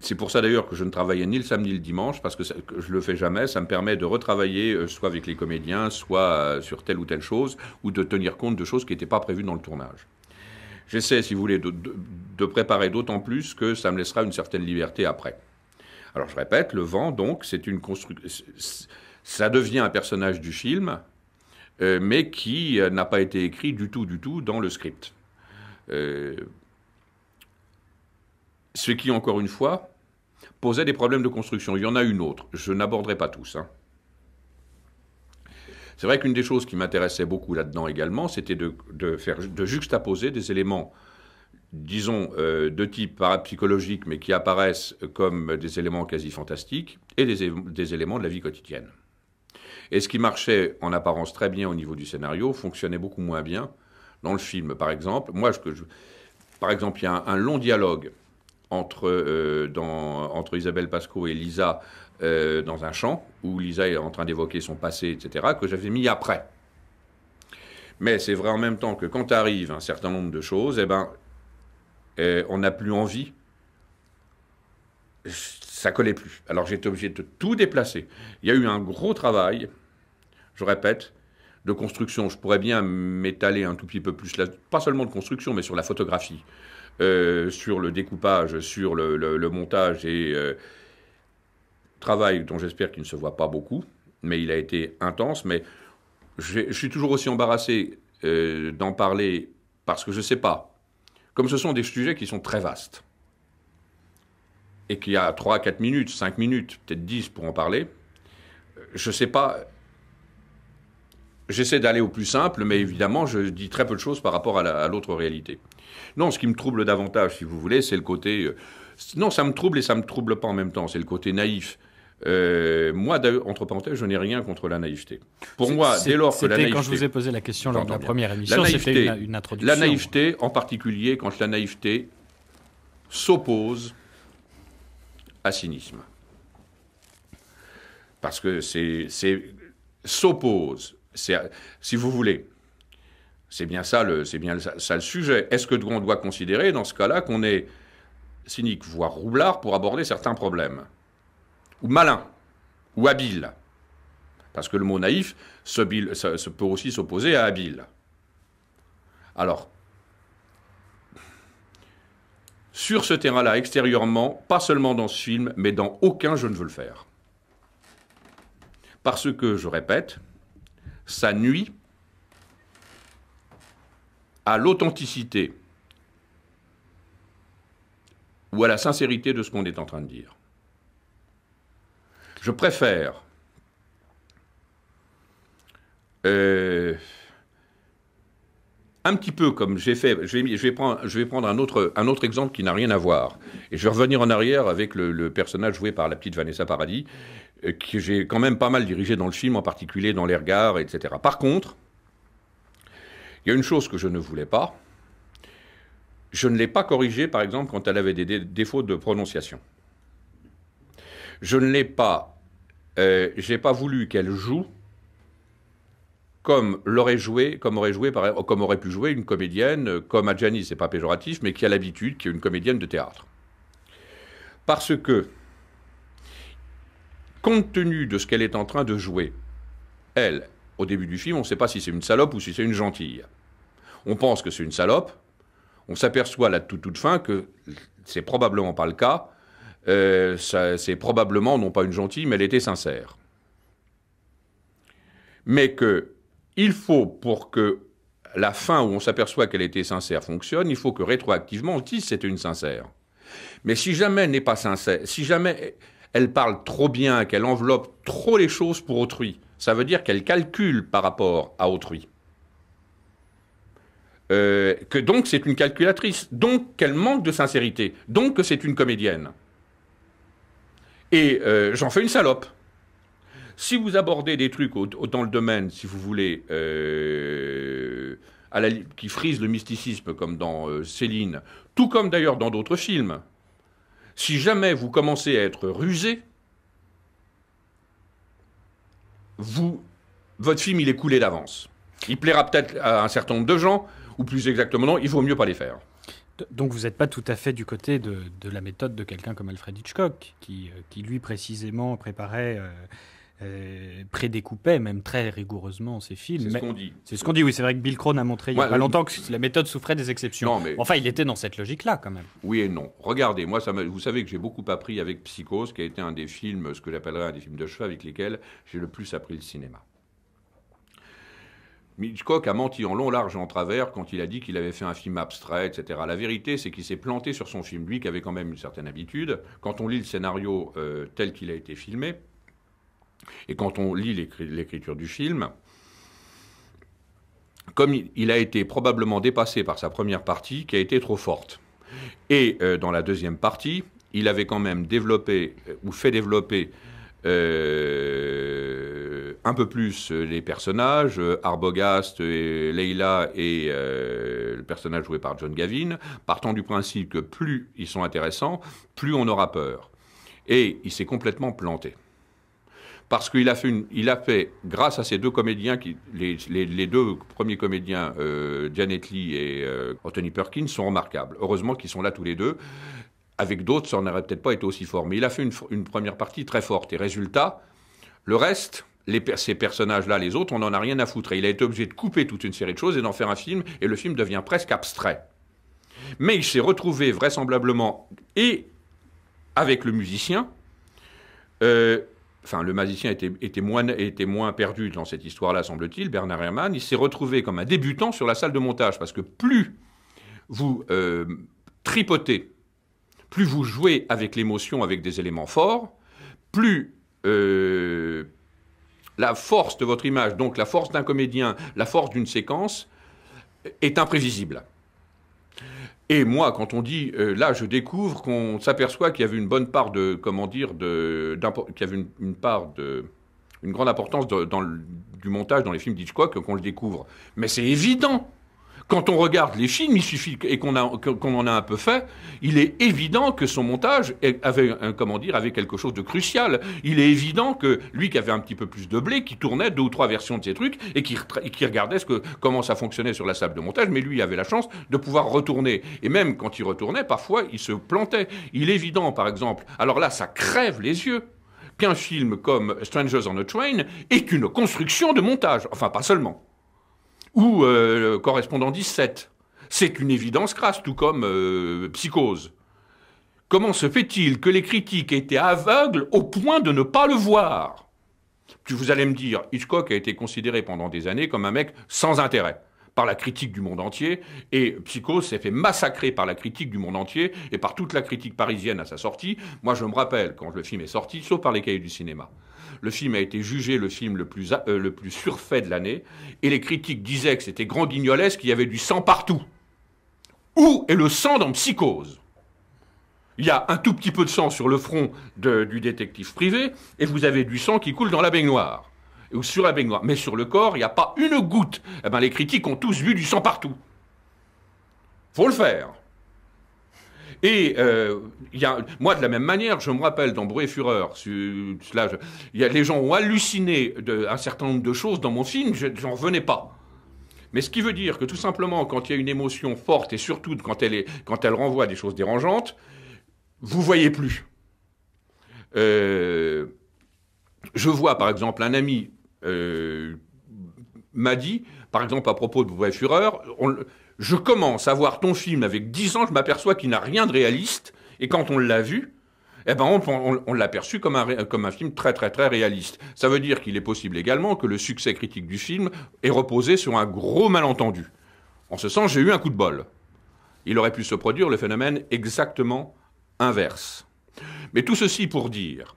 c'est pour ça d'ailleurs que je ne travaillais ni le samedi ni le dimanche, parce que, je ne je le fais jamais. Ça me permet de retravailler euh, soit avec les comédiens, soit sur telle ou telle chose, ou de tenir compte de choses qui n'étaient pas prévues dans le tournage. J'essaie, si vous voulez, de, préparer d'autant plus que ça me laissera une certaine liberté après. Alors je répète, le vent, donc, c'est une construction. Ça devient un personnage du film, euh, mais qui euh, n'a pas été écrit du tout, du tout dans le script. Euh, ce qui, encore une fois, posait des problèmes de construction. Il y en a une autre. Je n'aborderai pas tous. Hein. C'est vrai qu'une des choses qui m'intéressait beaucoup là-dedans également, c'était de, faire, de juxtaposer des éléments, disons, euh, de type parapsychologique, mais qui apparaissent comme des éléments quasi fantastiques, et des, éléments de la vie quotidienne. Et ce qui marchait en apparence très bien au niveau du scénario fonctionnait beaucoup moins bien dans le film, par exemple. Moi, par exemple, il y a un, long dialogue entre, euh, entre Isabelle Pasco et Lisa euh, dans un champ où Lisa est en train d'évoquer son passé, etc., que j'avais mis après. Mais c'est vrai en même temps que quand arrive un certain nombre de choses, eh ben, euh, on n'a plus envie. Ça collait plus. Alors j'étais obligé de tout déplacer. Il y a eu un gros travail, je répète, de construction. Je pourrais bien m'étaler un tout petit peu plus, là, pas seulement de construction, mais sur la photographie, euh, sur le découpage, sur le, montage et, travail dont j'espère qu'il ne se voit pas beaucoup, mais il a été intense. Mais je suis toujours aussi embarrassé euh, d'en parler parce que je ne sais pas. Comme ce sont des sujets qui sont très vastes et qu'il y a 3, 4 minutes, 5 minutes, peut-être 10 pour en parler, euh, je ne sais pas. J'essaie d'aller au plus simple, mais évidemment, je dis très peu de choses par rapport à l'autre réalité. Non, ce qui me trouble davantage, si vous voulez, c'est le côté. Euh, non, ça me trouble et ça me trouble pas en même temps. C'est le côté naïf. Euh, moi, entre parenthèses, je n'ai rien contre la naïveté. Pour moi, dès lors que la naïveté. quand je vous ai posé la question lors de la première émission, c'était une, introduction. La naïveté, en particulier, quand la naïveté s'oppose à cynisme. Parce que c'est. s'oppose. Si vous voulez. C'est bien ça le, ça, le sujet. Est-ce que on doit considérer dans ce cas-là qu'on est cynique, voire roublard, pour aborder certains problèmes ou malin, ou habile. Parce que le mot naïf se, peut aussi s'opposer à habile. Alors, sur ce terrain-là, extérieurement, pas seulement dans ce film, mais dans aucun je ne veux le faire. Parce que, je répète, ça nuit à l'authenticité ou à la sincérité de ce qu'on est en train de dire. Je préfère euh, un petit peu comme j'ai fait, je vais, prendre, un, autre, exemple qui n'a rien à voir. Et je vais revenir en arrière avec le, personnage joué par la petite Vanessa Paradis, euh, que j'ai quand même pas mal dirigé dans le film, en particulier dans les regards, etc. Par contre, il y a une chose que je ne voulais pas. Je ne l'ai pas corrigée, par exemple, quand elle avait des défauts de prononciation. Je ne l'ai pas. Euh, j'ai pas voulu qu'elle joue comme l'aurait joué, comme aurait comme aurait pu jouer une comédienne euh, comme Adjani, c'est pas péjoratif, mais qui a l'habitude, qui est une comédienne de théâtre. Parce que, compte tenu de ce qu'elle est en train de jouer, elle, au début du film, on ne sait pas si c'est une salope ou si c'est une gentille. On pense que c'est une salope, on s'aperçoit à la toute, toute fin que c'est probablement pas le cas, euh, c'est probablement non pas une gentille, mais elle était sincère. Mais que il faut pour que la fin où on s'aperçoit qu'elle était sincère fonctionne, il faut que rétroactivement on dise c'était une sincère. Mais si jamais elle n'est pas sincère, si jamais elle parle trop bien, qu'elle enveloppe trop les choses pour autrui, ça veut dire qu'elle calcule par rapport à autrui. Euh, que donc c'est une calculatrice, donc qu'elle manque de sincérité, donc que c'est une comédienne. Et euh, j'en fais une salope. Si vous abordez des trucs autant dans le domaine, si vous voulez, euh, à la, qui frise le mysticisme, comme dans euh, Céline, tout comme d'ailleurs dans d'autres films, si jamais vous commencez à être rusé, vous, votre film, il est coulé d'avance. Il plaira peut-être à un certain nombre de gens, ou plus exactement, non, il vaut mieux pas les faire. Donc vous n'êtes pas tout à fait du côté de, la méthode de quelqu'un comme Alfred Hitchcock, qui, euh, lui précisément préparait, euh, euh, prédécoupait même très rigoureusement ses films. C'est ce qu'on dit. C'est ce qu'on dit, oui. C'est vrai que Bill Crone a montré il y a pas longtemps que la méthode souffrait des exceptions. mais... Enfin, il était dans cette logique-là quand même. Oui et non. Regardez, moi, vous savez que j'ai beaucoup appris avec Psychose, qui a été un des films, ce que j'appellerais un des films de cheval avec lesquels j'ai le plus appris le cinéma. Mitchcock a menti en long, large et en travers quand il a dit qu'il avait fait un film abstrait, etc. La vérité, c'est qu'il s'est planté sur son film, lui qui avait quand même une certaine habitude. Quand on lit le scénario euh, tel qu'il a été filmé, et quand on lit l'écriture du film, comme il a été probablement dépassé par sa première partie, qui a été trop forte. Et euh, dans la deuxième partie, il avait quand même développé euh, ou fait développer un peu plus euh, les personnages, euh, Arbogast et Leila et euh, le personnage joué par John Gavin, partant du principe que plus ils sont intéressants, plus on aura peur. Et il s'est complètement planté. Parce qu'il a, fait a fait, grâce à ces deux comédiens, qui, les, deux premiers comédiens, Janet Lee et Anthony Perkins, sont remarquables. Heureusement qu'ils sont là tous les deux. Avec d'autres, ça n'aurait peut-être pas été aussi fort. Mais il a fait une première partie très forte. Et résultat, le reste, ces personnages-là, les autres, on n'en a rien à foutre. il a été obligé de couper toute une série de choses et d'en faire un film, et le film devient presque abstrait. Mais il s'est retrouvé vraisemblablement et avec le musicien, euh, enfin le magicien était, moins, perdu dans cette histoire-là, semble-t-il, Bernard Herrmann, il s'est retrouvé comme un débutant sur la salle de montage, parce que plus vous euh, tripotez, plus vous jouez avec l'émotion, avec des éléments forts, plus... Euh, la force de votre image, donc la force d'un comédien, la force d'une séquence, est imprévisible. Et moi, quand on dit euh, là, je découvre qu'on s'aperçoit qu'il y avait une bonne part de, comment dire, de, qu'il y avait une, part de, une grande importance dans le, du montage dans les films d'Hitchcock qu'on le découvre. Mais c'est évident. Quand on regarde les films, il suffit et qu'on en a un peu fait, il est évident que son montage avait, comment dire, avait quelque chose de crucial. Il est évident que lui qui avait un petit peu plus de blé, qui tournait deux ou trois versions de ses trucs et qui, regardait ce que, comment ça fonctionnait sur la salle de montage, mais lui avait la chance de pouvoir retourner. Et même quand il retournait, parfois il se plantait. Il est évident, par exemple, alors là ça crève les yeux qu'un film comme Strangers on a Train est une construction de montage. Enfin, pas seulement ou euh, correspondant 17. C'est une évidence crasse, tout comme euh, psychose. Comment se fait-il que les critiques étaient aveugles au point de ne pas le voir Vous allez me dire, Hitchcock a été considéré pendant des années comme un mec sans intérêt par la critique du monde entier, et Psychose s'est fait massacrer par la critique du monde entier et par toute la critique parisienne à sa sortie. Moi, je me rappelle, quand le film est sorti, sauf par les cahiers du cinéma, le film a été jugé le film le plus, euh, le plus surfait de l'année, et les critiques disaient que c'était grandignolesque, qu'il y avait du sang partout. Où est le sang dans Psychose Il y a un tout petit peu de sang sur le front du détective privé, et vous avez du sang qui coule dans la baignoire, ou sur la baignoire. Mais sur le corps, il n'y a pas une goutte. Eh ben, les critiques ont tous vu du sang partout. Faut le faire. Et euh, moi, de la même manière, je me rappelle dans Bruit et Fureur, les gens ont halluciné de, un certain nombre de choses dans mon film, j'en revenais pas. Mais ce qui veut dire que tout simplement, quand il y a une émotion forte et surtout quand elle, renvoie des choses dérangeantes, vous voyez plus. Euh, je vois par exemple un ami euh, m'a dit, par exemple à propos de et Fureur, on, je commence à voir ton film avec 10 ans, je m'aperçois qu'il n'a rien de réaliste. Et quand on l'a vu, eh ben on, l'a perçu comme un, film très très très réaliste. Ça veut dire qu'il est possible également que le succès critique du film est reposé sur un gros malentendu. En ce sens, j'ai eu un coup de bol. Il aurait pu se produire le phénomène exactement inverse. Mais tout ceci pour dire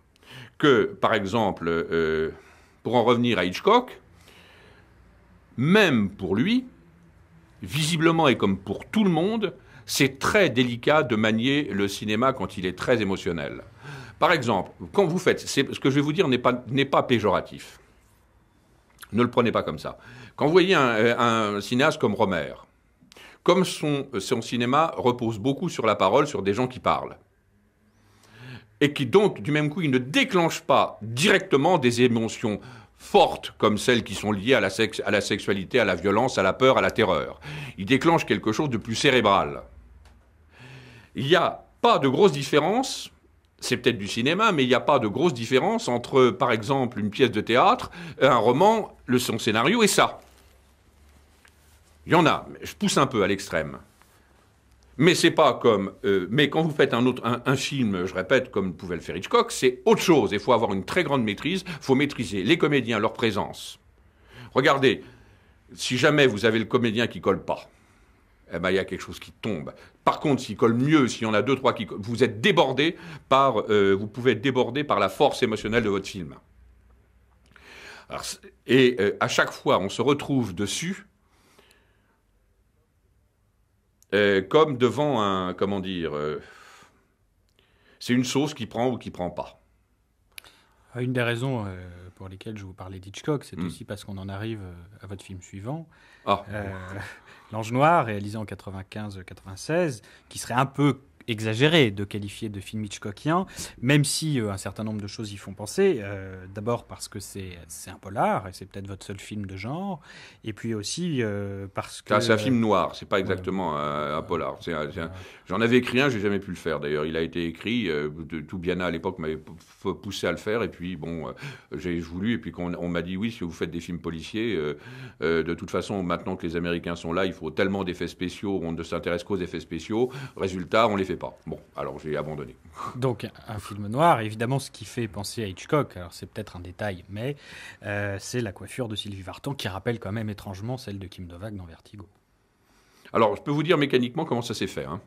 que, par exemple, euh, pour en revenir à Hitchcock, même pour lui, visiblement et comme pour tout le monde, c'est très délicat de manier le cinéma quand il est très émotionnel. Par exemple, quand vous faites, ce que je vais vous dire n'est pas, péjoratif. Ne le prenez pas comme ça. Quand vous voyez euh, un, cinéaste comme Romère, comme son, son cinéma repose beaucoup sur la parole, sur des gens qui parlent, et qui donc, du même coup, il ne déclenche pas directement des émotions fortes comme celles qui sont liées à la, à la sexualité, à la violence, à la peur, à la terreur. Il déclenche quelque chose de plus cérébral. Il n'y a pas de grosse différence c'est peut-être du cinéma, mais il n'y a pas de grosse différence entre, par exemple, une pièce de théâtre, un roman, le, son scénario et ça. Il y en a, je pousse un peu à l'extrême. Mais c'est pas comme. Euh, mais quand vous faites un autre un, film, je répète, comme pouvait le faire Hitchcock, c'est autre chose. Il faut avoir une très grande maîtrise. Il faut maîtriser les comédiens, leur présence. Regardez, si jamais vous avez le comédien qui colle pas, eh ben, il y a quelque chose qui tombe. Par contre, s'il colle mieux, s'il y en a deux trois qui, vous êtes débordé par, euh, vous pouvez être débordé par la force émotionnelle de votre film. et euh, à chaque fois, on se retrouve dessus euh, comme devant un, comment dire, euh, c'est une sauce qui prend ou qui prend pas. Ah, une des raisons euh, pour lesquelles je vous parlais d'Hitchcock, c'est hmm. aussi parce qu'on en arrive à votre film suivant, ah. <laughs> L'Ange Noir, réalisé en 95-96, qui serait un peu exagéré de qualifier de film Hitchcockien, même si euh, un certain nombre de choses y font penser. Euh, d'abord parce que c'est un polar et c'est peut-être votre seul film de genre, et puis aussi euh, parce que. C'est un film noir, c'est pas exactement un, polar. J'en avais écrit un, j'ai jamais pu le faire d'ailleurs. Il a été écrit, de, tout Biana à l'époque m'avait poussé à le faire, et puis bon, j'ai voulu, et puis qu'on on m'a dit oui, si vous faites des films policiers, de toute façon, maintenant que les Américains sont là, il faut tellement d'effets spéciaux, on ne s'intéresse qu'aux effets spéciaux. Résultat, on les fait pas. Bon, alors j'ai abandonné. <laughs> Donc un film noir, évidemment ce qui fait penser à Hitchcock, alors c'est peut-être un détail, mais euh, c'est la coiffure de Sylvie Vartan qui rappelle quand même étrangement celle de Kim Novak dans Vertigo. Alors je peux vous dire mécaniquement comment ça s'est fait. Hein.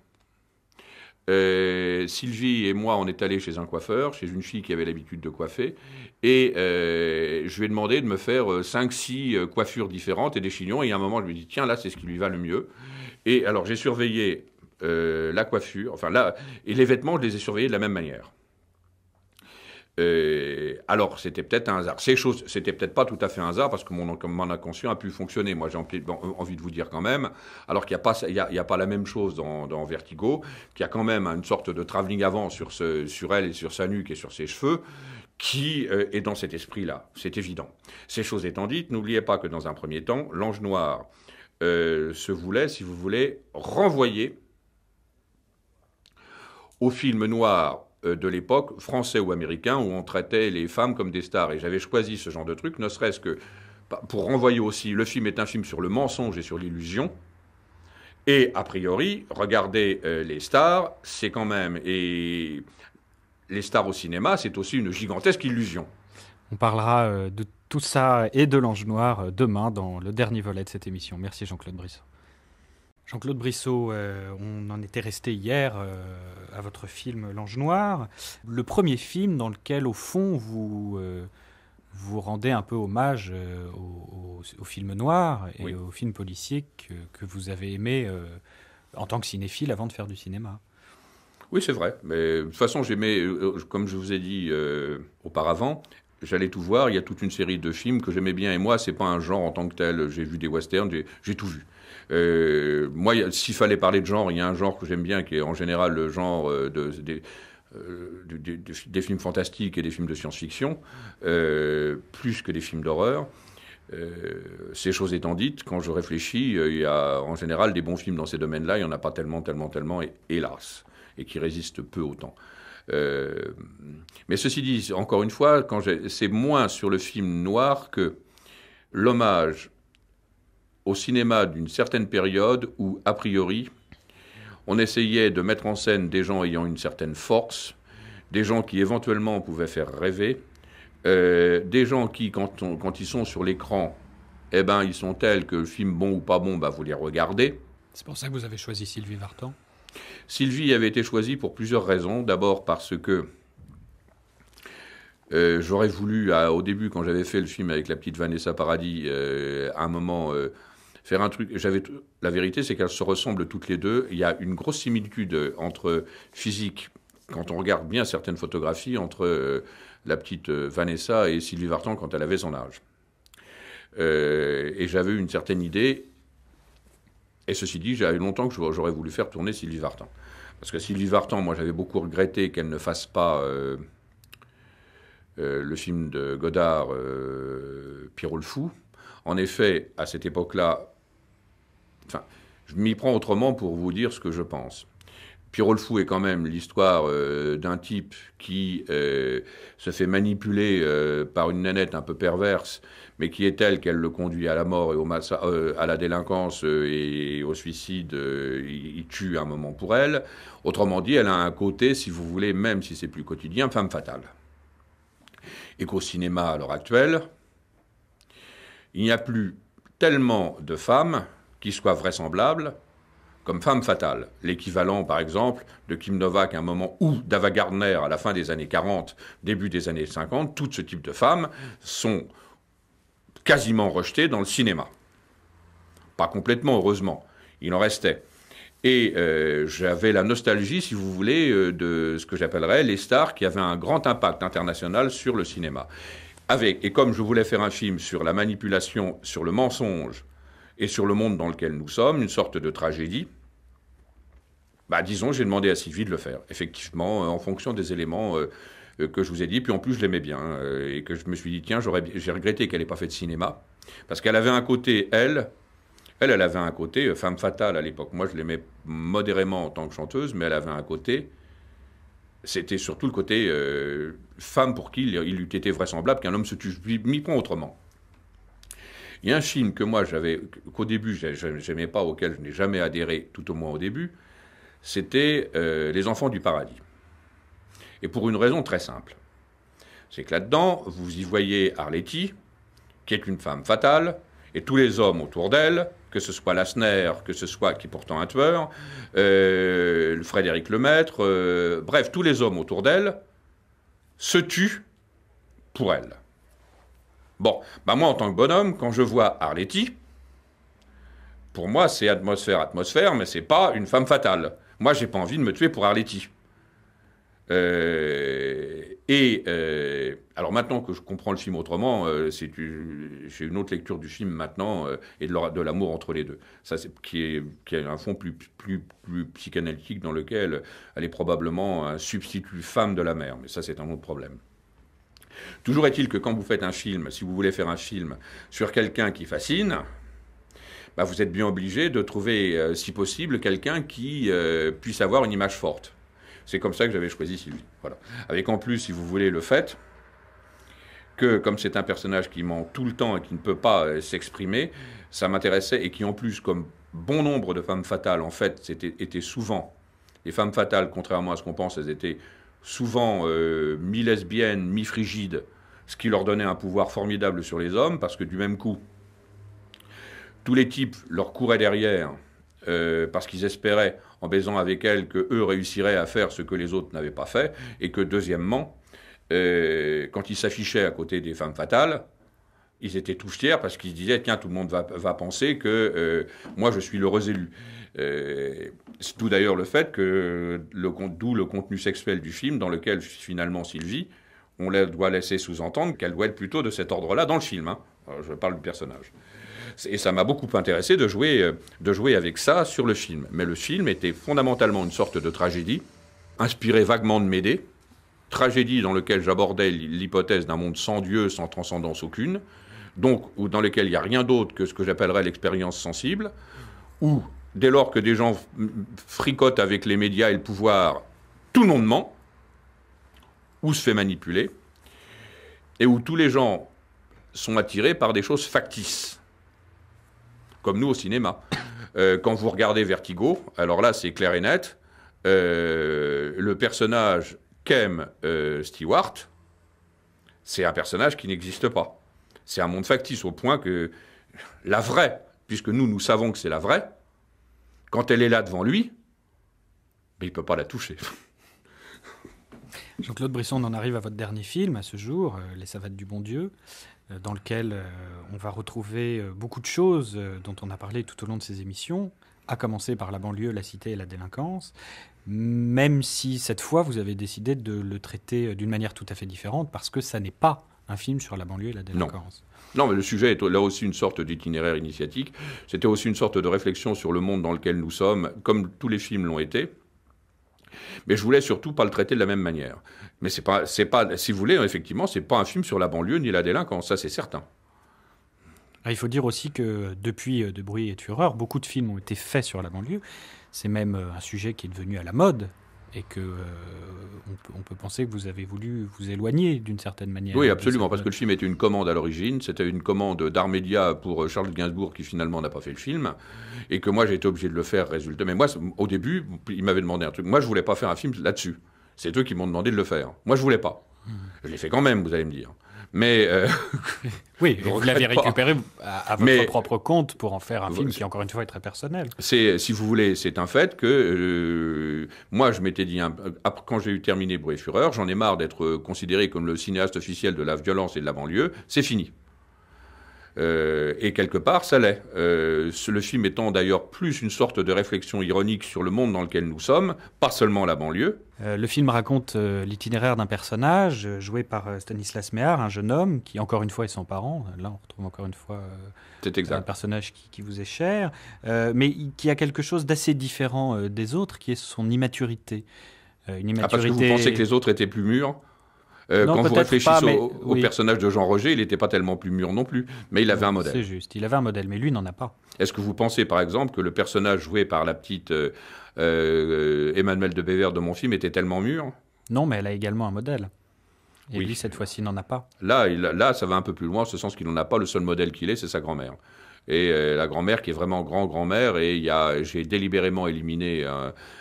Euh, Sylvie et moi, on est allés chez un coiffeur, chez une fille qui avait l'habitude de coiffer, et euh, je lui ai demandé de me faire 5-6 coiffures différentes et des chignons, et à un moment, je lui ai dit, tiens, là, c'est ce qui lui va le mieux. Et alors, j'ai surveillé euh, la coiffure, enfin là, et les vêtements, je les ai surveillés de la même manière. Euh, alors, c'était peut-être un hasard. Ces choses, c'était peut-être pas tout à fait un hasard parce que mon, inconscient a pu fonctionner. Moi, j'ai envie, de vous dire quand même, alors qu'il n'y a, pas, la même chose dans, Vertigo, qu'il y a quand même une sorte de travelling avant sur, elle et sur sa nuque et sur ses cheveux qui euh, est dans cet esprit-là. C'est évident. Ces choses étant dites, n'oubliez pas que dans un premier temps, l'ange noir se voulait, si vous voulez, renvoyer aux films noirs euh, de l'époque, français ou américain, où on traitait les femmes comme des stars. Et j'avais choisi ce genre de truc, ne serait-ce que bah, pour renvoyer aussi, le film est un film sur le mensonge et sur l'illusion. Et a priori, regarder euh, les stars, c'est quand même... Et les stars au cinéma, c'est aussi une gigantesque illusion. On parlera euh, de tout ça et de l'ange noir demain dans le dernier volet de cette émission. Merci Jean-Claude Brice. Jean-Claude Brissot, euh, on en était resté hier euh, à votre film L'Ange Noir, le premier film dans lequel, au fond, vous euh, vous rendez un peu hommage au, film noir et au film policier que, vous avez aimé en tant que cinéphile avant de faire du cinéma. Oui, c'est vrai. Mais de toute façon, j'aimais, comme je vous ai dit auparavant, j'allais tout voir. Il y a toute une série de films que j'aimais bien. Et moi, c'est pas un genre en tant que tel. J'ai vu des westerns, j'ai tout vu. Euh, moi, s'il fallait parler de genre, il y a un genre que j'aime bien, qui est en général le genre euh, de, euh, des, films fantastiques et des films de science-fiction, plus que des films d'horreur. ces choses étant dites, quand je réfléchis, il y a en général des bons films dans ces domaines-là, il n'y en a pas tellement, tellement, tellement, et, hélas, et qui résistent peu au temps. mais ceci dit, encore une fois, c'est moins sur le film noir que l'hommage au cinéma d'une certaine période où, a priori, on essayait de mettre en scène des gens ayant une certaine force, des gens qui éventuellement pouvaient faire rêver, euh, des gens qui, quand, ils sont sur l'écran, eh ben, ils sont tels que le film bon ou pas bon, bah, vous les regardez. C'est pour ça que vous avez choisi Sylvie Vartan Sylvie avait été choisie pour plusieurs raisons. D'abord parce que euh, j'aurais voulu, au début, quand j'avais fait le film avec la petite Vanessa Paradis, euh, à un moment, faire un truc. J'avais la vérité, c'est qu'elles se ressemblent toutes les deux. Il y a une grosse similitude entre physique, quand on regarde bien certaines photographies, entre euh, la petite euh, Vanessa et Sylvie Vartan quand elle avait son âge. Euh, et j'avais une certaine idée. Et ceci dit, j'avais longtemps que j'aurais voulu faire tourner Sylvie Vartan. Parce que Sylvie Vartan, moi, j'avais beaucoup regretté qu'elle ne fasse pas le film de Godard, Pierrot le Fou. En effet, à cette époque-là, Enfin, je m'y prends autrement pour vous dire ce que je pense. Pierrot Fou est quand même l'histoire euh, d'un type qui euh, se fait manipuler euh, par une nanette un peu perverse, mais qui est telle qu'elle le conduit à la mort et au à la délinquance et au suicide. il tue un moment pour elle. Autrement dit, elle a un côté, si vous voulez, même si c'est plus quotidien, femme fatale. Et qu'au cinéma à l'heure actuelle, il n'y a plus tellement de femmes qui soit vraisemblable, comme femme fatale, l'équivalent par exemple de Kim Novak à un moment ou d'Ava Gardner à la fin des années 40, début des années 50, tout ce type de femmes sont quasiment rejetées dans le cinéma. Pas complètement, heureusement, il en restait. Et euh, j'avais la nostalgie, si vous voulez, euh, de ce que j'appellerais les stars qui avaient un grand impact international sur le cinéma. Avec, et comme je voulais faire un film sur la manipulation, sur le mensonge, et sur le monde dans lequel nous sommes, une sorte de tragédie. Bah, disons, j'ai demandé à Sylvie de le faire, effectivement, euh, en fonction des éléments euh, euh, que je vous ai dit. Puis en plus, je l'aimais bien et que je me suis dit, tiens, j'ai regretté qu'elle n'ait pas fait de cinéma parce qu'elle avait un côté, elle, elle, elle avait un côté femme fatale à l'époque. Moi, je l'aimais modérément en tant que chanteuse, mais elle avait un côté. C'était surtout le côté femme pour qui il, eût été vraisemblable qu'un homme se tue. mi m'y autrement. Il y un film que moi, j'avais, qu'au début, je j'aimais pas, auquel je n'ai jamais adhéré, tout au moins au début, c'était euh, Les Enfants du Paradis. Et pour une raison très simple. C'est que là-dedans, vous y voyez Arletty, qui est une femme fatale, et tous les hommes autour d'elle, que ce soit Lassner, que ce soit qui est pourtant un tueur, euh, Frédéric Lemaître, Maître, euh, bref, tous les hommes autour d'elle se tuent pour elle. Bon, bah moi en tant que bonhomme, quand je vois Arletty, pour moi c'est atmosphère, atmosphère, mais c'est pas une femme fatale. Moi j'ai pas envie de me tuer pour Arletty. Euh, et euh, alors maintenant que je comprends le film autrement, euh, c'est j'ai une autre lecture du film maintenant et de l'amour entre les deux. Ça, c'est qui est a un fond plus, plus, plus psychanalytique dans lequel elle est probablement un substitut femme de la mère. Mais ça, c'est un autre problème. Toujours est-il que quand vous faites un film, si vous voulez faire un film sur quelqu'un qui fascine, bah, vous êtes bien obligé de trouver, euh, si possible, quelqu'un qui euh, puisse avoir une image forte. C'est comme ça que j'avais choisi Sylvie. Voilà. Avec en plus, si vous voulez, le fait que, comme c'est un personnage qui ment tout le temps et qui ne peut pas euh, s'exprimer, ça m'intéressait et qui, en plus, comme bon nombre de femmes fatales, en fait, étaient souvent les femmes fatales, contrairement à ce qu'on pense, elles étaient souvent euh, mi-lesbiennes, mi-frigides, ce qui leur donnait un pouvoir formidable sur les hommes, parce que du même coup, tous les types leur couraient derrière, euh, parce qu'ils espéraient, en baisant avec elles, que eux réussiraient à faire ce que les autres n'avaient pas fait, et que deuxièmement, euh, quand ils s'affichaient à côté des femmes fatales, ils étaient tous fiers parce qu'ils disaient tiens tout le monde va, penser que moi je suis l'heureux élu c'est euh, tout d'ailleurs le fait que, le, d'où le contenu sexuel du film, dans lequel finalement Sylvie, on doit laisser sous-entendre qu'elle doit être plutôt de cet ordre-là dans le film. Hein. je parle du personnage. Et ça m'a beaucoup intéressé de jouer, euh, de jouer avec ça sur le film. Mais le film était fondamentalement une sorte de tragédie, inspirée vaguement de Médée, tragédie dans laquelle j'abordais l'hypothèse d'un monde sans Dieu, sans transcendance aucune, donc ou dans lequel il n'y a rien d'autre que ce que j'appellerais l'expérience sensible, ou dès lors que des gens fricotent avec les médias et le pouvoir, tout le monde ment, ou se fait manipuler, et où tous les gens sont attirés par des choses factices, comme nous au cinéma. Euh, quand vous regardez Vertigo, alors là c'est clair et net, euh, le personnage qu'aime euh, Stewart, c'est un personnage qui n'existe pas. C'est un monde factice au point que la vraie, puisque nous nous savons que c'est la vraie, quand elle est là devant lui, mais il ne peut pas la toucher. Jean-Claude Brisson, on en arrive à votre dernier film à ce jour, euh, Les Savates du Bon Dieu, euh, dans lequel euh, on va retrouver beaucoup de choses dont on a parlé tout au long de ces émissions, à commencer par la banlieue, la cité et la délinquance, même si cette fois vous avez décidé de le traiter d'une manière tout à fait différente, parce que ça n'est pas un film sur la banlieue et la délinquance. Non, mais le sujet est là aussi une sorte d'itinéraire initiatique. C'était aussi une sorte de réflexion sur le monde dans lequel nous sommes, comme tous les films l'ont été. Mais je voulais surtout pas le traiter de la même manière. Mais c'est pas, c'est pas, si vous voulez, effectivement, c'est pas un film sur la banlieue ni la délinquance, ça c'est certain. Ah, il faut dire aussi que depuis euh, De Bruit et Fureur, beaucoup de films ont été faits sur la banlieue. C'est même euh, un sujet qui est devenu à la mode et que euh, on, peut penser que vous avez voulu vous éloigner d'une certaine manière. Oui, absolument, parce que le film était une commande à l'origine. C'était une commande d'Armédia pour Charles Gainsbourg qui finalement n'a pas fait le film et que moi j'ai été obligé de le faire. Résultat, mais moi au début, il m'avait demandé un truc. Moi, je voulais pas faire un film là-dessus. C'est eux qui m'ont demandé de le faire. Moi, je voulais pas. Mmh. Je l'ai fait quand même, vous allez me dire. Mais euh, <laughs> oui, vous l'avez récupéré à, votre propre compte pour en faire un film qui, encore une fois, est très personnel. C'est, si vous voulez, c'est un fait que euh, moi, je m'étais dit, quand j'ai eu terminé Bruit Fureur, j'en ai marre d'être considéré comme le cinéaste officiel de la violence et de la banlieue. C'est fini. Euh, et quelque part, ça l'est. Euh, le film étant d'ailleurs plus une sorte de réflexion ironique sur le monde dans lequel nous sommes, pas seulement la banlieue. Euh, le film raconte l'itinéraire d'un personnage joué par Stanislas Mehar, un jeune homme qui, encore une fois, est son parent. Là, on retrouve encore une fois un personnage qui, vous est cher, mais qui a quelque chose d'assez différent des autres, qui est son immaturité. Une immaturité... Ah, parce que vous pensez que les autres étaient plus mûrs euh, quand vous réfléchissez au, personnage de Jean Roger, il n'était pas tellement plus mûr non plus, mais il avait un modèle. C'est juste, il avait un modèle, mais lui n'en a pas. Est-ce que vous pensez, par exemple, que le personnage joué par la petite euh, euh Emmanuel de Bévert de mon film était tellement mûr Non, mais elle a également un modèle. Et lui, cette fois-ci, n'en a pas. Là, il, là, ça va un peu plus loin, en ce sens qu'il n'en a pas. Le seul modèle qu'il ait, c'est sa grand-mère et euh, la grand-mère qui est vraiment grand-grand-mère. Et j'ai délibérément éliminé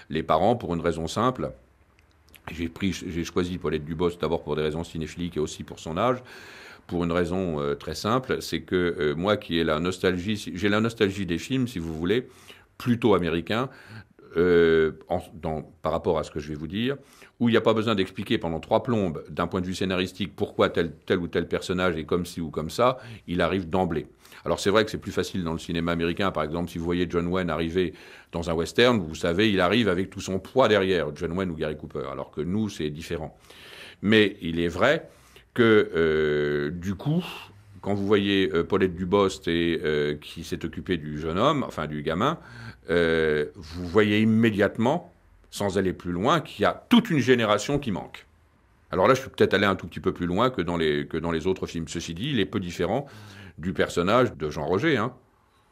les parents pour une raison simple. J'ai pris, j'ai choisi Paulette Dubos d'abord pour des raisons cinéphiliques et aussi pour son âge, pour une raison euh, très simple, c'est que euh, moi qui ai la nostalgie, j'ai la nostalgie des films, si vous voulez, plutôt américains, euh, dans, par rapport à ce que je vais vous dire, où il n'y a pas besoin d'expliquer pendant trois plombes, d'un point de vue scénaristique, pourquoi tel, tel ou tel personnage est comme ci ou comme ça, il arrive d'emblée. Alors c'est vrai que c'est plus facile dans le cinéma américain. Par exemple, si vous voyez John Wayne arriver dans un western, vous savez, il arrive avec tout son poids derrière, John Wayne ou Gary Cooper, alors que nous, c'est différent. Mais il est vrai que euh, du coup, quand vous voyez euh, Paulette Dubost euh, qui s'est occupée du jeune homme, enfin du gamin, vous voyez immédiatement, sans aller plus loin, qu'il y a toute une génération qui manque. Alors là, je suis peut-être allé un tout petit peu plus loin que dans les, que dans les autres films. Ceci dit, il est peu différent du personnage de Jean Roger. Hein.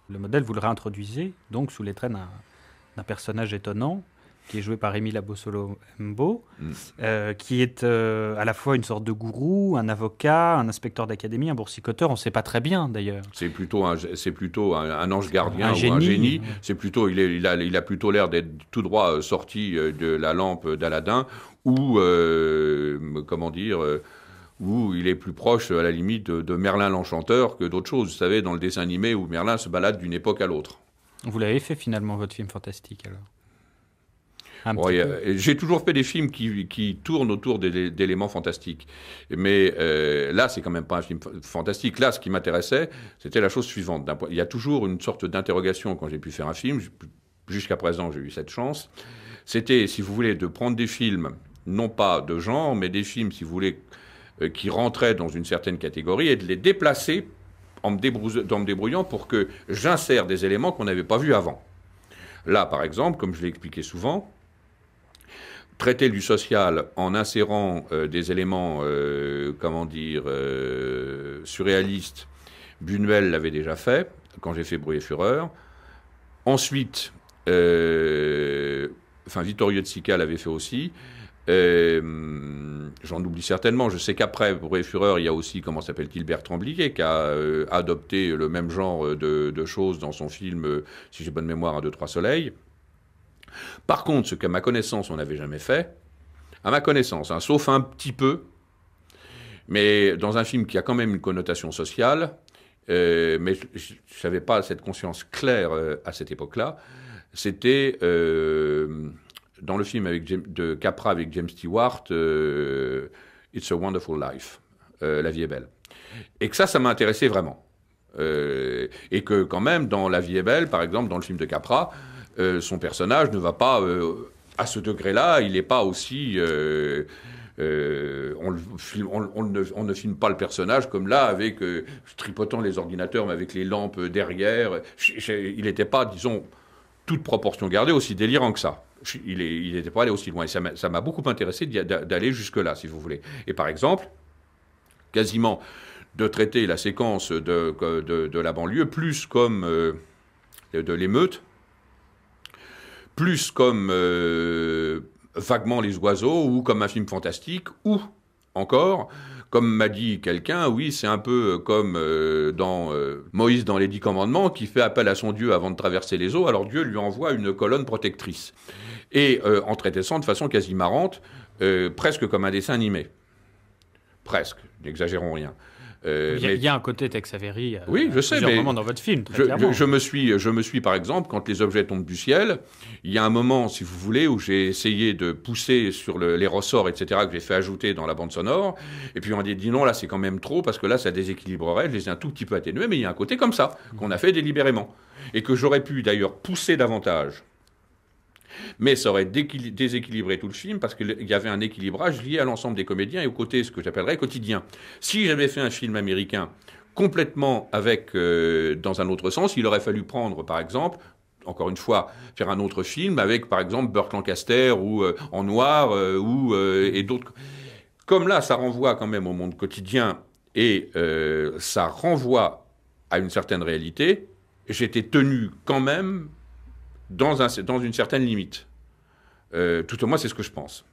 Le modèle, vous le réintroduisez donc sous les traits d'un personnage étonnant qui est joué par Émile Abosolo Mbo, mm. euh, qui est euh, à la fois une sorte de gourou, un avocat, un inspecteur d'académie, un boursicoteur, on ne sait pas très bien d'ailleurs. C'est plutôt un, ange gardien un ou génie. un génie. C'est plutôt, il, a, plutôt l'air d'être tout droit euh, sorti de la lampe d'Aladin ou, comment dire, où il est plus proche, à la limite, de Merlin l'Enchanteur que d'autres choses. Vous savez, dans le dessin animé où Merlin se balade d'une époque à l'autre. Vous l'avez fait finalement, votre film fantastique, alors euh, J'ai toujours fait des films qui, tournent autour d'éléments fantastiques. Mais euh, là, c'est quand même pas un film fantastique. Là, ce qui m'intéressait, c'était la chose suivante. Il y a toujours une sorte d'interrogation quand j'ai pu faire un film. Jusqu'à présent, j'ai eu cette chance. C'était, si vous voulez, de prendre des films, non pas de genre, mais des films, si vous voulez, euh, qui rentraient dans une certaine catégorie et de les déplacer en me, débrouillant pour que j'insère des éléments qu'on n'avait pas vus avant. Là, par exemple, comme je l'ai expliqué souvent, traiter du social en insérant euh, des éléments, euh, comment dire, surréalistes, Buñuel l'avait déjà fait quand j'ai fait Bruit Fureur. Ensuite, enfin Vittorio De Sica l'avait fait aussi. Euh, j'en oublie certainement. Je sais qu'après et Fureur, il y a aussi, comment s'appelle-t-il, Bertrand Blier, qui a euh, adopté le même genre de, choses dans son film, euh, si j'ai bonne mémoire, Un, deux, trois soleils. Par contre, ce qu'à ma connaissance, on n'avait jamais fait, à ma connaissance, hein, sauf un petit peu, mais dans un film qui a quand même une connotation sociale, mais je n'avais pas cette conscience claire à cette époque-là, c'était dans le film avec de Capra avec James Stewart, euh, It's a Wonderful Life, euh, La vie est belle. Et que ça, ça m'a intéressé vraiment. Euh, et que quand même, dans La vie est belle, par exemple, dans le film de Capra, son personnage ne va pas, à ce degré-là, il n'est pas aussi... on, on, ne, filme pas le personnage comme là, avec tripotant les ordinateurs, mais avec les lampes derrière. il n'était pas, disons, toute proportion gardée, aussi délirant que ça il n'était pas allé aussi loin. Et ça m'a beaucoup intéressé d'aller jusque-là, si vous voulez. Et par exemple, quasiment de traiter la séquence de, la banlieue plus comme euh, de, l'émeute, plus comme euh, vaguement les oiseaux, ou comme un film fantastique, ou encore, comme m'a dit quelqu'un, oui, c'est un peu comme euh, dans Moïse dans les Dix Commandements, qui fait appel à son Dieu avant de traverser les eaux, alors Dieu lui envoie une colonne protectrice et euh, en traitant de façon quasi marrante, euh, presque comme un dessin animé. Presque, n'exagérons rien. Euh, il, y a, un côté Tex Avery. oui, je sais, mais dans votre film. Très je, je, me suis, je me suis par exemple, quand les objets tombent du ciel, il y a un moment, si vous voulez, où j'ai essayé de pousser sur les ressorts, etc., que j'ai fait ajouter dans la bande sonore, et puis on a dit non, là c'est quand même trop parce que là ça déséquilibrerait. Je les ai un tout petit peu atténués, mais il y a un côté comme ça qu'on a fait délibérément et que j'aurais pu d'ailleurs pousser davantage mais ça aurait déséquilibré tout le film parce qu'il y avait un équilibrage lié à l'ensemble des comédiens et au côté, ce que j'appellerais quotidien. Si j'avais fait un film américain complètement avec, euh, dans un autre sens, il aurait fallu prendre, par exemple, encore une fois, faire un autre film avec, par exemple, Burke Lancaster ou euh, En Noir euh, ou, et d'autres. Comme là, ça renvoie quand même au monde quotidien et ça renvoie à une certaine réalité, j'étais tenu quand même dans, une certaine limite. Euh, tout au moins, c'est ce que je pense.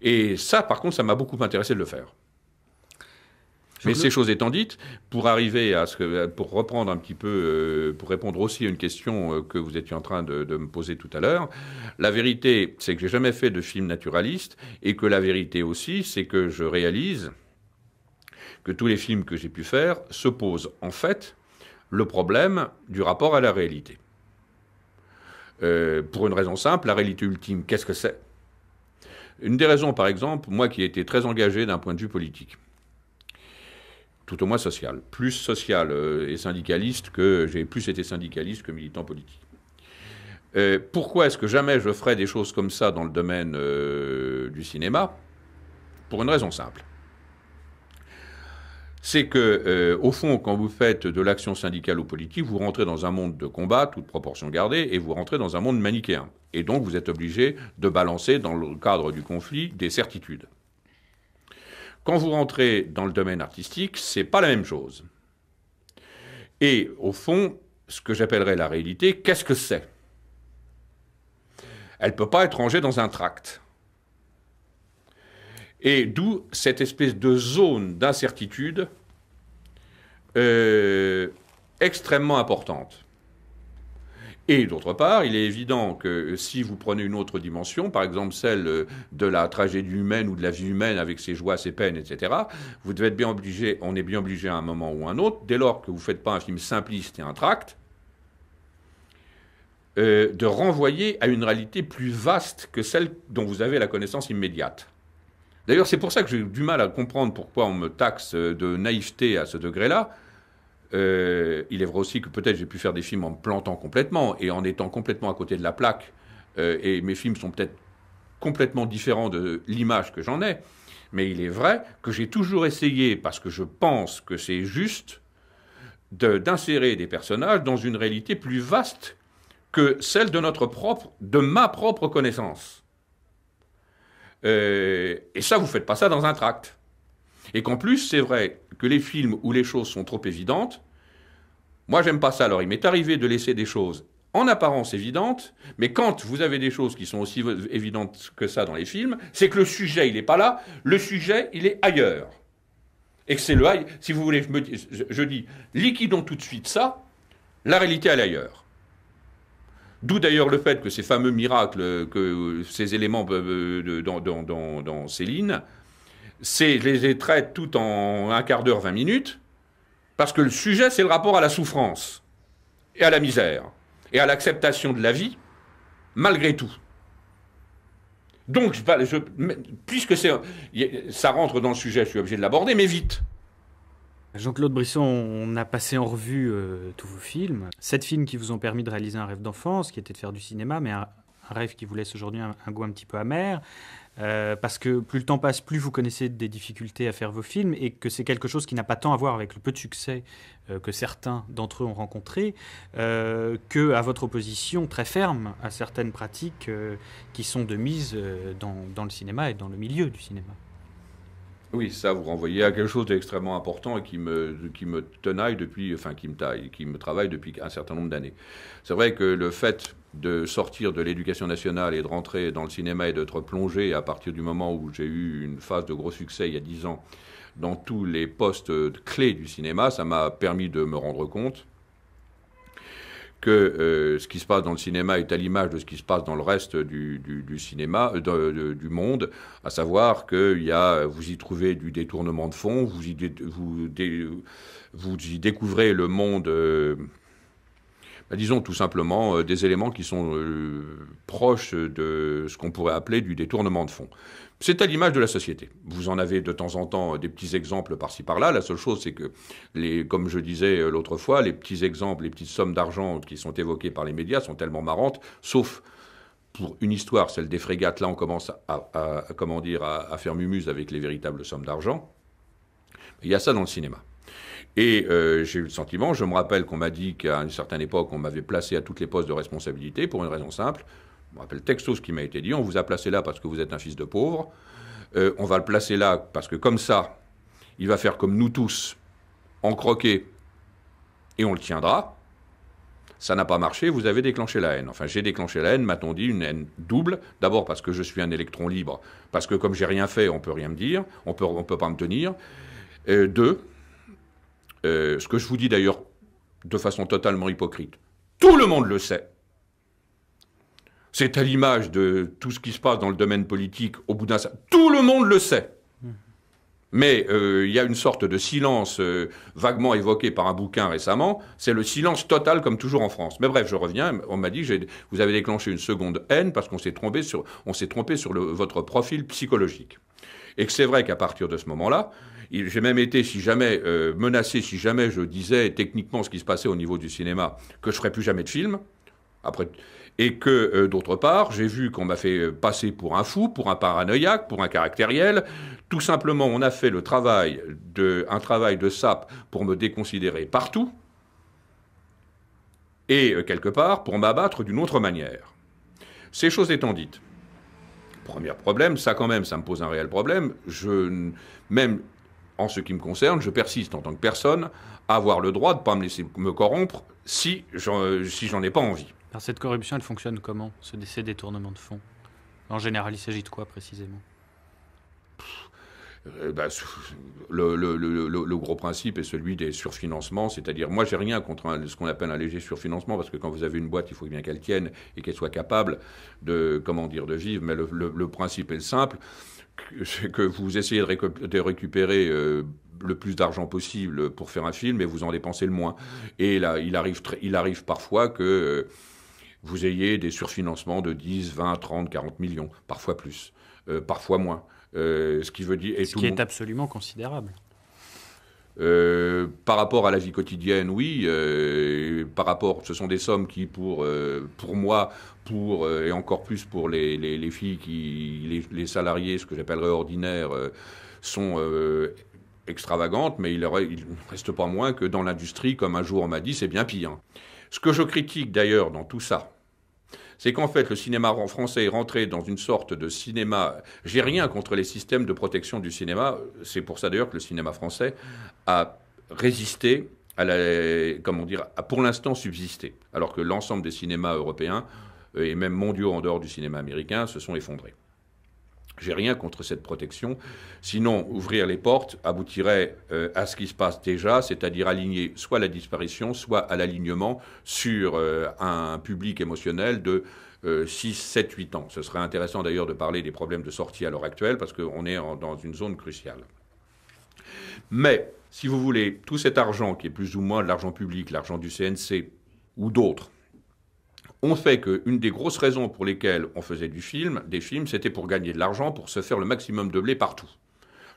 Et ça, par contre, ça m'a beaucoup intéressé de le faire. Mais ces choses étant dites, pour arriver à ce que, pour reprendre un petit peu, euh, pour répondre aussi à une question euh, que vous étiez en train de, me poser tout à l'heure, la vérité, c'est que j'ai jamais fait de film naturaliste et que la vérité aussi, c'est que je réalise que tous les films que j'ai pu faire se posent en fait le problème du rapport à la réalité. Euh, pour une raison simple, la réalité ultime, qu'est-ce que c'est Une des raisons, par exemple, moi qui ai été très engagé d'un point de vue politique, tout au moins social, plus social euh, et syndicaliste que j'ai plus été syndicaliste que militant politique. Euh, pourquoi est-ce que jamais je ferai des choses comme ça dans le domaine du cinéma Pour une raison simple c'est que, euh, au fond, quand vous faites de l'action syndicale ou politique, vous rentrez dans un monde de combat, toute proportion gardée, et vous rentrez dans un monde manichéen. Et donc, vous êtes obligé de balancer, dans le cadre du conflit, des certitudes. Quand vous rentrez dans le domaine artistique, c'est pas la même chose. Et au fond, ce que j'appellerais la réalité, qu'est-ce que c'est Elle ne peut pas être rangée dans un tract. Et d'où cette espèce de zone d'incertitude euh, extrêmement importante. Et d'autre part, il est évident que si vous prenez une autre dimension, par exemple celle euh, de la tragédie humaine ou de la vie humaine avec ses joies, ses peines, etc., vous devez être bien obligé, on est bien obligé à un moment ou à un autre, dès lors que vous ne faites pas un film simpliste et un tract, euh, de renvoyer à une réalité plus vaste que celle dont vous avez la connaissance immédiate. D'ailleurs, c'est pour ça que j'ai du mal à comprendre pourquoi on me taxe de naïveté à ce degré-là. Euh, il est vrai aussi que peut-être j'ai pu faire des films en me plantant complètement et en étant complètement à côté de la plaque. Euh, et mes films sont peut-être complètement différents de l'image que j'en ai. Mais il est vrai que j'ai toujours essayé, parce que je pense que c'est juste, d'insérer des personnages dans une réalité plus vaste que celle de notre propre, de ma propre connaissance. Euh, et ça, vous ne faites pas ça dans un tract. Et qu'en plus, c'est vrai que les films où les choses sont trop évidentes, moi, j'aime pas ça. Alors, il m'est arrivé de laisser des choses en apparence évidentes, mais quand vous avez des choses qui sont aussi évidentes que ça dans les films, c'est que le sujet, il n'est pas là, le sujet, il est ailleurs. Et que c'est le Si vous voulez, je, je dis, liquidons tout de suite ça, la réalité, elle est ailleurs. D'où d'ailleurs le fait que ces fameux miracles, euh, que euh, ces éléments euh, dans, dans, Céline, c'est, je les ai traite tout en un quart d'heure, vingt minutes, parce que le sujet, c'est le rapport à la souffrance, et à la misère, et à l'acceptation de la vie, malgré tout. Donc, puisque ça rentre dans le sujet, je suis obligé de l'aborder, mais vite. Jean-Claude Brisson, on a passé en revue euh, tous vos films. Sept films qui vous ont permis de réaliser un rêve d'enfance, qui était de faire du cinéma, mais un, rêve qui vous laisse aujourd'hui un, goût un petit peu amer. Euh, parce que plus le temps passe, plus vous connaissez des difficultés à faire vos films et que c'est quelque chose qui n'a pas tant à voir avec le peu de succès euh, que certains d'entre eux ont rencontré qu'à que votre opposition très ferme à certaines pratiques qui sont de mise dans le cinéma et dans le milieu du cinéma. Oui, ça vous renvoie à quelque chose d'extrêmement important et qui me, qui me tenaille depuis, enfin qui qui me travaille depuis un certain nombre d'années. C'est vrai que le fait de sortir de l'éducation nationale et de rentrer dans le cinéma et d'être plongé à partir du moment où j'ai eu une phase de gros succès il y a dix ans dans tous les postes clés du cinéma, ça m'a permis de me rendre compte que euh, ce qui se passe dans le cinéma est à l'image de ce qui se passe dans le reste du, cinéma, euh, du monde, à savoir que y a, vous y trouvez du détournement de fond, vous y, vous, vous y découvrez le monde, euh, bah, disons tout simplement, des éléments qui sont proches de ce qu'on pourrait appeler du détournement de fond. C'est à l'image de la société. Vous en avez de temps en temps euh, des petits exemples par-ci par-là. La seule chose, c'est que, comme je disais euh, l'autre fois, les petits exemples, les petites sommes d'argent qui sont évoquées par les médias sont tellement marrantes, sauf pour une histoire, celle des frégates. Là, on commence à, comment dire, à, faire mumuse avec les véritables sommes d'argent. Il y a ça dans le cinéma. Et euh, j'ai eu le sentiment, je me rappelle qu'on m'a dit qu'à une certaine époque, on m'avait placé à toutes les postes de responsabilité pour une raison simple, on rappelle texto ce qui m'a été dit, on vous a placé là parce que vous êtes un fils de pauvre, euh, on va le placer là parce que comme ça, il va faire comme nous tous, en croquer, et on le tiendra. Ça n'a pas marché, vous avez déclenché la haine. Enfin, j'ai déclenché la haine, m'a-t-on dit, une haine double. D'abord parce que je suis un électron libre, parce que comme j'ai rien fait, on peut rien me dire, on peut, on peut pas me tenir. Euh, deux, euh, ce que je vous dis d'ailleurs de façon totalement hypocrite, tout le monde le sait, c'est à l'image de tout ce qui se passe dans le domaine politique au bout d'un... Tout le monde le sait. Mais euh, il y a une sorte de silence euh, vaguement évoqué par un bouquin récemment. C'est le silence total, comme toujours en France. Mais bref, je reviens. On m'a dit que vous avez déclenché une seconde haine parce qu'on s'est trompé sur, votre profil psychologique. Et que c'est vrai qu'à partir de ce moment-là, j'ai même été, si jamais, euh, menacé, si jamais je disais techniquement ce qui se passait au niveau du cinéma, que je ferais plus jamais de film. Après, et que, euh, d'autre part, j'ai vu qu'on m'a fait passer pour un fou, pour un paranoïaque, pour un caractériel. Tout simplement, on a fait le travail de, un travail de sape pour me déconsidérer partout et, euh, quelque part, pour m'abattre d'une autre manière. Ces choses étant dites, premier problème, ça quand même, ça me pose un réel problème. Je, même en ce qui me concerne, je persiste en tant que personne à avoir le droit de ne pas me laisser me corrompre si j'en si ai pas envie. Alors cette corruption, elle fonctionne comment Ce décès détournement de fonds En général, il s'agit de quoi précisément euh, bah, le, gros principe est celui des surfinancements, c'est-à-dire moi j'ai rien contre ce qu'on appelle un léger surfinancement parce que quand vous avez une boîte, il faut bien qu'elle tienne et qu'elle soit capable de comment dire de vivre. Mais le, principe est simple, c'est que vous essayez de, récupérer euh, le plus d'argent possible pour faire un film et vous en dépensez le moins. Et là, il arrive, il arrive parfois que euh, vous ayez des surfinancements de 10, 20, 30, 40 millions, parfois plus, euh, parfois moins. Euh, ce qui veut dire. Et qui est absolument considérable. Euh, par rapport à la vie quotidienne, oui. par rapport, ce sont des sommes qui, pour, pour moi, pour, et encore plus pour les, filles, qui, les, les, salariés, ce que j'appellerais ordinaires, sont extravagantes, mais il ne reste pas moins que dans l'industrie, comme un jour on m'a dit, c'est bien pire. Ce que je critique d'ailleurs dans tout ça, c'est qu'en fait, le cinéma français est rentré dans une sorte de cinéma. J'ai rien contre les systèmes de protection du cinéma. C'est pour ça d'ailleurs que le cinéma français a résisté à la, comment dire, a pour l'instant subsisté, alors que l'ensemble des cinémas européens euh, et même mondiaux en dehors du cinéma américain se sont effondrés. J'ai rien contre cette protection. Sinon, ouvrir les portes aboutirait euh, à ce qui se passe déjà, c'est-à-dire aligner soit la disparition, soit à l'alignement sur euh, un public émotionnel de 6, 7, 8 ans. Ce serait intéressant d'ailleurs de parler des problèmes de sortie à l'heure actuelle, parce qu'on est dans une zone cruciale. Mais, si vous voulez, tout cet argent, qui est plus ou moins de l'argent public, l'argent du CNC ou d'autres, on fait qu'une des grosses raisons pour lesquelles on faisait du film, des films, c'était pour gagner de l'argent, pour se faire le maximum de blé partout,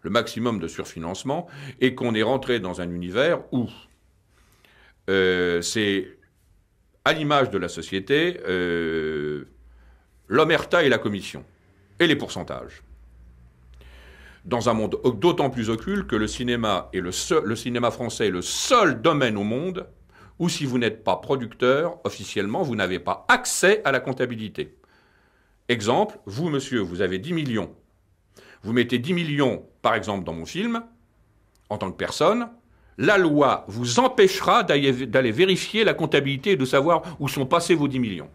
le maximum de surfinancement, et qu'on est rentré dans un univers où euh, c'est à l'image de la société euh, l'omerta et la commission, et les pourcentages. Dans un monde d'autant plus occulte que le cinéma, le cinéma français est le seul domaine au monde ou si vous n'êtes pas producteur, officiellement, vous n'avez pas accès à la comptabilité. Exemple, vous, monsieur, vous avez 10 millions. Vous mettez 10 millions, par exemple, dans mon film, en tant que personne, la loi vous empêchera d'aller vérifier la comptabilité et de savoir où sont passés vos 10 millions.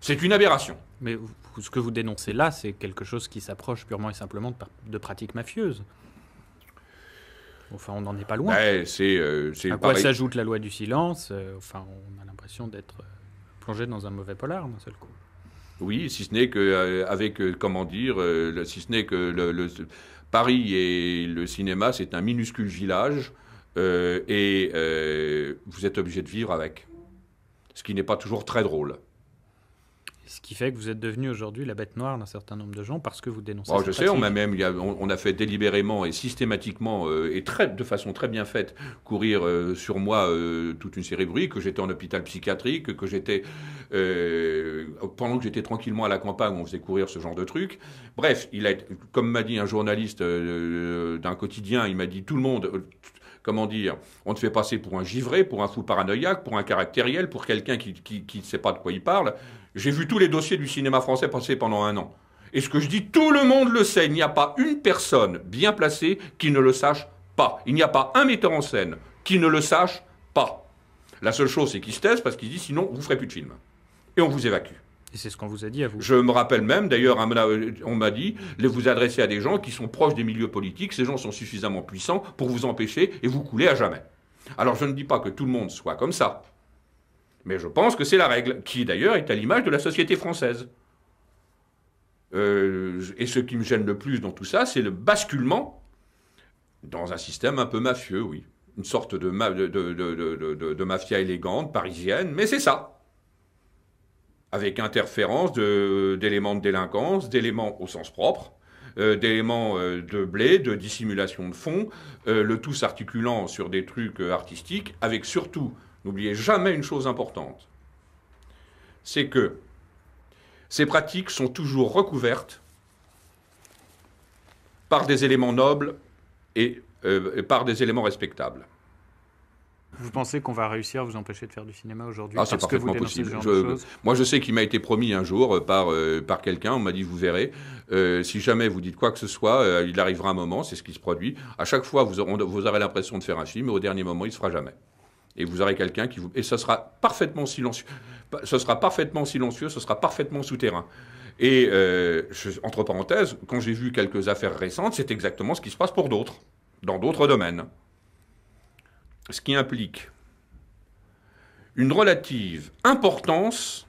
C'est une aberration. Mais ce que vous dénoncez là, c'est quelque chose qui s'approche purement et simplement de pratiques mafieuses. Enfin, on n'en est pas loin. Ben, euh, c'est, à quoi s'ajoute la loi du silence euh, Enfin, on a l'impression d'être euh, plongé dans un mauvais polar d'un seul coup. Oui, si ce n'est que avec comment dire, si ce n'est que le, Paris et le cinéma, c'est un minuscule village et vous êtes obligé de vivre avec, ce qui n'est pas toujours très drôle. Ce qui fait que vous êtes devenu aujourd'hui la bête noire d'un certain nombre de gens parce que vous dénoncez. Oh, je sais, on a même, on, a fait délibérément et systématiquement euh, et très, de façon très bien faite courir euh, sur moi euh, toute une série de bruits que j'étais en hôpital psychiatrique, que j'étais pendant que j'étais tranquillement à la campagne, on faisait courir ce genre de trucs. Bref, il a, comme m'a dit un journaliste d'un quotidien, il m'a dit tout le monde comment dire, on te fait passer pour un givré, pour un fou paranoïaque, pour un caractériel, pour quelqu'un qui ne sait pas de quoi il parle. J'ai vu tous les dossiers du cinéma français passer pendant un an. Et ce que je dis, tout le monde le sait. Il n'y a pas une personne bien placée qui ne le sache pas. Il n'y a pas un metteur en scène qui ne le sache pas. La seule chose, c'est qu'il se taise parce qu'il dit sinon, vous ne ferez plus de film. Et on vous évacue. Et c'est ce qu'on vous a dit à vous. Je me rappelle même, d'ailleurs, euh, on m'a dit, de vous adresser à des gens qui sont proches des milieux politiques, ces gens sont suffisamment puissants pour vous empêcher et vous couler à jamais. Alors je ne dis pas que tout le monde soit comme ça. Mais je pense que c'est la règle, qui d'ailleurs est à l'image de la société française. Euh, et ce qui me gêne le plus dans tout ça, c'est le basculement dans un système un peu mafieux, oui. Une sorte de, de, mafia élégante, parisienne, mais c'est ça. Avec interférence d'éléments de délinquance, d'éléments au sens propre, euh, d'éléments euh, de blé, de dissimulation de fond, le tout s'articulant sur des trucs artistiques, avec surtout N'oubliez jamais une chose importante, c'est que ces pratiques sont toujours recouvertes par des éléments nobles euh, et, par des éléments respectables. Vous pensez qu'on va réussir à vous empêcher de faire du cinéma aujourd'hui ah, C'est parfaitement possible. moi, je sais qu'il m'a été promis un jour euh, par, euh, par quelqu'un. On m'a dit, vous verrez, si jamais vous dites quoi que ce soit, il arrivera un moment, c'est ce qui se produit. À chaque fois, vous, aurez, vous aurez l'impression de faire un film, mais au dernier moment, il ne se fera jamais. Et vous aurez quelqu'un qui vous. Et ce sera parfaitement silencieux. Ce bah, sera parfaitement silencieux, ce sera parfaitement souterrain. Et euh, entre parenthèses, quand j'ai vu quelques affaires récentes, c'est exactement ce qui se passe pour d'autres, dans d'autres domaines. Ce qui implique une relative importance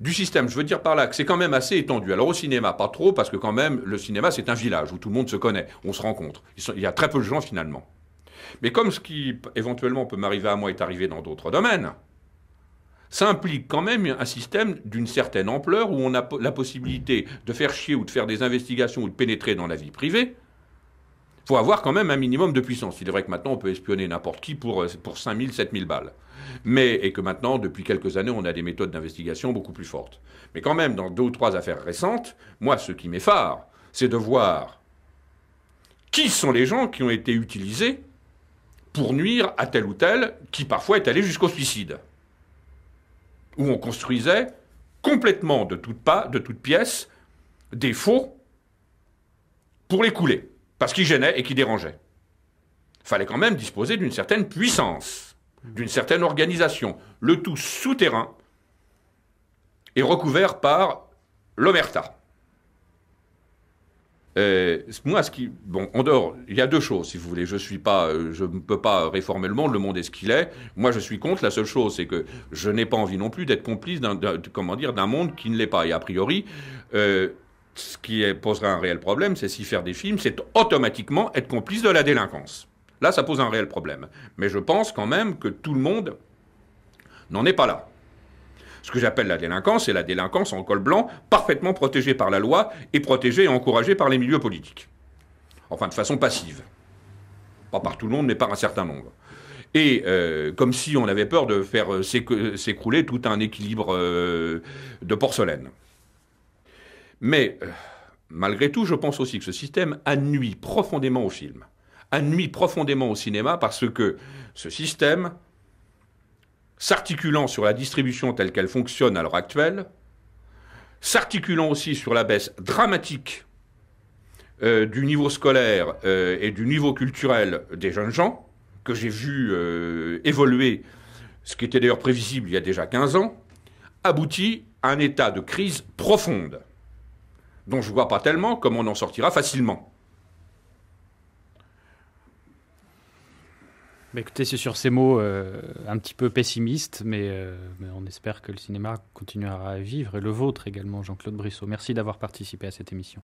du système. Je veux dire par là que c'est quand même assez étendu. Alors au cinéma, pas trop, parce que quand même, le cinéma, c'est un village où tout le monde se connaît, on se rencontre. Il y a très peu de gens finalement. Mais comme ce qui éventuellement peut m'arriver à moi est arrivé dans d'autres domaines, ça implique quand même un système d'une certaine ampleur où on a la possibilité de faire chier ou de faire des investigations ou de pénétrer dans la vie privée. Il faut avoir quand même un minimum de puissance. Il est vrai que maintenant, on peut espionner n'importe qui pour, euh, pour 5 000, 7 balles. Mais, et que maintenant, depuis quelques années, on a des méthodes d'investigation beaucoup plus fortes. Mais quand même, dans deux ou trois affaires récentes, moi, ce qui m'effare, c'est de voir qui sont les gens qui ont été utilisés pour nuire à tel ou tel, qui parfois est allé jusqu'au suicide. Où on construisait complètement de toutes pas, de toutes pièces, des faux pour les couler, parce qu'ils gênaient et qu'ils dérangeaient. Fallait quand même disposer d'une certaine puissance, d'une certaine organisation, le tout souterrain et recouvert par l'omerta. Euh, moi, ce qui, bon, en dehors, il y a deux choses, si vous voulez. Je suis pas, euh, je ne peux pas réformer le monde. Le monde est ce qu'il est. Moi, je suis contre. La seule chose, c'est que je n'ai pas envie non plus d'être complice d'un, comment dire, d'un monde qui ne l'est pas. Et a priori, euh, ce qui est, un réel problème, c'est si faire des films, c'est automatiquement être complice de la délinquance. Là, ça pose un réel problème. Mais je pense quand même que tout le monde n'en est pas là. Ce que j'appelle la délinquance, c'est la délinquance en col blanc, parfaitement protégée par la loi et protégée et encouragée par les milieux politiques. Enfin, de façon passive. Pas par tout le monde, mais par un certain nombre. Et euh, comme si on avait peur de faire euh, euh, s'écrouler tout un équilibre de porcelaine. Mais malgré tout, je pense aussi que ce système annuit profondément au film, annuit profondément au cinéma, parce que ce système s'articulant sur la distribution telle qu'elle fonctionne à l'heure actuelle, s'articulant aussi sur la baisse dramatique euh, du niveau scolaire euh, et du niveau culturel des jeunes gens, que j'ai vu euh, évoluer, ce qui était d'ailleurs prévisible il y a déjà 15 ans, aboutit à un état de crise profonde, dont je ne vois pas tellement comment on en sortira facilement. Bah, écoutez, c'est sur ces mots euh, un petit peu pessimistes, mais, euh, mais, on espère que le cinéma continuera à vivre et le vôtre également, Jean-Claude Brissot. Merci d'avoir participé à cette émission.